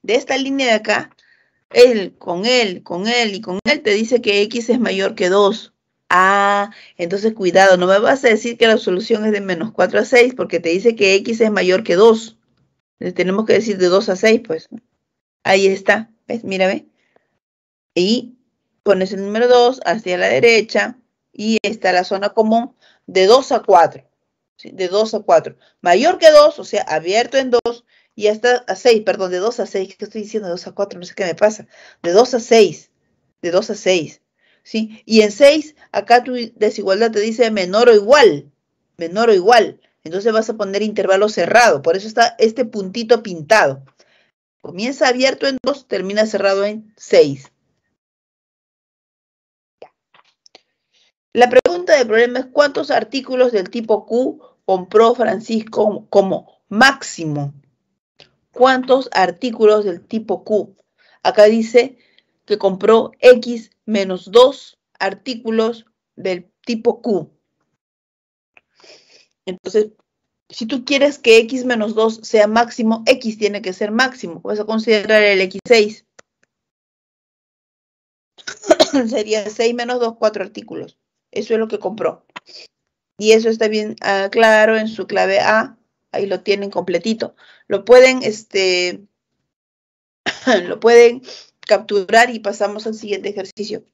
S1: De esta línea de acá, él, con él, con él y con él, te dice que X es mayor que 2. Ah, entonces cuidado, no me vas a decir que la solución es de menos 4 a 6 porque te dice que X es mayor que 2. Le tenemos que decir de 2 a 6, pues. Ahí está, ¿ves? Mírame. Y pones el número 2 hacia la derecha y está la zona común de 2 a 4 de 2 a 4, mayor que 2, o sea, abierto en 2, y hasta a 6, perdón, de 2 a 6, ¿qué estoy diciendo? De 2 a 4, no sé qué me pasa, de 2 a 6, de 2 a 6, ¿sí? Y en 6, acá tu desigualdad te dice menor o igual, menor o igual, entonces vas a poner intervalo cerrado, por eso está este puntito pintado. Comienza abierto en 2, termina cerrado en 6. La pregunta pregunta de problema es cuántos artículos del tipo Q compró Francisco como máximo. ¿Cuántos artículos del tipo Q? Acá dice que compró X menos 2 artículos del tipo Q. Entonces, si tú quieres que X menos 2 sea máximo, X tiene que ser máximo. Vas a considerar el X6. Sería 6 menos 2, 4 artículos. Eso es lo que compró. Y eso está bien ah, claro en su clave A. Ahí lo tienen completito. Lo pueden, este, lo pueden capturar y pasamos al siguiente
S2: ejercicio.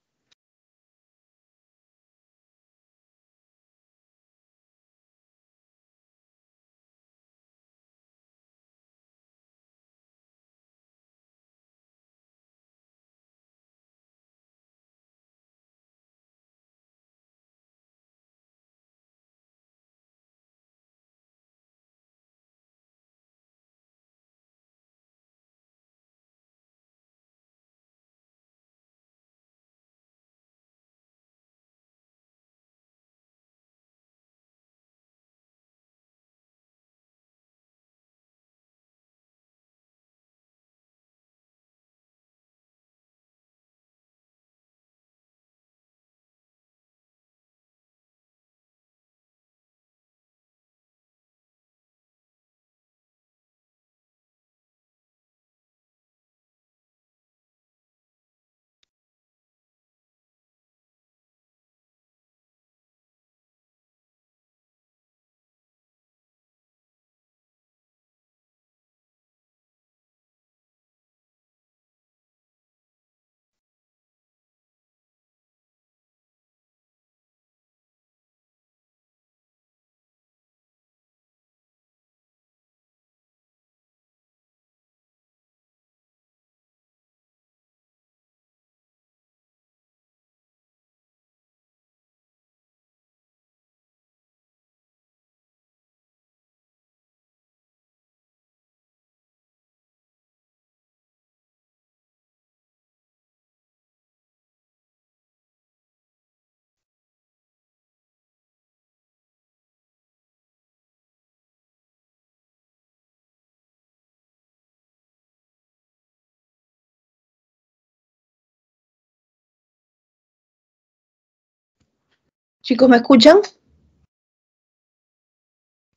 S2: Chicos, ¿me escuchan?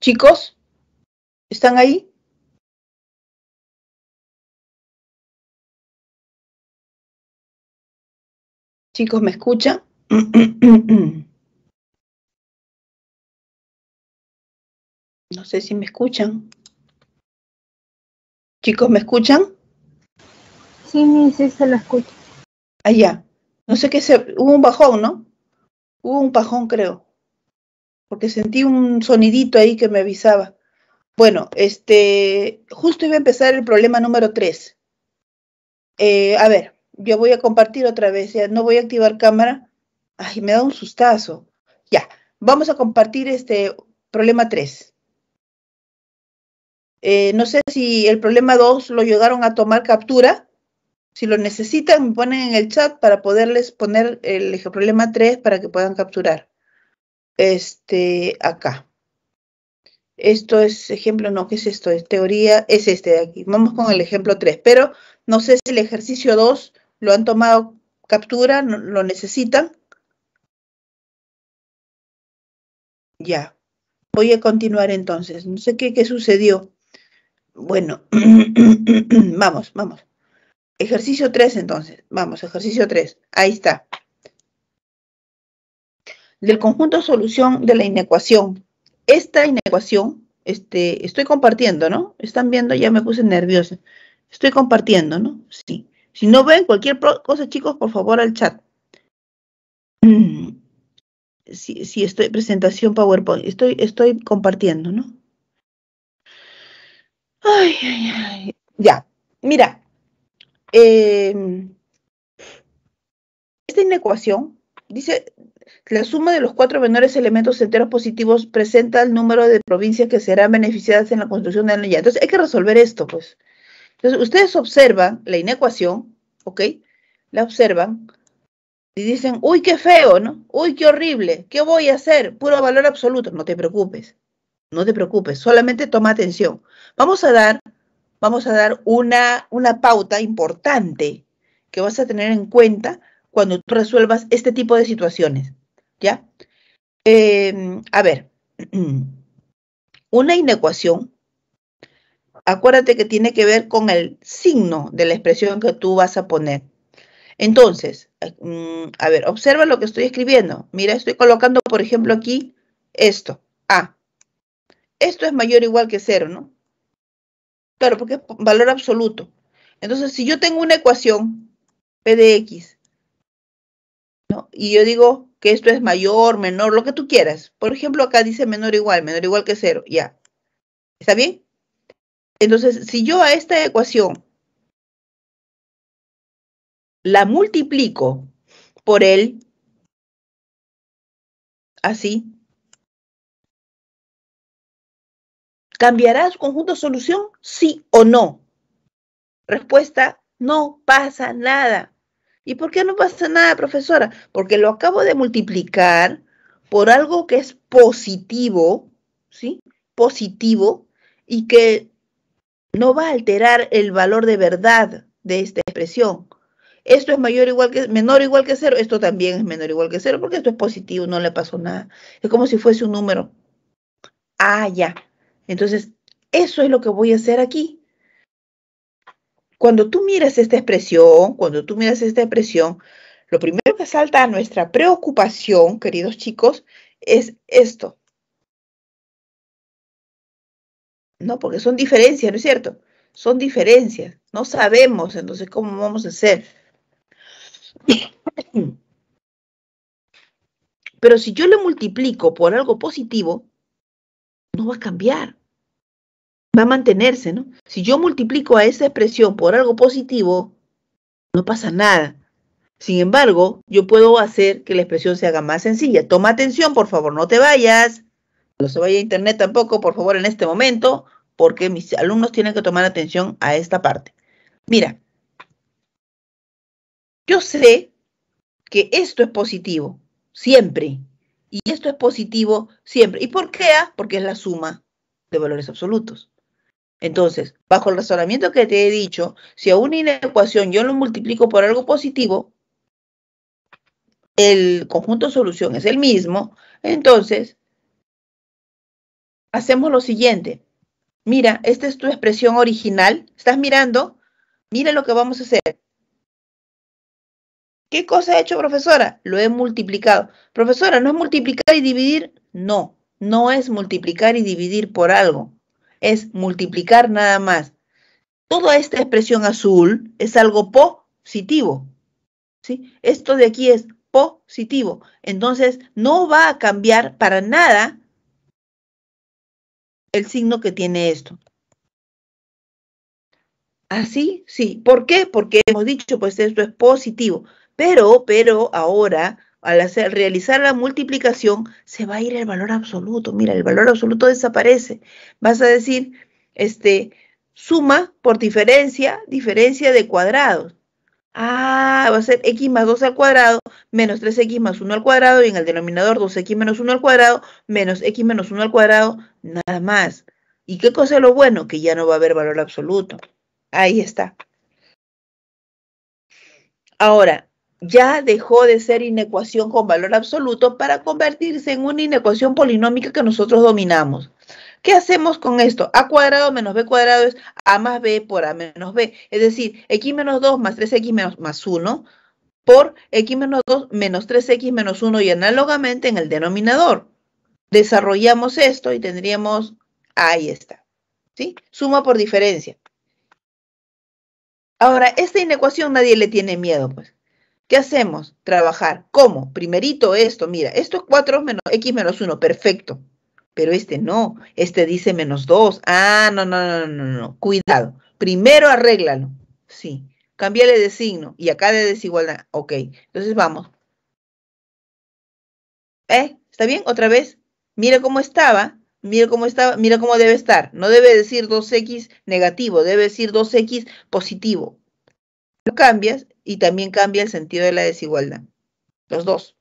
S2: Chicos, ¿están ahí? Chicos, ¿me escuchan? No sé si me escuchan.
S1: Chicos, ¿me escuchan? Sí, sí, se lo escucho. Allá. Ah, no sé qué se... Hubo un bajón, ¿no? Hubo un pajón, creo, porque sentí un sonidito ahí que me avisaba. Bueno, este, justo iba a empezar el problema número 3. Eh, a ver, yo voy a compartir otra vez, ya no voy a activar cámara. Ay, me da un sustazo. Ya, vamos a compartir este problema 3. Eh, no sé si el problema 2 lo llegaron a tomar captura. Si lo necesitan, me ponen en el chat para poderles poner el problema 3 para que puedan capturar. Este, acá. Esto es ejemplo, no, ¿qué es esto? Es teoría, es este de aquí. Vamos con el ejemplo 3, pero no sé si el ejercicio 2 lo han tomado captura, lo necesitan. Ya, voy a continuar entonces. No sé qué, qué sucedió. Bueno, vamos, vamos. Ejercicio 3 entonces. Vamos, ejercicio 3. Ahí está. Del conjunto solución de la inecuación. Esta inecuación, este, estoy compartiendo, ¿no? Están viendo, ya me puse nerviosa. Estoy compartiendo, ¿no? Sí. Si no ven cualquier cosa, chicos, por favor al chat. Si, estoy, presentación PowerPoint, estoy, estoy compartiendo, ¿no? Ay, ay, ay. Ya, mira, eh, esta inecuación dice que la suma de los cuatro menores elementos enteros positivos presenta el número de provincias que serán beneficiadas en la construcción de la ley. Entonces hay que resolver esto, pues. Entonces ustedes observan la inecuación, ¿ok? La observan y dicen, uy, qué feo, ¿no? Uy, qué horrible, ¿qué voy a hacer? Puro valor absoluto. No te preocupes, no te preocupes, solamente toma atención. Vamos a dar vamos a dar una, una pauta importante que vas a tener en cuenta cuando tú resuelvas este tipo de situaciones. ¿Ya? Em, a ver, una inecuación, acuérdate que tiene que ver con el signo de la expresión que tú vas a poner. Entonces, mm, a ver, observa lo que estoy escribiendo. Mira, estoy colocando, por ejemplo, aquí esto, A. Esto es mayor o igual que cero, ¿no? Claro, porque es valor absoluto. Entonces, si yo tengo una ecuación P de X, ¿no? y yo digo que esto es mayor, menor, lo que tú quieras. Por ejemplo, acá dice menor igual, menor o igual que cero, ya. ¿Está bien? Entonces, si yo a esta ecuación la multiplico
S2: por el, así,
S1: ¿Cambiará su conjunto solución? Sí o no. Respuesta, no pasa nada. ¿Y por qué no pasa nada, profesora? Porque lo acabo de multiplicar por algo que es positivo, ¿sí? Positivo y que no va a alterar el valor de verdad de esta expresión. Esto es mayor igual que menor igual que cero, esto también es menor o igual que cero, porque esto es positivo, no le pasó nada. Es como si fuese un número. Ah, ya, entonces, eso es lo que voy a hacer aquí. Cuando tú miras esta expresión, cuando tú miras esta expresión, lo primero que salta a nuestra preocupación, queridos chicos, es esto. ¿No? Porque son diferencias, ¿no es cierto? Son diferencias. No sabemos entonces cómo vamos a hacer. Pero si yo lo multiplico por algo positivo, no va a cambiar. Va a mantenerse, ¿no? Si yo multiplico a esa expresión por algo positivo, no pasa nada. Sin embargo, yo puedo hacer que la expresión se haga más sencilla. Toma atención, por favor, no te vayas. No se vaya a internet tampoco, por favor, en este momento, porque mis alumnos tienen que tomar atención a esta parte. Mira, yo sé que esto es positivo, siempre. Y esto es positivo siempre. ¿Y por qué? Ah, porque es la suma de valores absolutos. Entonces, bajo el razonamiento que te he dicho, si a una inecuación yo lo multiplico por algo positivo, el conjunto solución es el mismo, entonces hacemos lo siguiente. Mira, esta es tu expresión original. ¿Estás mirando? Mira lo que vamos a hacer. ¿Qué cosa he hecho, profesora? Lo he multiplicado. Profesora, ¿no es multiplicar y dividir? No, no es multiplicar y dividir por algo. Es multiplicar nada más. Toda esta expresión azul es algo positivo. ¿sí? Esto de aquí es positivo. Entonces, no va a cambiar para nada el signo que tiene esto. ¿Así? Sí. ¿Por qué? Porque hemos dicho, pues esto es positivo. Pero, pero ahora, al realizar la multiplicación, se va a ir el valor absoluto. Mira, el valor absoluto desaparece. Vas a decir, este, suma por diferencia, diferencia de cuadrados. Ah, va a ser x más 2 al cuadrado menos 3x más 1 al cuadrado y en el denominador 2x menos 1 al cuadrado menos x menos 1 al cuadrado, nada más. ¿Y qué cosa es lo bueno? Que ya no va a haber valor absoluto. Ahí está. Ahora, ya dejó de ser inecuación con valor absoluto para convertirse en una inecuación polinómica que nosotros dominamos. ¿Qué hacemos con esto? A cuadrado menos b cuadrado es a más b por a menos b. Es decir, x menos 2 más 3x menos más 1 por x menos 2 menos 3x menos 1 y análogamente en el denominador. Desarrollamos esto y tendríamos, ahí está, ¿sí? Suma por diferencia. Ahora, esta inecuación nadie le tiene miedo, pues. ¿Qué hacemos? Trabajar. ¿Cómo? Primerito esto, mira, esto es 4 menos x menos 1, perfecto. Pero este no, este dice menos 2. Ah, no, no, no, no, no, cuidado. Primero arréglalo. Sí, Cámbiale de signo y acá de desigualdad. Ok, entonces vamos. ¿Eh? ¿Está bien? Otra vez. Mira cómo estaba, mira cómo estaba, mira cómo debe estar. No debe decir 2x negativo, debe decir 2x positivo. Lo cambias y también cambia el sentido de la desigualdad. Los dos.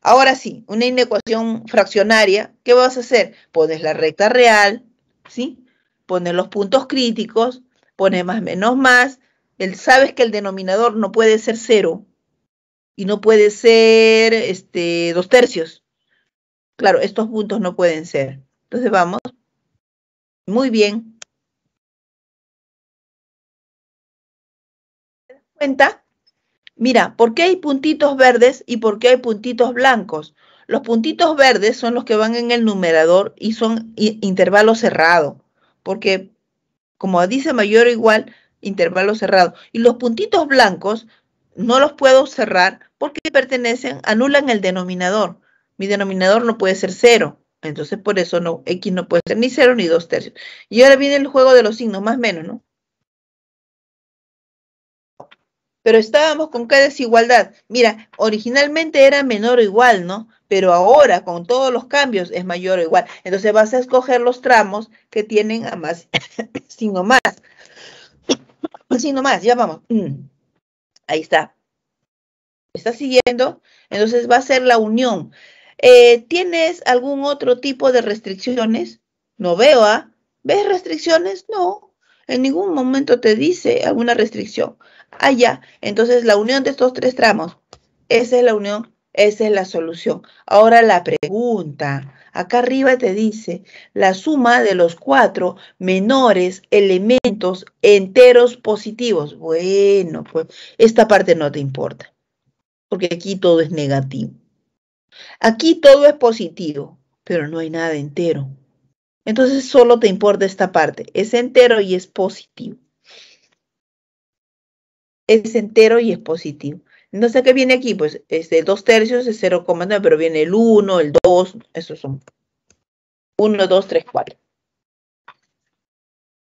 S1: Ahora sí, una inecuación fraccionaria, ¿qué vas a hacer? Pones la recta real, ¿sí? Pones los puntos críticos, pones más menos más, sabes que el denominador no puede ser cero y no puede ser este, dos tercios. Claro, estos puntos no pueden ser. Entonces vamos. Muy bien, mira, ¿por qué hay puntitos verdes y por qué hay puntitos blancos? Los puntitos verdes son los que van en el numerador y son intervalo cerrado, porque como dice mayor o igual, intervalo cerrado. Y los puntitos blancos no los puedo cerrar porque pertenecen, anulan el denominador. Mi denominador no puede ser cero. Entonces, por eso no, X no puede ser ni cero ni dos tercios. Y ahora viene el juego de los signos, más o menos, ¿no? pero estábamos con qué desigualdad. Mira, originalmente era menor o igual, ¿no? Pero ahora, con todos los cambios, es mayor o igual. Entonces vas a escoger los tramos que tienen a más, sino más. sino más, ya vamos. Mm. Ahí está. Está siguiendo? Entonces va a ser la unión. Eh, ¿Tienes algún otro tipo de restricciones? No veo, ¿ah? ¿Ves restricciones? No. En ningún momento te dice alguna restricción allá. Entonces, la unión de estos tres tramos, esa es la unión, esa es la solución. Ahora la pregunta. Acá arriba te dice, la suma de los cuatro menores elementos enteros positivos. Bueno, pues esta parte no te importa, porque aquí todo es negativo. Aquí todo es positivo, pero no hay nada entero. Entonces solo te importa esta parte, es entero y es positivo es entero y es positivo. Entonces, ¿qué viene aquí? Pues este, dos tercios es 0,9, pero viene el 1, el 2, esos son 1, 2, 3, 4.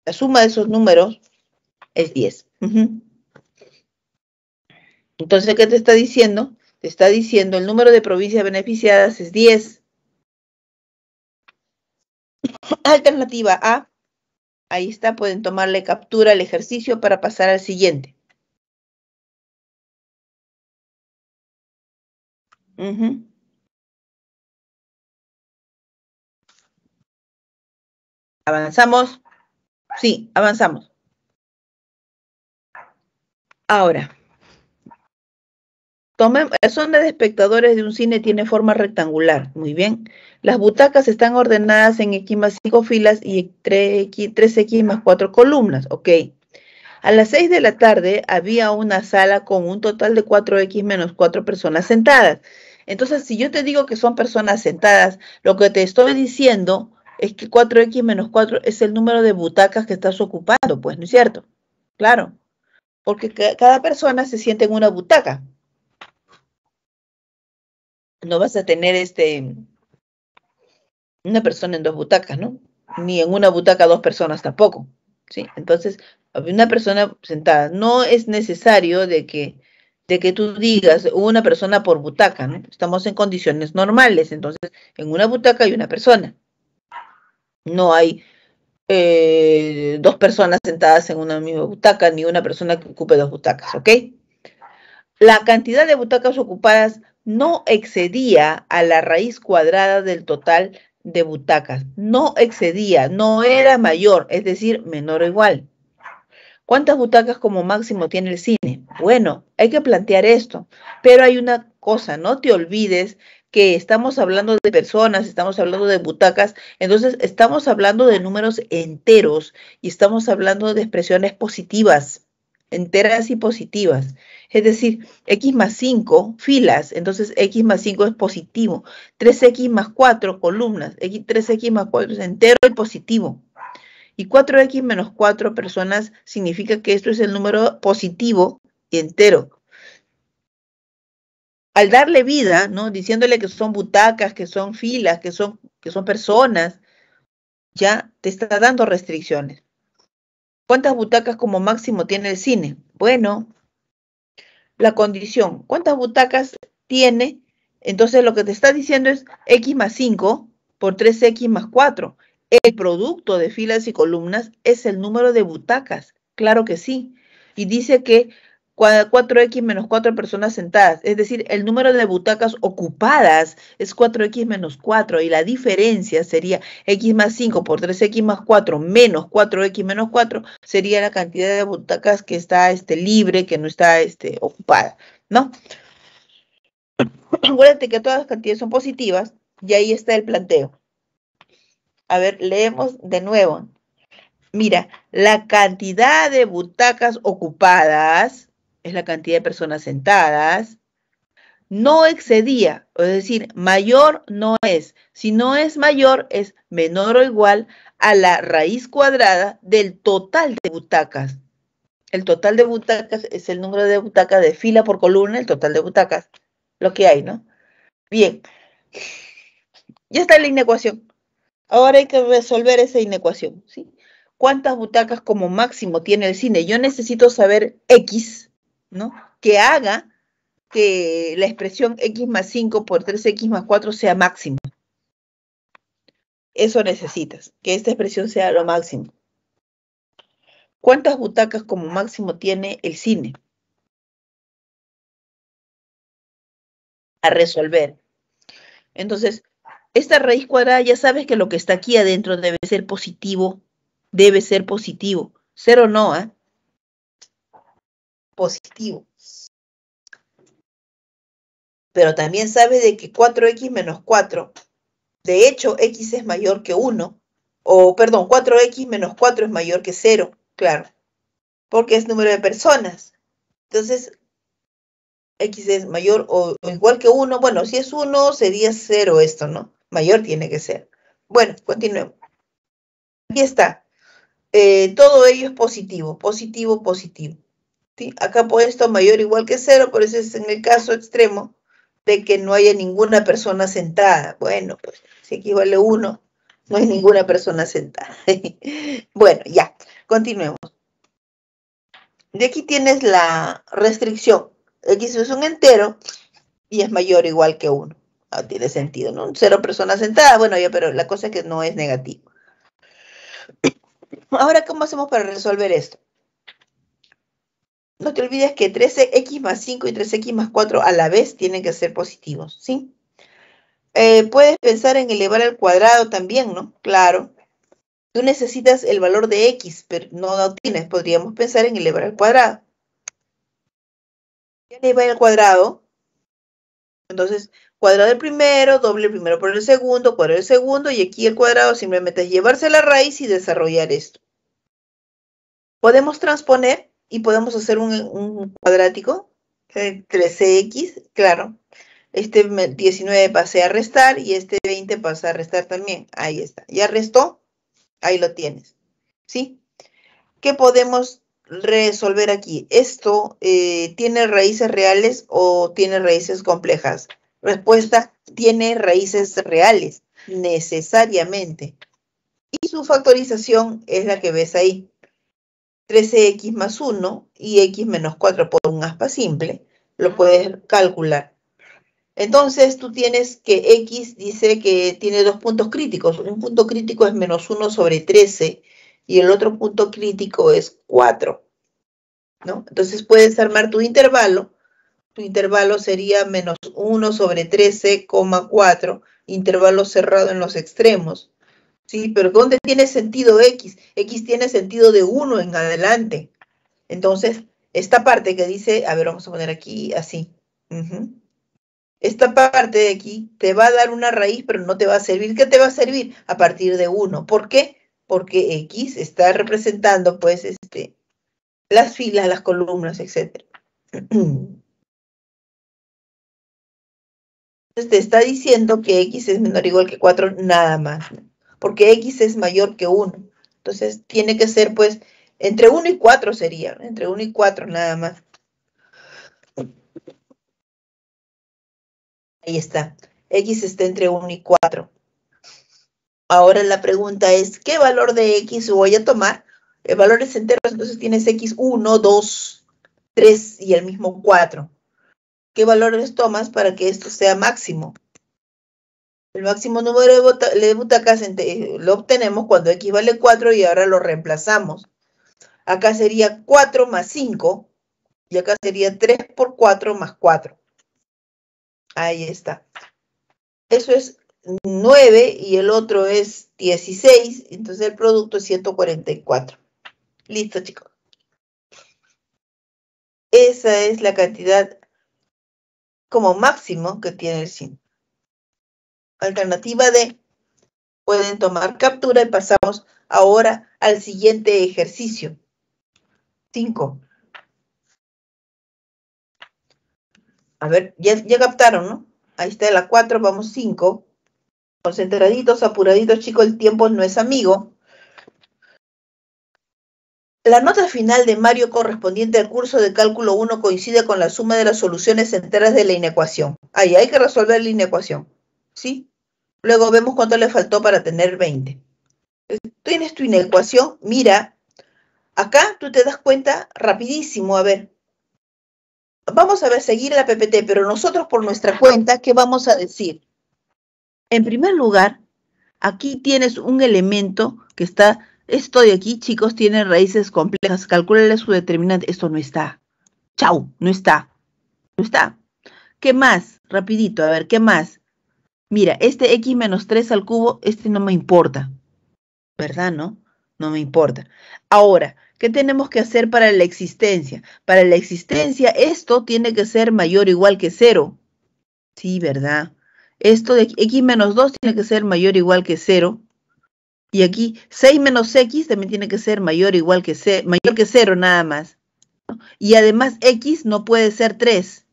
S1: La suma de esos números es 10. Entonces, ¿qué te está diciendo? Te está diciendo el número de provincias beneficiadas es 10. Alternativa A. Ahí está, pueden tomarle captura al ejercicio para pasar al siguiente.
S2: ¿Avanzamos? Sí, avanzamos.
S1: Ahora, tomen, son de espectadores de un cine tiene forma rectangular. Muy bien. Las butacas están ordenadas en X más 5 filas y 3X más 4 columnas. Ok. A las 6 de la tarde había una sala con un total de 4X menos 4 personas sentadas. Entonces, si yo te digo que son personas sentadas, lo que te estoy diciendo es que 4x menos 4 es el número de butacas que estás ocupando, pues, ¿no es cierto? Claro, porque cada persona se siente en una butaca. No vas a tener este una persona en dos butacas, ¿no? Ni en una butaca dos personas tampoco. ¿sí? Entonces, una persona sentada. No es necesario de que de que tú digas una persona por butaca, Estamos en condiciones normales, entonces en una butaca hay una persona. No hay eh, dos personas sentadas en una misma butaca, ni una persona que ocupe dos butacas, ¿ok? La cantidad de butacas ocupadas no excedía a la raíz cuadrada del total de butacas, no excedía, no era mayor, es decir, menor o igual. ¿Cuántas butacas como máximo tiene el cine? Bueno, hay que plantear esto, pero hay una cosa, no te olvides que estamos hablando de personas, estamos hablando de butacas, entonces estamos hablando de números enteros y estamos hablando de expresiones positivas, enteras y positivas. Es decir, x más 5, filas, entonces x más 5 es positivo. 3x más 4, columnas, 3x más 4 es entero y positivo. Y 4x menos 4 personas significa que esto es el número positivo y entero. Al darle vida, ¿no? Diciéndole que son butacas, que son filas, que son, que son personas, ya te está dando restricciones. ¿Cuántas butacas como máximo tiene el cine? Bueno, la condición, ¿cuántas butacas tiene? Entonces lo que te está diciendo es x más 5 por 3x más 4. El producto de filas y columnas es el número de butacas, claro que sí. Y dice que 4x menos 4 personas sentadas, es decir, el número de butacas ocupadas es 4x menos 4 y la diferencia sería x más 5 por 3x más 4 menos 4x menos 4 sería la cantidad de butacas que está este, libre, que no está este, ocupada, ¿no? Acuérdate que todas las cantidades son positivas y ahí está el planteo. A ver, leemos de nuevo. Mira, la cantidad de butacas ocupadas, es la cantidad de personas sentadas, no excedía, es decir, mayor no es. Si no es mayor, es menor o igual a la raíz cuadrada del total de butacas. El total de butacas es el número de butacas de fila por columna, el total de butacas, lo que hay, ¿no? Bien, ya está la inecuación. Ahora hay que resolver esa inecuación, ¿sí? ¿Cuántas butacas como máximo tiene el cine? Yo necesito saber X, ¿no? Que haga que la expresión X más 5 por 3X más 4 sea máximo. Eso necesitas, que esta expresión sea lo máximo. ¿Cuántas
S2: butacas como máximo tiene el cine?
S1: A resolver. Entonces, esta raíz cuadrada ya sabes que lo que está aquí adentro debe ser positivo, debe ser positivo. Cero no, ¿eh? Positivo. Pero también sabes de que 4x menos 4, de hecho, x es mayor que 1, o perdón, 4x menos 4 es mayor que 0, claro, porque es número de personas. Entonces, x es mayor o igual que 1, bueno, si es 1 sería 0 esto, ¿no? mayor tiene que ser. Bueno, continuemos. Aquí está. Eh, todo ello es positivo, positivo, positivo. Acá puesto esto mayor o igual que cero, por eso es en el caso extremo de que no haya ninguna persona sentada. Bueno, pues si aquí vale uno, no hay ninguna persona sentada. bueno, ya, continuemos. De aquí tienes la restricción. X es un entero y es mayor o igual que uno. Ah, tiene sentido, ¿no? Cero personas sentadas, bueno, ya, pero la cosa es que no es negativo. Ahora, ¿cómo hacemos para resolver esto? No te olvides que 13x más 5 y 3x más 4 a la vez tienen que ser positivos, ¿sí? Eh, puedes pensar en elevar al cuadrado también, ¿no? Claro. Tú necesitas el valor de x, pero no lo tienes. Podríamos pensar en elevar al cuadrado. elevar al cuadrado. Entonces, cuadrado del primero, doble el primero por el segundo, cuadrado del segundo, y aquí el cuadrado simplemente es llevarse la raíz y desarrollar esto. Podemos transponer y podemos hacer un, cuadrático, 13x, eh, claro. Este 19 pasé a restar y este 20 pasa a restar también. Ahí está. Ya restó, ahí lo tienes. ¿Sí? ¿Qué podemos resolver aquí? ¿Esto eh, tiene raíces reales o tiene raíces complejas? respuesta tiene raíces reales, necesariamente. Y su factorización es la que ves ahí. 13x más 1 y x menos 4 por un aspa simple, lo puedes calcular. Entonces tú tienes que x dice que tiene dos puntos críticos. Un punto crítico es menos 1 sobre 13 y el otro punto crítico es 4. ¿no? Entonces puedes armar tu intervalo tu intervalo sería menos 1 sobre 13,4, intervalo cerrado en los extremos. ¿Sí? Pero ¿dónde tiene sentido x? x tiene sentido de 1 en adelante. Entonces, esta parte que dice, a ver, vamos a poner aquí así. Esta parte de aquí te va a dar una raíz, pero no te va a servir. ¿Qué te va a servir? A partir de 1. ¿Por qué? Porque x está representando, pues, este, las filas, las columnas, etc. Entonces, te está diciendo que x es menor o igual que 4 nada más, porque x es mayor que 1. Entonces tiene que ser pues entre 1 y 4 sería, entre 1 y 4 nada más. Ahí está, x está entre 1 y 4. Ahora la pregunta es, ¿qué valor de x voy a tomar? El valor es entonces tienes x 1, 2, 3 y el mismo 4 qué valores tomas para que esto sea máximo. El máximo número de, butacas lo obtenemos cuando x vale 4 y ahora lo reemplazamos. Acá sería 4 más 5 y acá sería 3 por 4 más 4. Ahí está. Eso es 9 y el otro es 16, entonces el producto es 144. Listo, chicos. Esa es la cantidad como máximo que tiene el 5 Alternativa D. Pueden tomar captura y pasamos ahora al siguiente ejercicio. 5. A ver, ya, ya captaron, ¿no? Ahí está la 4, vamos 5. Concentraditos, apuraditos, chicos, el tiempo no es amigo. La nota final de Mario correspondiente al curso de cálculo 1 coincide con la suma de las soluciones enteras de la inecuación. Ahí hay que resolver la inecuación. ¿Sí? Luego vemos cuánto le faltó para tener 20. Tienes tu inecuación, mira. Acá tú te das cuenta rapidísimo, a ver. Vamos a ver, seguir la PPT, pero nosotros por nuestra cuenta, ¿qué vamos a decir? En primer lugar, aquí tienes un elemento que está esto de aquí, chicos, tiene raíces complejas. Calcúlale su determinante. Esto no está. Chau, no está. No está. ¿Qué más? Rapidito, a ver, ¿qué más? Mira, este x menos 3 al cubo, este no me importa. ¿Verdad, no? No me importa. Ahora, ¿qué tenemos que hacer para la existencia? Para la existencia, esto tiene que ser mayor o igual que 0. Sí, ¿verdad? Esto de x menos 2 tiene que ser mayor o igual que 0 y aquí 6 menos x también tiene que ser mayor o igual que mayor que 0 nada más. Y además x no puede ser 3.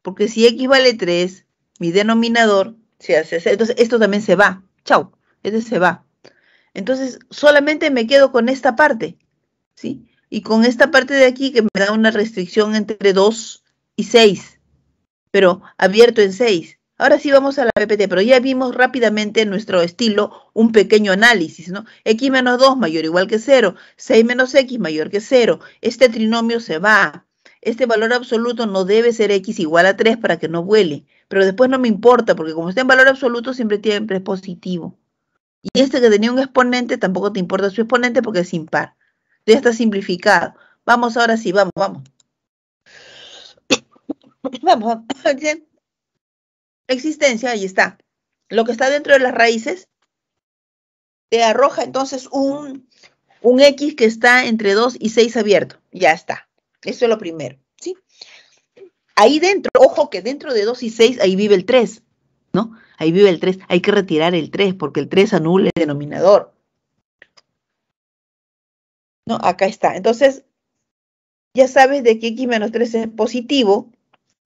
S1: Porque si x vale 3, mi denominador se hace 6. Entonces esto también se va. Chau. Este se va. Entonces solamente me quedo con esta parte. ¿Sí? Y con esta parte de aquí que me da una restricción entre 2 y 6. Pero abierto en 6. Ahora sí vamos a la PPT, pero ya vimos rápidamente en nuestro estilo un pequeño análisis, ¿no? X menos 2 mayor o igual que 0, 6 menos X mayor que 0. Este trinomio se va. Este valor absoluto no debe ser X igual a 3 para que no vuele. Pero después no me importa, porque como está en valor absoluto, siempre, tiene es positivo. Y este que tenía un exponente, tampoco te importa su exponente porque es impar. Ya está simplificado. Vamos, ahora sí, vamos, vamos. vamos, vamos existencia, ahí está. Lo que está dentro de las raíces te arroja entonces un, un X que está entre 2 y 6 abierto. Ya está. Eso es lo primero, ¿sí? Ahí dentro, ojo que dentro de 2 y 6, ahí vive el 3, ¿no? Ahí vive el 3. Hay que retirar el 3 porque el 3 anula el denominador. ¿No? Acá está. Entonces, ya sabes de que X menos 3 es positivo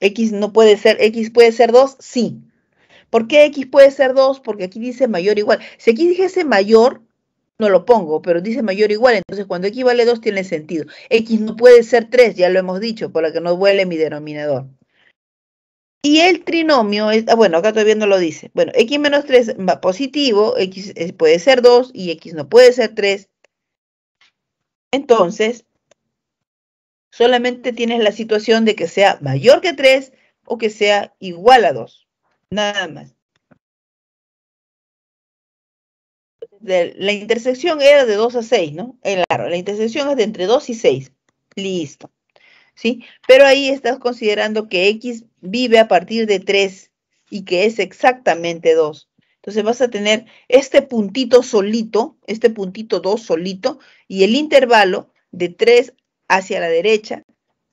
S1: X no puede ser, X puede ser 2, sí. ¿Por qué X puede ser 2? Porque aquí dice mayor igual. Si aquí dijese mayor, no lo pongo, pero dice mayor igual, entonces cuando X vale 2 tiene sentido. X no puede ser 3, ya lo hemos dicho, por lo que no huele mi denominador. Y el trinomio, es, ah, bueno, acá todavía no lo dice. Bueno, x menos 3 va positivo, x eh, puede ser 2 y x no puede ser 3. Entonces, solamente tienes la situación de que sea mayor que 3 o que sea igual a 2. Nada más. la intersección era de 2 a 6, ¿no? Claro, la intersección es de entre 2 y 6. Listo. ¿Sí? Pero ahí estás considerando que X vive a partir de 3 y que es exactamente 2. Entonces vas a tener este puntito solito, este puntito 2 solito, y el intervalo de 3 a hacia la derecha,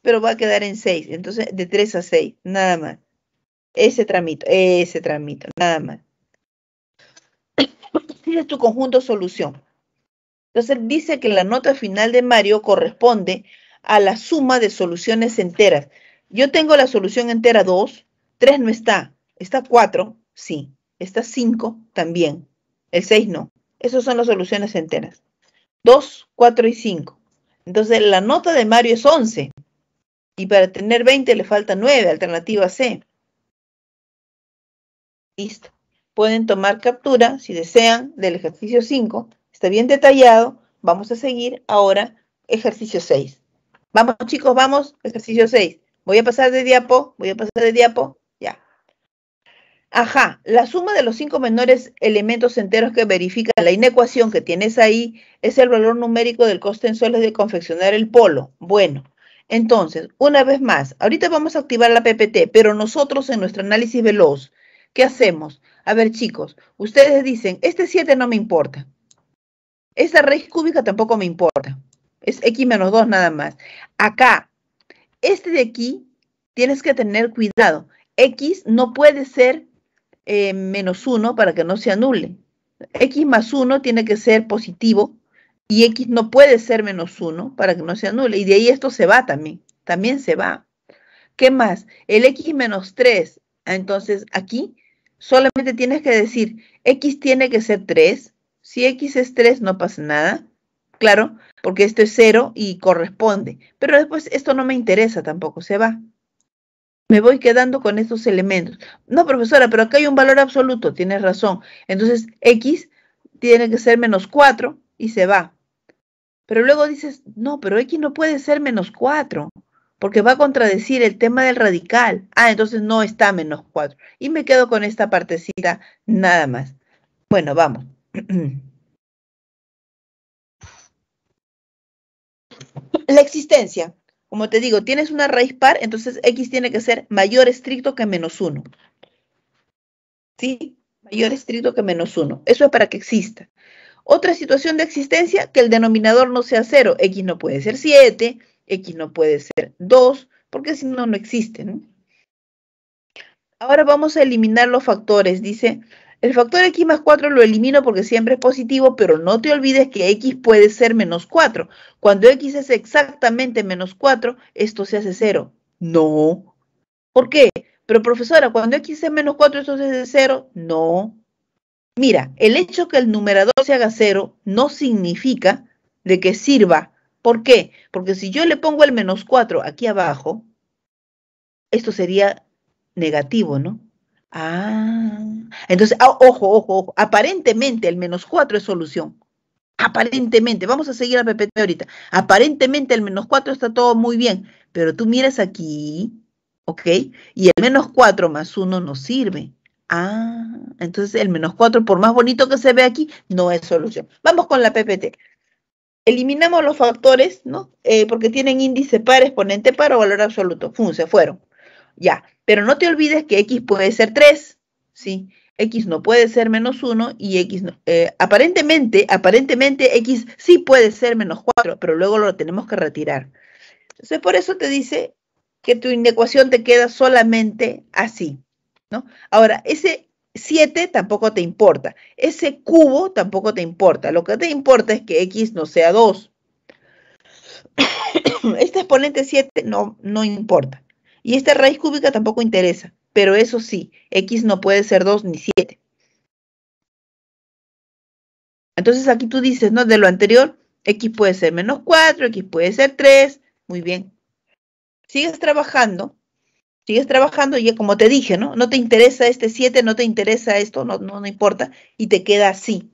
S1: pero va a quedar en 6. Entonces, de 3 a 6, nada más. Ese tramito, ese tramito, nada más. Tienes tu conjunto solución. Entonces, dice que la nota final de Mario corresponde a la suma de soluciones enteras. Yo tengo la solución entera 2, 3 no está, está 4, sí, está 5 también, el 6 no. Esas son las soluciones enteras. 2, 4 y 5. Entonces la nota de Mario es 11 y para tener 20 le falta 9, alternativa C. Listo. Pueden tomar captura, si desean, del ejercicio 5. Está bien detallado. Vamos a seguir ahora ejercicio 6. Vamos chicos, vamos, ejercicio 6. Voy a pasar de diapo, voy a pasar de diapo. Ajá, la suma de los cinco menores elementos enteros que verifica la inecuación que tienes ahí es el valor numérico del coste en soles de confeccionar el polo. Bueno, entonces, una vez más, ahorita vamos a activar la PPT, pero nosotros en nuestro análisis veloz, ¿qué hacemos? A ver, chicos, ustedes dicen, este 7 no me importa. Esta raíz cúbica tampoco me importa. Es x menos 2 nada más. Acá, este de aquí, tienes que tener cuidado. X no puede ser eh, menos 1 para que no se anule. X más 1 tiene que ser positivo y X no puede ser menos 1 para que no se anule. Y de ahí esto se va también, también se va. ¿Qué más? El X menos 3. Entonces aquí solamente tienes que decir X tiene que ser 3. Si X es 3 no pasa nada. Claro, porque esto es 0 y corresponde. Pero después esto no me interesa tampoco, se va me voy quedando con estos elementos. No, profesora, pero acá hay un valor absoluto, tienes razón. Entonces, X tiene que ser menos 4 y se va. Pero luego dices, no, pero X no puede ser menos 4, porque va a contradecir el tema del radical. Ah, entonces no está menos 4. Y me quedo con esta partecita nada más. Bueno, vamos. La existencia. Como te digo, tienes una raíz par, entonces x tiene que ser mayor estricto que menos 1. ¿Sí? Mayor estricto que menos 1. Eso es para que exista. Otra situación de existencia, que el denominador no sea 0. X no puede ser 7, X no puede ser 2, porque si no, no existen. Ahora vamos a eliminar los factores. Dice, el factor x más 4 lo elimino porque siempre es positivo, pero no te olvides que x puede ser menos 4. Cuando x es exactamente menos 4, esto se hace 0. No. ¿Por qué? Pero profesora, cuando x es menos 4, esto se hace 0. No. Mira, el hecho que el numerador se haga 0 no significa de que sirva. ¿Por qué? Porque si yo le pongo el menos 4 aquí abajo, esto sería negativo, ¿no? Ah, entonces, ah, ojo, ojo, ojo. Aparentemente el menos 4 es solución. Aparentemente, vamos a seguir la PPT ahorita. Aparentemente el menos 4 está todo muy bien, pero tú miras aquí, ¿ok? Y el menos 4 más 1 no sirve. Ah, entonces el menos 4, por más bonito que se ve aquí, no es solución. Vamos con la PPT. Eliminamos los factores, ¿no? Eh, porque tienen índice par, exponente par o valor absoluto. Fun, se fueron. Ya. Pero no te olvides que x puede ser 3, ¿sí? X no puede ser menos 1 y X no. Eh, aparentemente, aparentemente X sí puede ser menos 4, pero luego lo tenemos que retirar. Entonces, por eso te dice que tu inecuación te queda solamente así, ¿no? Ahora, ese 7 tampoco te importa, ese cubo tampoco te importa, lo que te importa es que X no sea 2. Este exponente 7 no, no importa. Y esta raíz cúbica tampoco interesa, pero eso sí, x no puede ser 2 ni 7. Entonces aquí tú dices, ¿no? De lo anterior, x puede ser menos 4, x puede ser 3, muy bien. Sigues trabajando, sigues trabajando y como te dije, ¿no? No te interesa este 7, no te interesa esto, no, no, no importa, y te queda así.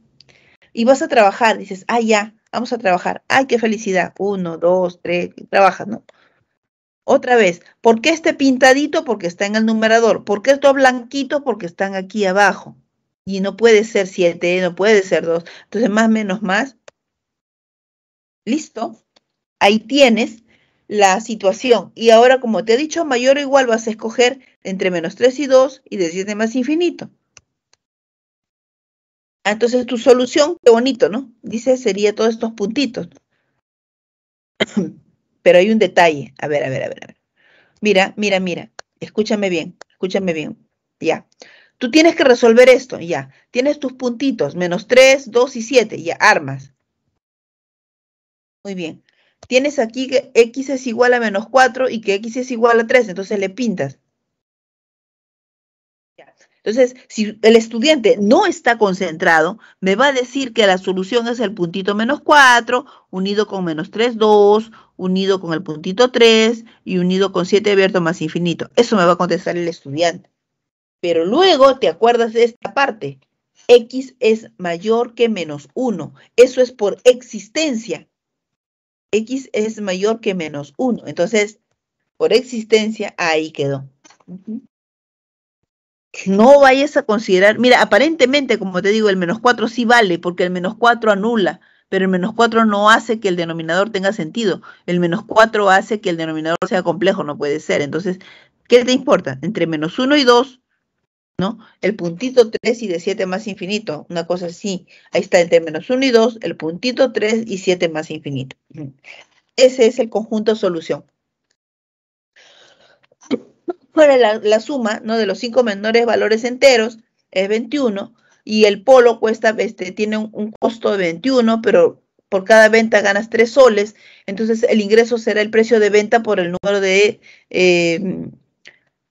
S1: Y vas a trabajar, dices, ah, ya, vamos a trabajar, ay, qué felicidad, 1, 2, 3, trabajas, ¿no? Otra vez, ¿por qué este pintadito? Porque está en el numerador. ¿Por qué estos blanquitos? Porque están aquí abajo. Y no puede ser 7, no puede ser 2. Entonces, más menos más. Listo. Ahí tienes la situación. Y ahora, como te he dicho, mayor o igual vas a escoger entre menos 3 y 2 y de 7 más infinito. Ah, entonces tu solución, qué bonito, ¿no? Dice, sería todos estos puntitos. Pero hay un detalle. A ver, a ver, a ver, Mira, mira, mira. Escúchame bien, escúchame bien. Ya. Tú tienes que resolver esto, ya. Tienes tus puntitos, menos 3, 2 y 7, ya, armas. Muy bien. Tienes aquí que x es igual a menos 4 y que x es igual a 3, entonces le pintas. Entonces, si el estudiante no está concentrado, me va a decir que la solución es el puntito menos 4, unido con menos 3, 2, unido con el puntito 3 y unido con 7 abierto más infinito. Eso me va a contestar el estudiante. Pero luego te acuerdas de esta parte. X es mayor que menos 1. Eso es por existencia. X es mayor que menos 1. Entonces, por existencia, ahí quedó no vayas a considerar, mira, aparentemente, como te digo, el menos 4 sí vale, porque el menos 4 anula, pero el menos 4 no hace que el denominador tenga sentido, el menos 4 hace que el denominador sea complejo, no puede ser. Entonces, ¿qué te importa? Entre menos 1 y 2, ¿no? El puntito 3 y de 7 más infinito, una cosa así, ahí está entre menos 1 y 2, el puntito 3 y 7 más infinito. Ese es el conjunto solución fuera la, suma ¿no? de los cinco menores valores enteros, es 21, y el polo cuesta, este, tiene un, costo de 21, pero por cada venta ganas 3 soles, entonces el ingreso será el precio de venta por el número de em,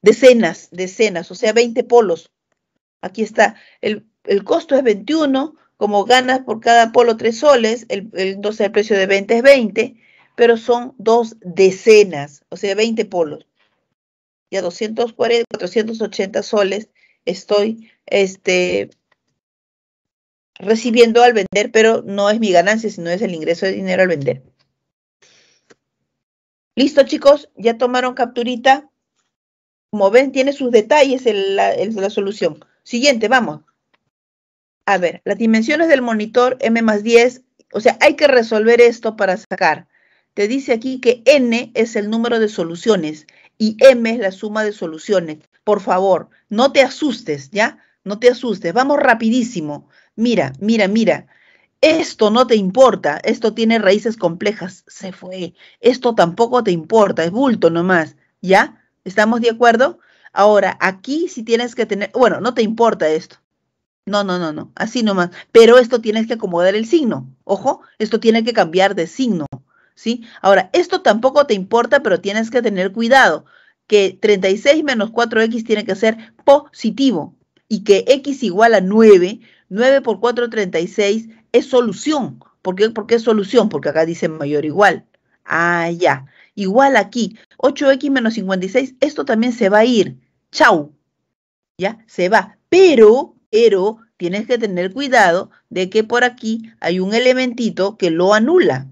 S1: decenas, decenas, o sea, 20 polos. Aquí está, el, costo es 21, como ganas por cada polo 3 soles, el, entonces el precio de venta es 20, pero son dos decenas, o sea, 20 polos y a 240, 480 soles estoy este, recibiendo al vender, pero no es mi ganancia, sino es el ingreso de dinero al vender. Listo, chicos, ya tomaron capturita. Como ven, tiene sus detalles la, la solución. Siguiente, vamos. A ver, las dimensiones del monitor M más 10, o sea, hay que resolver esto para sacar. Te dice aquí que N es el número de soluciones y M es la suma de soluciones. Por favor, no te asustes, ¿ya? No te asustes, vamos rapidísimo. Mira, mira, mira. Esto no te importa, esto tiene raíces complejas, se fue. Esto tampoco te importa, es bulto nomás, ¿ya? ¿Estamos de acuerdo? Ahora, aquí sí tienes que tener, bueno, no te importa esto. No, no, no, no, así nomás. Pero esto tienes que acomodar el signo. Ojo, esto tiene que cambiar de signo. ¿sí? Ahora, esto tampoco te importa, pero tienes que tener cuidado, que 36 menos 4x tiene que ser positivo y que x igual a 9, 9 por 4, 36 es solución. ¿Por qué, es solución? Porque acá dice mayor igual. Ah, ya. Igual aquí, 8x menos 56, esto también se va a ir. Chau. Ya, se va. Pero, pero, tienes que tener cuidado de que por aquí hay un elementito que lo anula.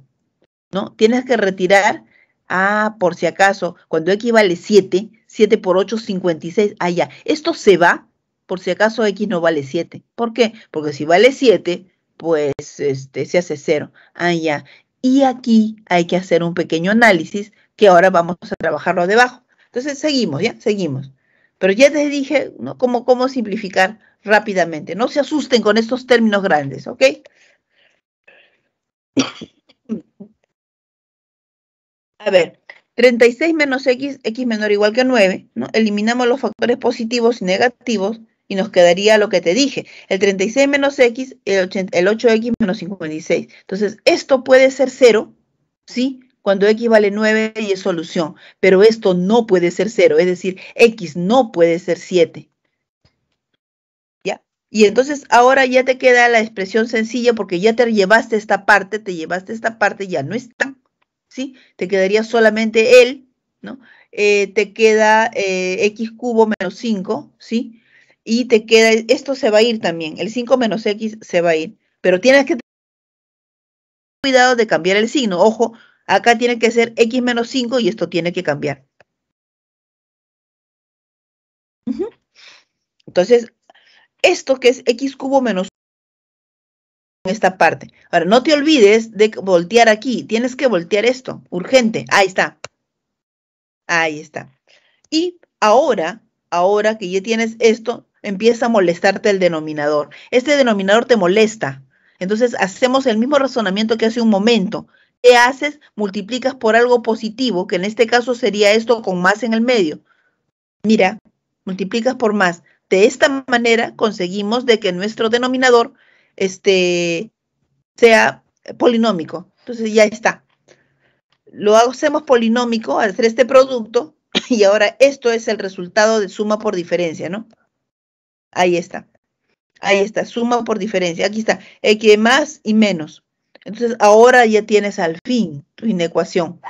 S1: ¿no? Tienes que retirar, a ah, por si acaso, cuando X vale 7, 7 por 8, 56, ah, ya, esto se va por si acaso X no vale 7. ¿Por qué? Porque si vale 7, pues este, se hace 0. Ah, ya. Y aquí hay que hacer un pequeño análisis que ahora vamos a trabajarlo debajo. Entonces seguimos, ¿ya? Seguimos. Pero ya te dije ¿no? cómo, cómo simplificar rápidamente. No se asusten con estos términos grandes, ¿ok? A ver, 36 menos x, x menor o igual que 9, ¿no? Eliminamos los factores positivos y negativos y nos quedaría lo que te dije, el 36 menos x, el, 8x menos 56. Entonces, esto puede ser 0, ¿sí? Cuando x vale 9 y es solución, pero esto no puede ser 0, es decir, x no puede ser 7. ¿Ya? Y entonces ahora ya te queda la expresión sencilla porque ya te llevaste esta parte, te llevaste esta parte, ya no está ¿sí? Te quedaría solamente él, ¿no? Eh, te queda eh, x cubo menos 5, ¿sí? Y te queda, esto se va a ir también, el 5 menos x se va a ir, pero tienes que tener cuidado de cambiar el signo, ojo, acá tiene que ser x menos 5 y esto tiene que cambiar. Entonces, esto que es x cubo menos esta parte. Ahora, no te olvides de voltear aquí. Tienes que voltear esto. Urgente. Ahí está. Ahí está. Y ahora, ahora que ya tienes esto, empieza a molestarte el denominador. Este denominador te molesta. Entonces hacemos el mismo razonamiento que hace un momento. ¿Qué haces? Multiplicas por algo positivo, que en este caso sería esto con más en el medio. Mira, multiplicas por más. De esta manera conseguimos de que nuestro denominador este, sea polinómico. Entonces ya está. Lo hacemos polinómico al hacer este producto y ahora esto es el resultado de suma por diferencia, ¿no? Ahí está. Ahí está, suma por diferencia. Aquí está, x más y menos. Entonces ahora ya tienes al fin tu inecuación.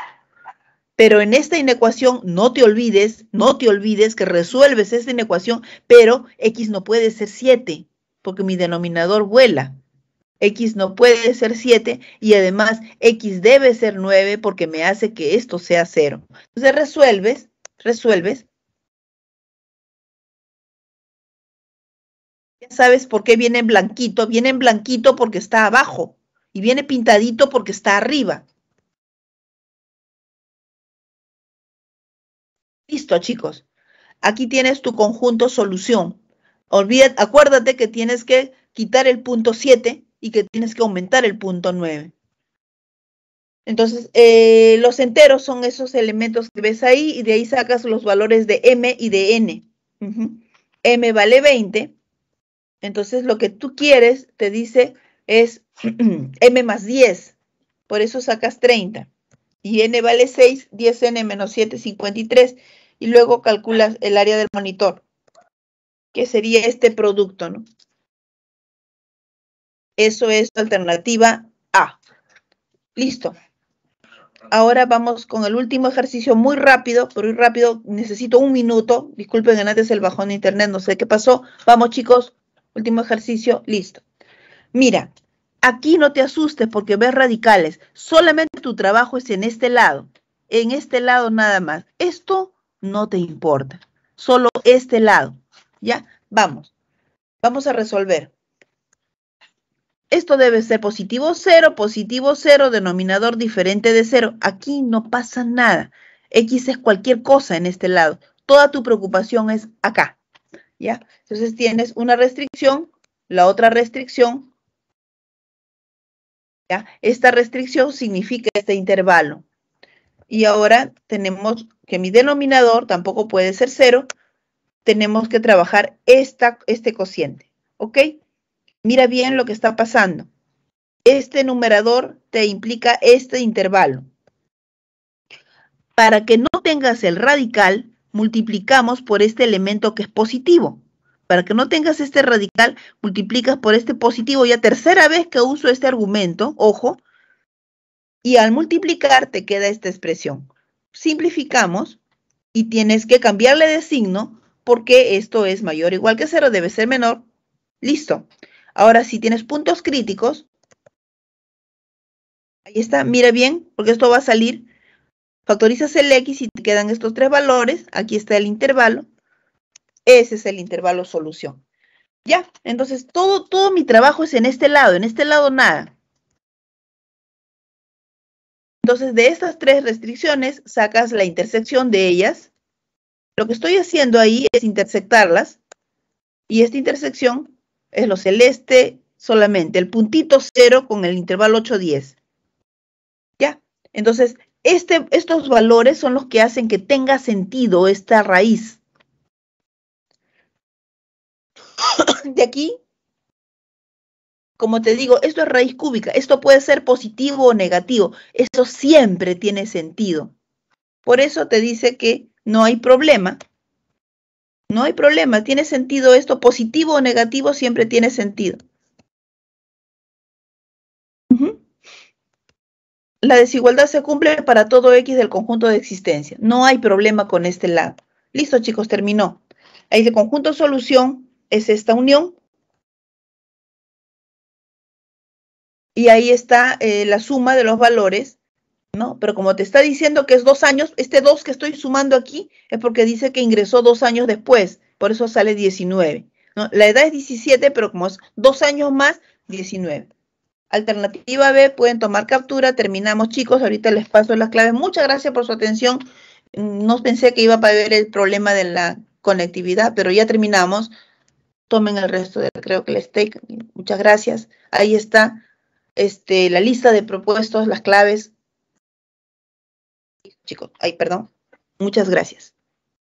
S1: Pero en esta inecuación no te olvides, no te olvides que resuelves esta inecuación, pero x no puede ser 7 porque mi denominador vuela. X no puede ser 7 y además X debe ser 9 porque me hace que esto sea 0. Entonces resuelves, resuelves. Ya sabes por qué viene en blanquito. Viene en
S2: blanquito porque está abajo y viene pintadito porque está arriba.
S1: Listo, chicos. Aquí tienes tu conjunto solución. Olvídate, acuérdate que tienes que quitar el punto 7 y que tienes que aumentar el punto 9. Entonces, eh, los enteros son esos elementos que ves ahí y de ahí sacas los valores de m y de n. m vale 20. Entonces, lo que tú quieres, te dice, es m más 10. Por eso sacas 30. Y n vale 6, 10n menos 7, 53. Y luego calculas el área del monitor que sería este producto, ¿no? Eso es alternativa A. Listo. Ahora vamos con el último ejercicio muy rápido, pero muy rápido, necesito un minuto. Disculpen antes el bajón de internet, no sé qué pasó. Vamos chicos, último ejercicio, listo. Mira, aquí no te asustes porque ves radicales. Solamente tu trabajo es en este lado, en este lado nada más. Esto no te importa, solo este lado. ¿Ya? Vamos. Vamos a resolver. Esto debe ser positivo 0, positivo 0, denominador diferente de 0. Aquí no pasa nada. X es cualquier cosa en este lado. Toda tu preocupación es acá. ¿Ya? Entonces tienes una restricción, la otra restricción. ¿Ya? Esta restricción significa este intervalo. Y ahora tenemos que mi denominador tampoco puede ser 0 tenemos que trabajar este cociente, ¿ok? Mira bien lo que está pasando. Este numerador te implica este intervalo. Para que no tengas el radical, multiplicamos por este elemento que es positivo. Para que no tengas este radical, multiplicas por este positivo. Ya tercera vez que uso este argumento, ojo, y al multiplicar te queda esta expresión. Simplificamos y tienes que cambiarle de signo porque esto es mayor o igual que cero, debe ser menor. Listo. Ahora, si tienes puntos críticos, ahí está, mira bien, porque esto va a salir. Factorizas el X y te quedan estos tres valores. Aquí está el intervalo. Ese es el intervalo solución. Ya, entonces todo, todo mi trabajo es en este lado, en este lado nada. Entonces, de estas tres restricciones, sacas la intersección de ellas lo que estoy haciendo ahí es intersectarlas y esta intersección es lo celeste solamente, el puntito cero con el intervalo 8-10. ¿Ya? Entonces, este, estos valores son los que hacen que tenga sentido esta raíz. De aquí, como te digo, esto es raíz cúbica. Esto puede ser positivo o negativo. Eso siempre tiene sentido. Por eso te dice que no hay problema. No hay problema, tiene sentido esto, positivo o negativo siempre tiene sentido. La desigualdad se cumple para todo X del conjunto de existencia. No hay problema con este lado. Listo, chicos, terminó. Ahí el conjunto solución es esta unión. Y ahí está eh, la suma de los valores pero como te está diciendo que es dos años, este dos que estoy sumando aquí es porque dice que ingresó dos años después, por eso sale 19. La edad es 17, pero como es dos años más, 19. Alternativa B, pueden tomar captura. Terminamos, chicos. Ahorita les paso las claves. Muchas gracias por su atención. No pensé que iba a haber el problema de la conectividad, pero ya terminamos. Tomen el resto de, creo que les stake Muchas gracias. Ahí está este, la lista de propuestos, las claves
S2: chicos. Ay, perdón. Muchas gracias.